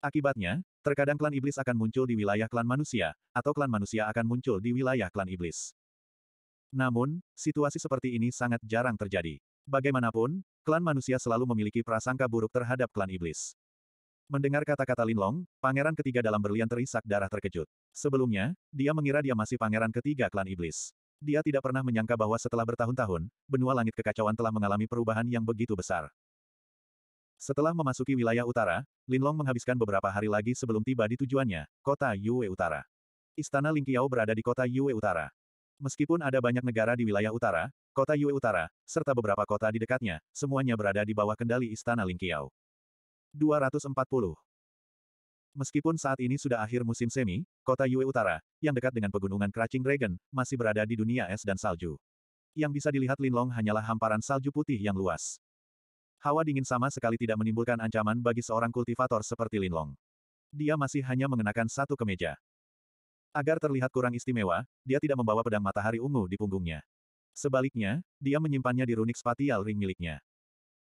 Akibatnya, terkadang klan iblis akan muncul di wilayah klan manusia, atau klan manusia akan muncul di wilayah klan iblis. Namun, situasi seperti ini sangat jarang terjadi. Bagaimanapun, klan manusia selalu memiliki prasangka buruk terhadap klan iblis. Mendengar kata-kata Linlong, pangeran ketiga dalam berlian terisak darah terkejut. Sebelumnya, dia mengira dia masih pangeran ketiga klan iblis. Dia tidak pernah menyangka bahwa setelah bertahun-tahun, benua langit kekacauan telah mengalami perubahan yang begitu besar. Setelah memasuki wilayah utara, Linlong menghabiskan beberapa hari lagi sebelum tiba di tujuannya, kota Yue Utara. Istana Lingqiao berada di kota Yue Utara. Meskipun ada banyak negara di wilayah utara, kota Yue Utara, serta beberapa kota di dekatnya, semuanya berada di bawah kendali Istana Lingqiao. 240 Meskipun saat ini sudah akhir musim semi, kota Yue Utara, yang dekat dengan pegunungan Kracing Dragon, masih berada di dunia es dan salju. Yang bisa dilihat Linlong hanyalah hamparan salju putih yang luas. Hawa dingin sama sekali tidak menimbulkan ancaman bagi seorang kultivator seperti Linlong. Dia masih hanya mengenakan satu kemeja. Agar terlihat kurang istimewa, dia tidak membawa pedang matahari ungu di punggungnya. Sebaliknya, dia menyimpannya di runik spatial ring miliknya.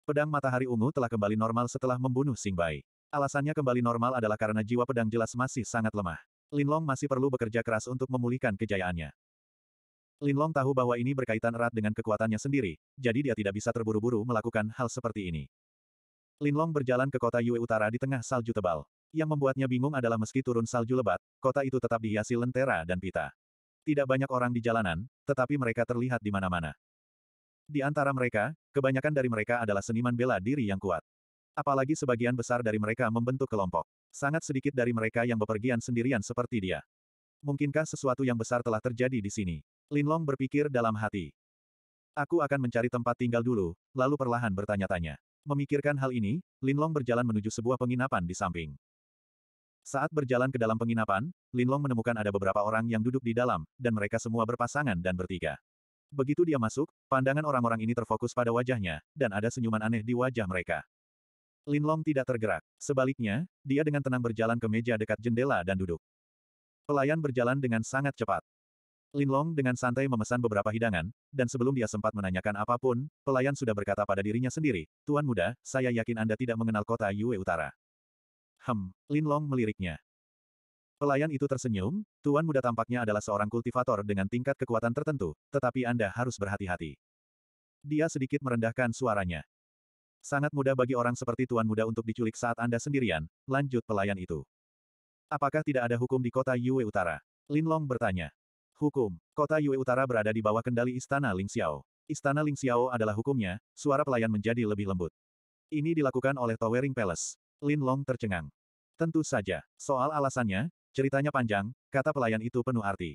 Pedang matahari ungu telah kembali normal setelah membunuh Singbai. Bai. Alasannya kembali normal adalah karena jiwa pedang jelas masih sangat lemah. Linlong masih perlu bekerja keras untuk memulihkan kejayaannya. Linlong tahu bahwa ini berkaitan erat dengan kekuatannya sendiri, jadi dia tidak bisa terburu-buru melakukan hal seperti ini. Linlong berjalan ke kota Yue Utara di tengah salju tebal. Yang membuatnya bingung adalah meski turun salju lebat, kota itu tetap dihiasi lentera dan pita. Tidak banyak orang di jalanan, tetapi mereka terlihat di mana-mana. Di antara mereka, kebanyakan dari mereka adalah seniman bela diri yang kuat. Apalagi sebagian besar dari mereka membentuk kelompok. Sangat sedikit dari mereka yang bepergian sendirian seperti dia. Mungkinkah sesuatu yang besar telah terjadi di sini? Linlong berpikir dalam hati. Aku akan mencari tempat tinggal dulu, lalu perlahan bertanya-tanya. Memikirkan hal ini, Linlong berjalan menuju sebuah penginapan di samping. Saat berjalan ke dalam penginapan, Linlong menemukan ada beberapa orang yang duduk di dalam, dan mereka semua berpasangan dan bertiga. Begitu dia masuk, pandangan orang-orang ini terfokus pada wajahnya, dan ada senyuman aneh di wajah mereka. Linlong tidak tergerak. Sebaliknya, dia dengan tenang berjalan ke meja dekat jendela dan duduk. Pelayan berjalan dengan sangat cepat. Linlong dengan santai memesan beberapa hidangan, dan sebelum dia sempat menanyakan apapun, pelayan sudah berkata pada dirinya sendiri, Tuan muda, saya yakin Anda tidak mengenal kota Yue Utara. Hem, Linlong meliriknya. Pelayan itu tersenyum, Tuan muda tampaknya adalah seorang kultivator dengan tingkat kekuatan tertentu, tetapi Anda harus berhati-hati. Dia sedikit merendahkan suaranya. Sangat mudah bagi orang seperti Tuan Muda untuk diculik saat Anda sendirian, lanjut pelayan itu. Apakah tidak ada hukum di kota Yue Utara? Lin Long bertanya. Hukum, kota Yue Utara berada di bawah kendali Istana Ling Xiao. Istana Ling Xiao adalah hukumnya, suara pelayan menjadi lebih lembut. Ini dilakukan oleh Towering Palace. Lin Long tercengang. Tentu saja, soal alasannya, ceritanya panjang, kata pelayan itu penuh arti.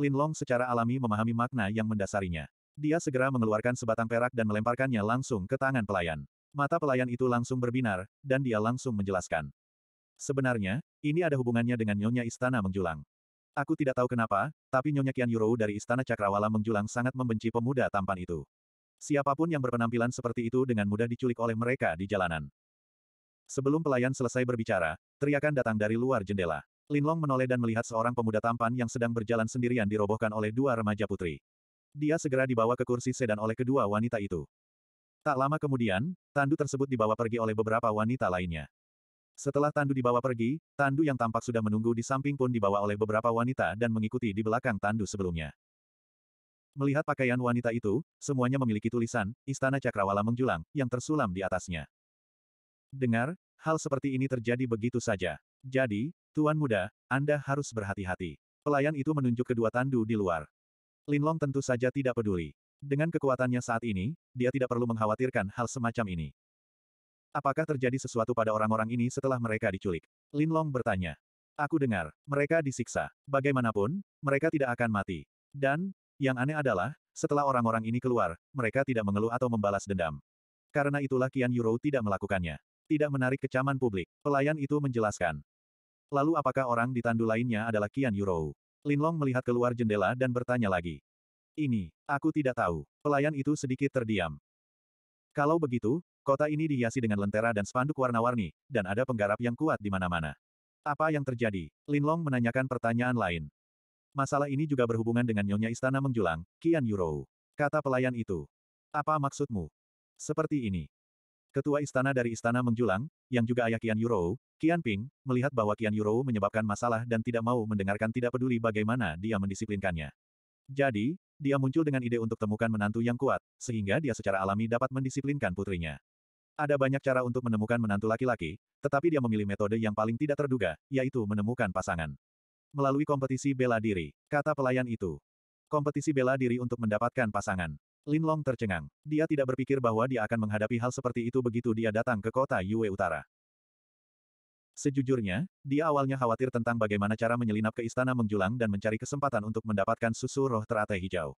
Lin Long secara alami memahami makna yang mendasarinya. Dia segera mengeluarkan sebatang perak dan melemparkannya langsung ke tangan pelayan. Mata pelayan itu langsung berbinar, dan dia langsung menjelaskan. Sebenarnya, ini ada hubungannya dengan Nyonya Istana Mengjulang. Aku tidak tahu kenapa, tapi Nyonya Kian Yurou dari Istana Cakrawala Mengjulang sangat membenci pemuda tampan itu. Siapapun yang berpenampilan seperti itu dengan mudah diculik oleh mereka di jalanan. Sebelum pelayan selesai berbicara, teriakan datang dari luar jendela. Linlong menoleh dan melihat seorang pemuda tampan yang sedang berjalan sendirian dirobohkan oleh dua remaja putri. Dia segera dibawa ke kursi sedan oleh kedua wanita itu. Tak lama kemudian, Tandu tersebut dibawa pergi oleh beberapa wanita lainnya. Setelah Tandu dibawa pergi, Tandu yang tampak sudah menunggu di samping pun dibawa oleh beberapa wanita dan mengikuti di belakang Tandu sebelumnya. Melihat pakaian wanita itu, semuanya memiliki tulisan, Istana Cakrawala Menjulang, yang tersulam di atasnya. Dengar, hal seperti ini terjadi begitu saja. Jadi, Tuan Muda, Anda harus berhati-hati. Pelayan itu menunjuk kedua Tandu di luar. Linlong tentu saja tidak peduli. Dengan kekuatannya saat ini, dia tidak perlu mengkhawatirkan hal semacam ini. Apakah terjadi sesuatu pada orang-orang ini setelah mereka diculik? Linlong bertanya. Aku dengar, mereka disiksa. Bagaimanapun, mereka tidak akan mati. Dan, yang aneh adalah, setelah orang-orang ini keluar, mereka tidak mengeluh atau membalas dendam. Karena itulah Qian Yurou tidak melakukannya. Tidak menarik kecaman publik. Pelayan itu menjelaskan. Lalu apakah orang di tandu lainnya adalah Kian Yurou? Linlong melihat keluar jendela dan bertanya lagi. Ini, aku tidak tahu. Pelayan itu sedikit terdiam. Kalau begitu, kota ini dihiasi dengan lentera dan spanduk warna-warni, dan ada penggarap yang kuat di mana-mana. Apa yang terjadi? Linlong menanyakan pertanyaan lain. Masalah ini juga berhubungan dengan nyonya istana menjulang, Qian Yurou. Kata pelayan itu. Apa maksudmu? Seperti ini. Ketua istana dari istana menjulang, yang juga ayah Kian Yurou, Kian Ping, melihat bahwa Kian Yurou menyebabkan masalah dan tidak mau mendengarkan tidak peduli bagaimana dia mendisiplinkannya. Jadi, dia muncul dengan ide untuk temukan menantu yang kuat, sehingga dia secara alami dapat mendisiplinkan putrinya. Ada banyak cara untuk menemukan menantu laki-laki, tetapi dia memilih metode yang paling tidak terduga, yaitu menemukan pasangan. Melalui kompetisi bela diri, kata pelayan itu. Kompetisi bela diri untuk mendapatkan pasangan. Linlong tercengang. Dia tidak berpikir bahwa dia akan menghadapi hal seperti itu begitu dia datang ke kota Yue Utara. Sejujurnya, dia awalnya khawatir tentang bagaimana cara menyelinap ke istana menjulang dan mencari kesempatan untuk mendapatkan susu roh teratai hijau.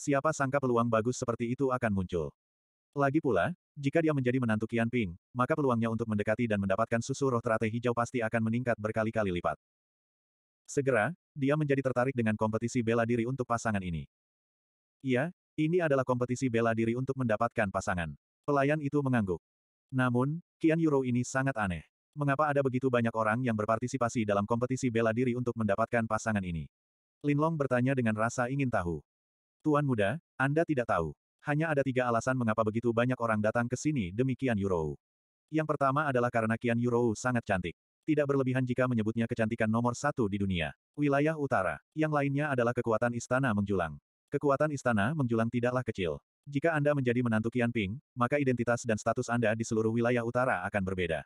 Siapa sangka peluang bagus seperti itu akan muncul. Lagi pula, jika dia menjadi menantu Qian Ping, maka peluangnya untuk mendekati dan mendapatkan susu roh teratai hijau pasti akan meningkat berkali-kali lipat. Segera, dia menjadi tertarik dengan kompetisi bela diri untuk pasangan ini. Iya, ini adalah kompetisi bela diri untuk mendapatkan pasangan. Pelayan itu mengangguk. Namun, Kian Euro ini sangat aneh. Mengapa ada begitu banyak orang yang berpartisipasi dalam kompetisi bela diri untuk mendapatkan pasangan ini? Linlong bertanya dengan rasa ingin tahu. Tuan muda, Anda tidak tahu. Hanya ada tiga alasan mengapa begitu banyak orang datang ke sini demikian Kian Euro. Yang pertama adalah karena Kian Euro sangat cantik. Tidak berlebihan jika menyebutnya kecantikan nomor satu di dunia. Wilayah utara. Yang lainnya adalah kekuatan istana menjulang. Kekuatan istana menjulang tidaklah kecil. Jika Anda menjadi menantu Qian maka identitas dan status Anda di seluruh wilayah utara akan berbeda.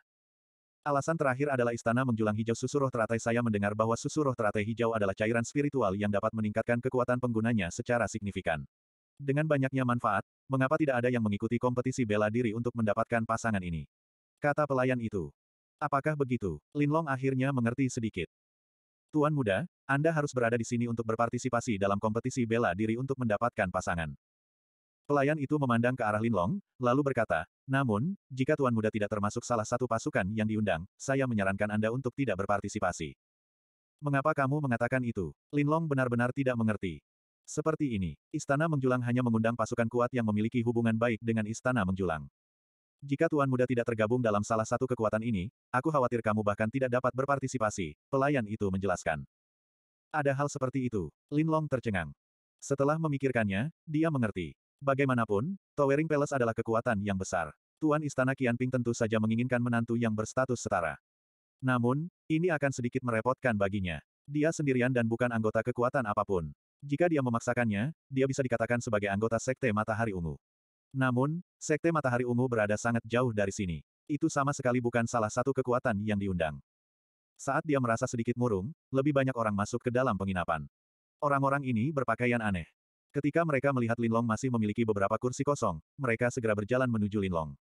Alasan terakhir adalah istana menjulang hijau susuruh teratai saya mendengar bahwa susuruh teratai hijau adalah cairan spiritual yang dapat meningkatkan kekuatan penggunanya secara signifikan. Dengan banyaknya manfaat, mengapa tidak ada yang mengikuti kompetisi bela diri untuk mendapatkan pasangan ini? Kata pelayan itu. Apakah begitu? Linlong akhirnya mengerti sedikit. Tuan muda, Anda harus berada di sini untuk berpartisipasi dalam kompetisi bela diri untuk mendapatkan pasangan. Pelayan itu memandang ke arah Linlong, lalu berkata, namun, jika Tuan Muda tidak termasuk salah satu pasukan yang diundang, saya menyarankan Anda untuk tidak berpartisipasi. Mengapa kamu mengatakan itu? Linlong benar-benar tidak mengerti. Seperti ini, Istana Menjulang hanya mengundang pasukan kuat yang memiliki hubungan baik dengan Istana Menjulang. Jika Tuan Muda tidak tergabung dalam salah satu kekuatan ini, aku khawatir kamu bahkan tidak dapat berpartisipasi, pelayan itu menjelaskan. Ada hal seperti itu, Linlong tercengang. Setelah memikirkannya, dia mengerti. Bagaimanapun, Towering Palace adalah kekuatan yang besar. Tuan Istana Qianping tentu saja menginginkan menantu yang berstatus setara. Namun, ini akan sedikit merepotkan baginya. Dia sendirian dan bukan anggota kekuatan apapun. Jika dia memaksakannya, dia bisa dikatakan sebagai anggota Sekte Matahari Ungu. Namun, Sekte Matahari Ungu berada sangat jauh dari sini. Itu sama sekali bukan salah satu kekuatan yang diundang. Saat dia merasa sedikit murung, lebih banyak orang masuk ke dalam penginapan. Orang-orang ini berpakaian aneh. Ketika mereka melihat Linlong masih memiliki beberapa kursi kosong, mereka segera berjalan menuju Linlong.